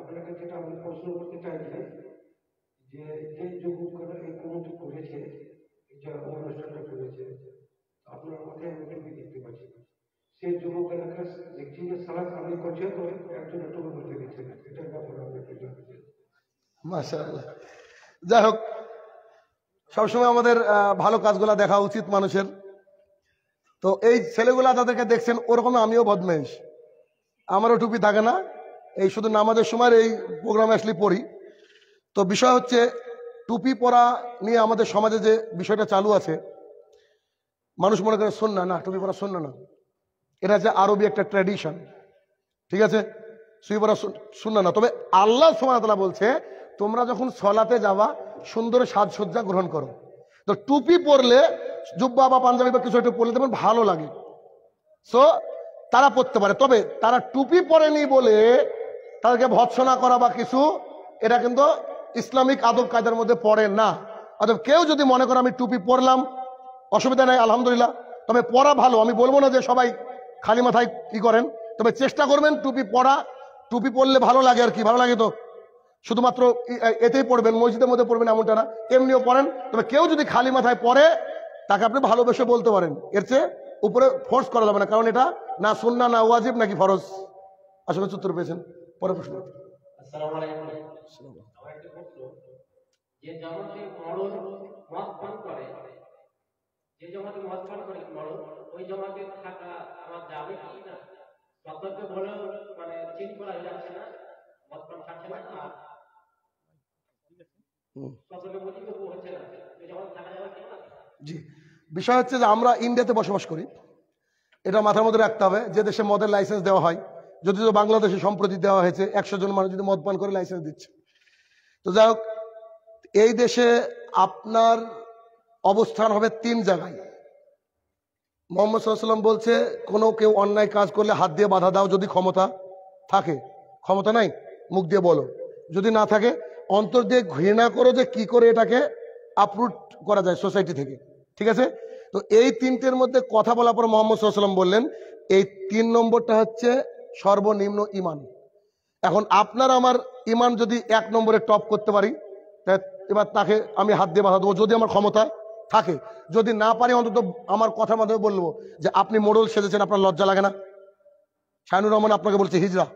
আপনাকে যেটা আমি প্রশ্ন করতে চাইছি যে যে যুবকরা এই কমিটি করেছে যে অনুষ্ঠানটা করেছে আপনার মধ্যে সেই যুবকের যে করছে তো একজন টুকু করতে দিচ্ছে না এটা মাশাআল্লাহ যাই হোক সবসময় আমাদের ভালো কাজগুলা দেখা উচিত মানুষের তো এই ছেলেগুলা তাদেরকে দেখছেন ওরকম আমিও বদমেশ আমারও টুপি থাকে না এই শুধু নামাজের সময় এই প্রোগ্রামে আসলে পড়ি তো বিষয় হচ্ছে টুপি পরা নিয়ে আমাদের সমাজে যে বিষয়টা চালু আছে মানুষ মনে করে শোন না না টুপি পরা শোন না না এটা হচ্ছে আরবি একটা ট্র্যাডিশন ঠিক আছে সুইবরা শুনল না তবে আল্লাহ সোমাতলা বলছে তোমরা যখন সলাতে যাওয়া সুন্দর সাজসজ্জা গ্রহণ করো তো টুপি পরলে জুব্বা বা পাঞ্জাবি বা কিছু একটা পরলে তেমন ভালো লাগে সো তারা পড়তে পারে তবে তারা টুপি পরেনি বলে তাদেরকে ভৎসনা করা বা কিছু এটা কিন্তু ইসলামিক আদব কায়দার মধ্যে পড়ে না অতএব কেউ যদি মনে করে আমি টুপি পরলাম অসুবিধা নাই আলহামদুলিল্লাহ তবে পড়া ভালো আমি বলবো না যে সবাই খালি মাথায় কি করেন তবে চেষ্টা করবেন টুপি পরা টুপি পরলে ভালো লাগে আর কি ভালো লাগে তো শুধুমাত্র এতেই পড়বেন মসজিদের মধ্যে পড়বেন এমনটা না এমনিও পড়েন তবে কেউ যদি খালি মাথায় পড়ে তাকে আপনি ভালোবেসে বলতে পারেন এর চেয়ে উপরে ফোর্স করা যাবে না কারণ এটা না সুন্না না ওয়াজিব নাকি ফরজ আসলে উত্তর পেয়েছেন পরে প্রশ্ন যে যে জমাতে পান করে মরো ওই জমাতে থাকা আমার যাবে কি না ডক্টরকে বলে মানে চেঞ্জ করা যাচ্ছে না থাকছে না আর বিষয় হচ্ছে যে আমরা ইন্ডিয়াতে বসবাস করি এটা মাথার মধ্যে রাখতে হবে যে দেশে মদের লাইসেন্স দেওয়া হয় যদিও বাংলাদেশে সম্প্রতি দেওয়া হয়েছে একশো জন মানুষ যদি মদ পান করে লাইসেন্স দিচ্ছে তো যাই হোক এই দেশে আপনার অবস্থান হবে তিন জায়গায় মোহাম্মদ সাল্লাম বলছে কোনো কেউ অন্যায় কাজ করলে হাত দিয়ে বাধা দাও যদি ক্ষমতা থাকে ক্ষমতা নাই মুখ দিয়ে বলো যদি না থাকে অন্তর দিয়ে ঘৃণা করো যে কি করে এটাকে আপ্রুট করা যায় সোসাইটি থেকে ঠিক আছে তো এই তিনটের মধ্যে কথা বলার পর মোহাম্মদ সাল্লাম বললেন এই তিন নম্বরটা হচ্ছে সর্বনিম্ন ইমান এখন আপনার আমার ইমান যদি এক নম্বরে টপ করতে পারি এবার তাকে আমি হাত দিয়ে বাধা দেবো যদি আমার ক্ষমতা থাকে যদি না পারি অন্তত আমার কথার মাধ্যমে বলবো যে আপনি মোড়ল সেজেছেন আপনার লজ্জা লাগে না শাহানুর রহমান আপনাকে বলছে হিজরা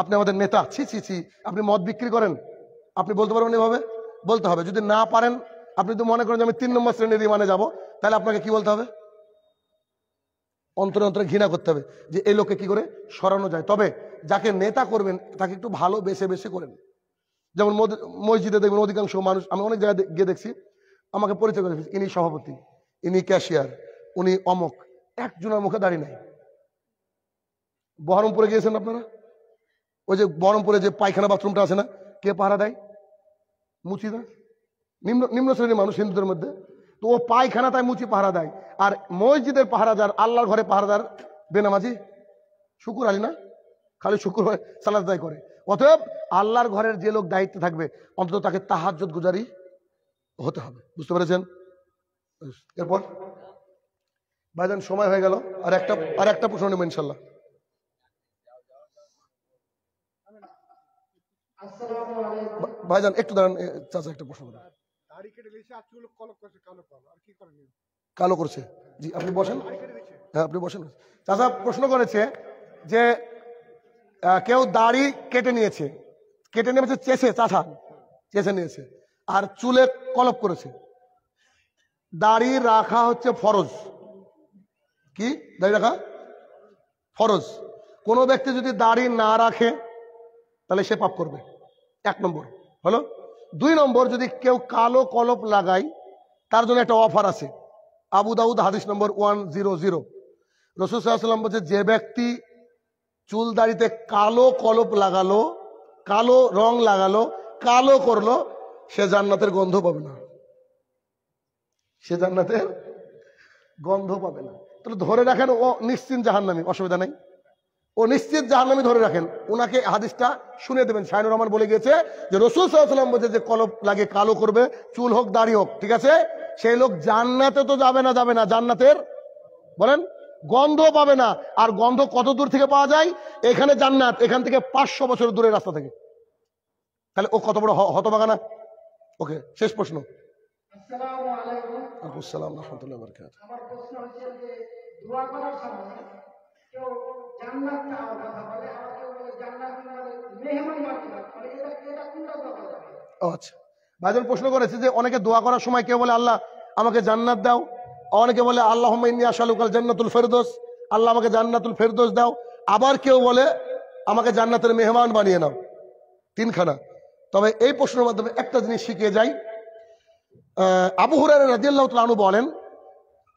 আপনি আমাদের নেতা ছি ছি ছি আপনি মদ বিক্রি করেন আপনি বলতে পারবেন এভাবে বলতে হবে যদি না পারেন আপনি যদি মনে করেন যে আমি তিন নম্বর শ্রেণীর ইমানে যাব তাহলে আপনাকে কি বলতে হবে অন্তরে অন্তরে ঘৃণা করতে হবে যে এই লোককে কি করে সরানো যায় তবে যাকে নেতা করবেন তাকে একটু ভালো বেছে বেছে করেন যেমন মসজিদে দেখবেন অধিকাংশ মানুষ আমি অনেক জায়গায় গিয়ে দেখছি আমাকে পরিচয় করে ইনি সভাপতি ইনি ক্যাশিয়ার উনি অমক একজনের মুখে দাঁড়িয়ে নাই বহরমপুরে গিয়েছেন আপনারা ওই যে বহরমপুরে যে পায়খানা বাথরুমটা আছে না কে পাহারা দেয় মুচিদা নিম্ন নিম্ন শ্রেণীর মানুষ হিন্দুদের মধ্যে তো ও পায়খানা তাই মুচি পাহারা দেয় আর মসজিদের পাহারা যার আল্লাহর ঘরে পাহারা পাহারাদার বেনামাজি শুকুর আলী না খালি শুকুর সালাদ দায় করে অতএব আল্লাহর ঘরের যে লোক দায়িত্বে থাকবে অন্তত তাকে তাহাজ গুজারি হতে হবে বুঝতে পেরেছেন এরপর ভাইজান সময় হয়ে গেল আর একটা আর একটা প্রশ্ন নেব ইনশাল্লাহ ভাইজান একটু দাঁড়ান চাচা একটা প্রশ্ন কালো করছে জি আপনি বসেন হ্যাঁ আপনি বসেন চাচা প্রশ্ন করেছে যে কেউ দাড়ি কেটে নিয়েছে কেটে নিয়েছে চেষে চাষা চেষে নিয়েছে আর চুলে কলপ করেছে দাড়ি রাখা হচ্ছে ফরজ কি দাড়ি রাখা ফরজ কোনো ব্যক্তি যদি দাড়ি না রাখে তাহলে সে পাপ করবে এক নম্বর হলো দুই নম্বর যদি কেউ কালো কলপ লাগায় তার জন্য একটা অফার আছে আবু দাউদ হাদিস নম্বর ওয়ান জিরো জিরো রসুসাল্লাম বলছে যে ব্যক্তি চুল দাড়িতে কালো কলপ লাগালো কালো রং লাগালো কালো করলো সে জান্নাতের গন্ধ পাবে না সে জান্নাতের গন্ধ পাবে না তাহলে ধরে রাখেন ও নিশ্চিন্ত জাহান্নামি অসুবিধা নেই ও নিশ্চিত জাহান্নামি ধরে রাখেন ওনাকে হাদিসটা শুনে দেবেন শাহিনুর রহমান বলে গিয়েছে যে রসুল সাল্লাম বলছে যে কলপ লাগে কালো করবে চুল হোক দাড়ি হোক ঠিক আছে সেই লোক জান্নাতে তো যাবে না যাবে না জান্নাতের বলেন গন্ধ পাবে না আর গন্ধ কত দূর থেকে পাওয়া যায় এখানে জান্নাত এখান থেকে পাঁচশো বছর দূরের রাস্তা থেকে তাহলে ও কত বড় হতবাগানা ওকে শেষ প্রশ্ন আসসালাম রহমতুল্লাহ মানে মানে আচ্ছা ভাইজন প্রশ্ন করেছে যে অনেকে দোয়া করার সময় কেউ বলে আল্লাহ আমাকে জান্নাত দাও অনেকে বলে আল্লাহ ইন্নি আসালুকাল জান্নাতুল ফেরদোস আল্লাহ আমাকে জান্নাতুল ফেরদোস দাও আবার কেউ বলে আমাকে জান্নাতের মেহমান বানিয়ে নাও তিনখানা তবে এই প্রশ্নের মাধ্যমে একটা জিনিস শিখিয়ে যাই আবু হুরার রাজিয়াল্লাহ বলেন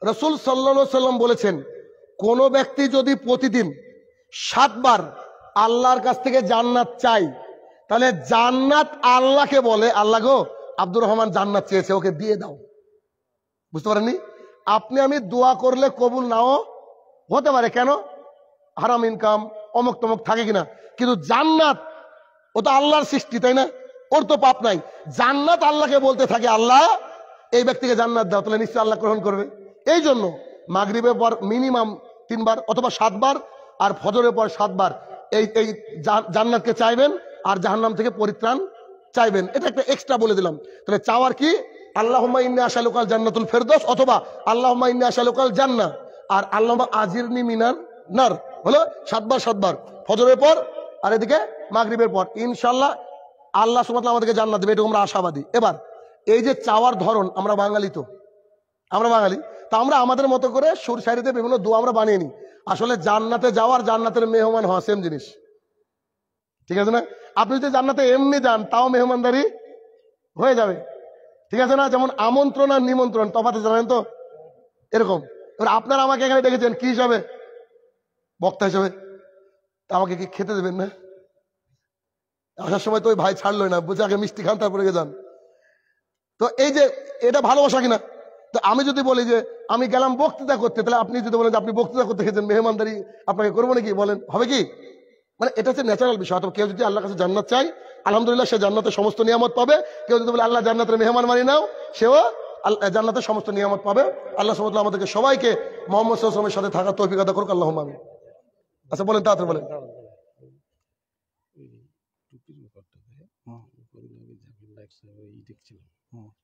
রসুল সাল্লা সাল্লাম বলেছেন কোনো ব্যক্তি যদি প্রতিদিন সাতবার আল্লাহর কাছ থেকে জান্নাত চাই তাহলে জান্নাত আল্লাহকে বলে আল্লাহ গো আব্দুর রহমান জান্নাত চেয়েছে ওকে দিয়ে দাও বুঝতে পারেননি আপনি আমি দোয়া করলে কবুল নাও হতে পারে কেন হারাম ইনকাম অমক তমক থাকে কিনা কিন্তু জান্নাত ও তো আল্লাহর সৃষ্টি তাই না ওর তো পাপ নাই জান্নাত আল্লাহকে বলতে থাকে আল্লাহ এই ব্যক্তিকে জান্নাত দাও তাহলে নিশ্চয় আল্লাহ গ্রহণ করবে এই জন্য মাগরীবের পর মিনিমাম তিনবার অথবা সাতবার আর ফজরের পর সাতবার এই এই জান্নাতকে চাইবেন আর জাহান্নাম থেকে পরিত্রাণ চাইবেন এটা একটা এক্সট্রা বলে দিলাম তাহলে চাওয়ার কি আল্লাহ আল্লাহমা আশা লোকাল জান্নাতুল ফেরদোস অথবা আল্লাহ আল্লাহমা আশা লোকাল জান্না আর আল্লাহমা আজিরনি মিনার নার হলো সাতবার সাতবার ফজরের পর আর এদিকে মাগরীবের পর ইনশাল্লাহ আল্লাহ সুমাত আমাদেরকে জান্নাত দেবে এটা আমরা আশাবাদী এবার এই যে চাওয়ার ধরন আমরা বাঙালি তো আমরা বাঙালি তা আমরা আমাদের মতো করে সুর সাইরিতে বিভিন্ন দোয়া আমরা বানিয়ে নিই আসলে জান্নাতে যাওয়ার জান্নাতের মেহমান হওয়া সেম জিনিস ঠিক আছে না আপনি যদি জান্নাতে এমনি যান তাও মেহমানদারি হয়ে যাবে ঠিক আছে না যেমন আমন্ত্রণ আর নিমন্ত্রণ তফাতে জানেন তো এরকম এবার আপনারা আমাকে এখানে দেখেছেন কি হিসাবে বক্তা হিসাবে আমাকে কি খেতে দেবেন না আসার সময় তো ওই ভাই ছাড়লো না বুঝে আগে মিষ্টি খান তারপরে যান তো এই যে এটা ভালোবাসা কিনা তো আমি যদি বলি যে আমি গেলাম বক্তৃতা করতে তাহলে আপনি যদি বলেন যে আপনি বক্তৃতা করতে গেছেন মেহমানদারি আপনাকে করবো নাকি বলেন হবে কি মানে এটা হচ্ছে ন্যাচারাল বিষয় অথবা কেউ যদি আল্লাহর কাছে জান্নাত চাই আলহামদুলিল্লাহ সে জান্নাতের সমস্ত নিয়ামত পাবে কেউ যদি বলে আল্লাহ জান্নাতের মেহমান মানি নাও সেও জান্নাতের সমস্ত নিয়ামত পাবে আল্লাহ সমতলা আমাদেরকে সবাইকে মোহাম্মদ সাল্লামের সাথে তো অভিজ্ঞতা করুক আল্লাহ আমি আচ্ছা বলেন তাড়াতাড়ি বলেন Oh.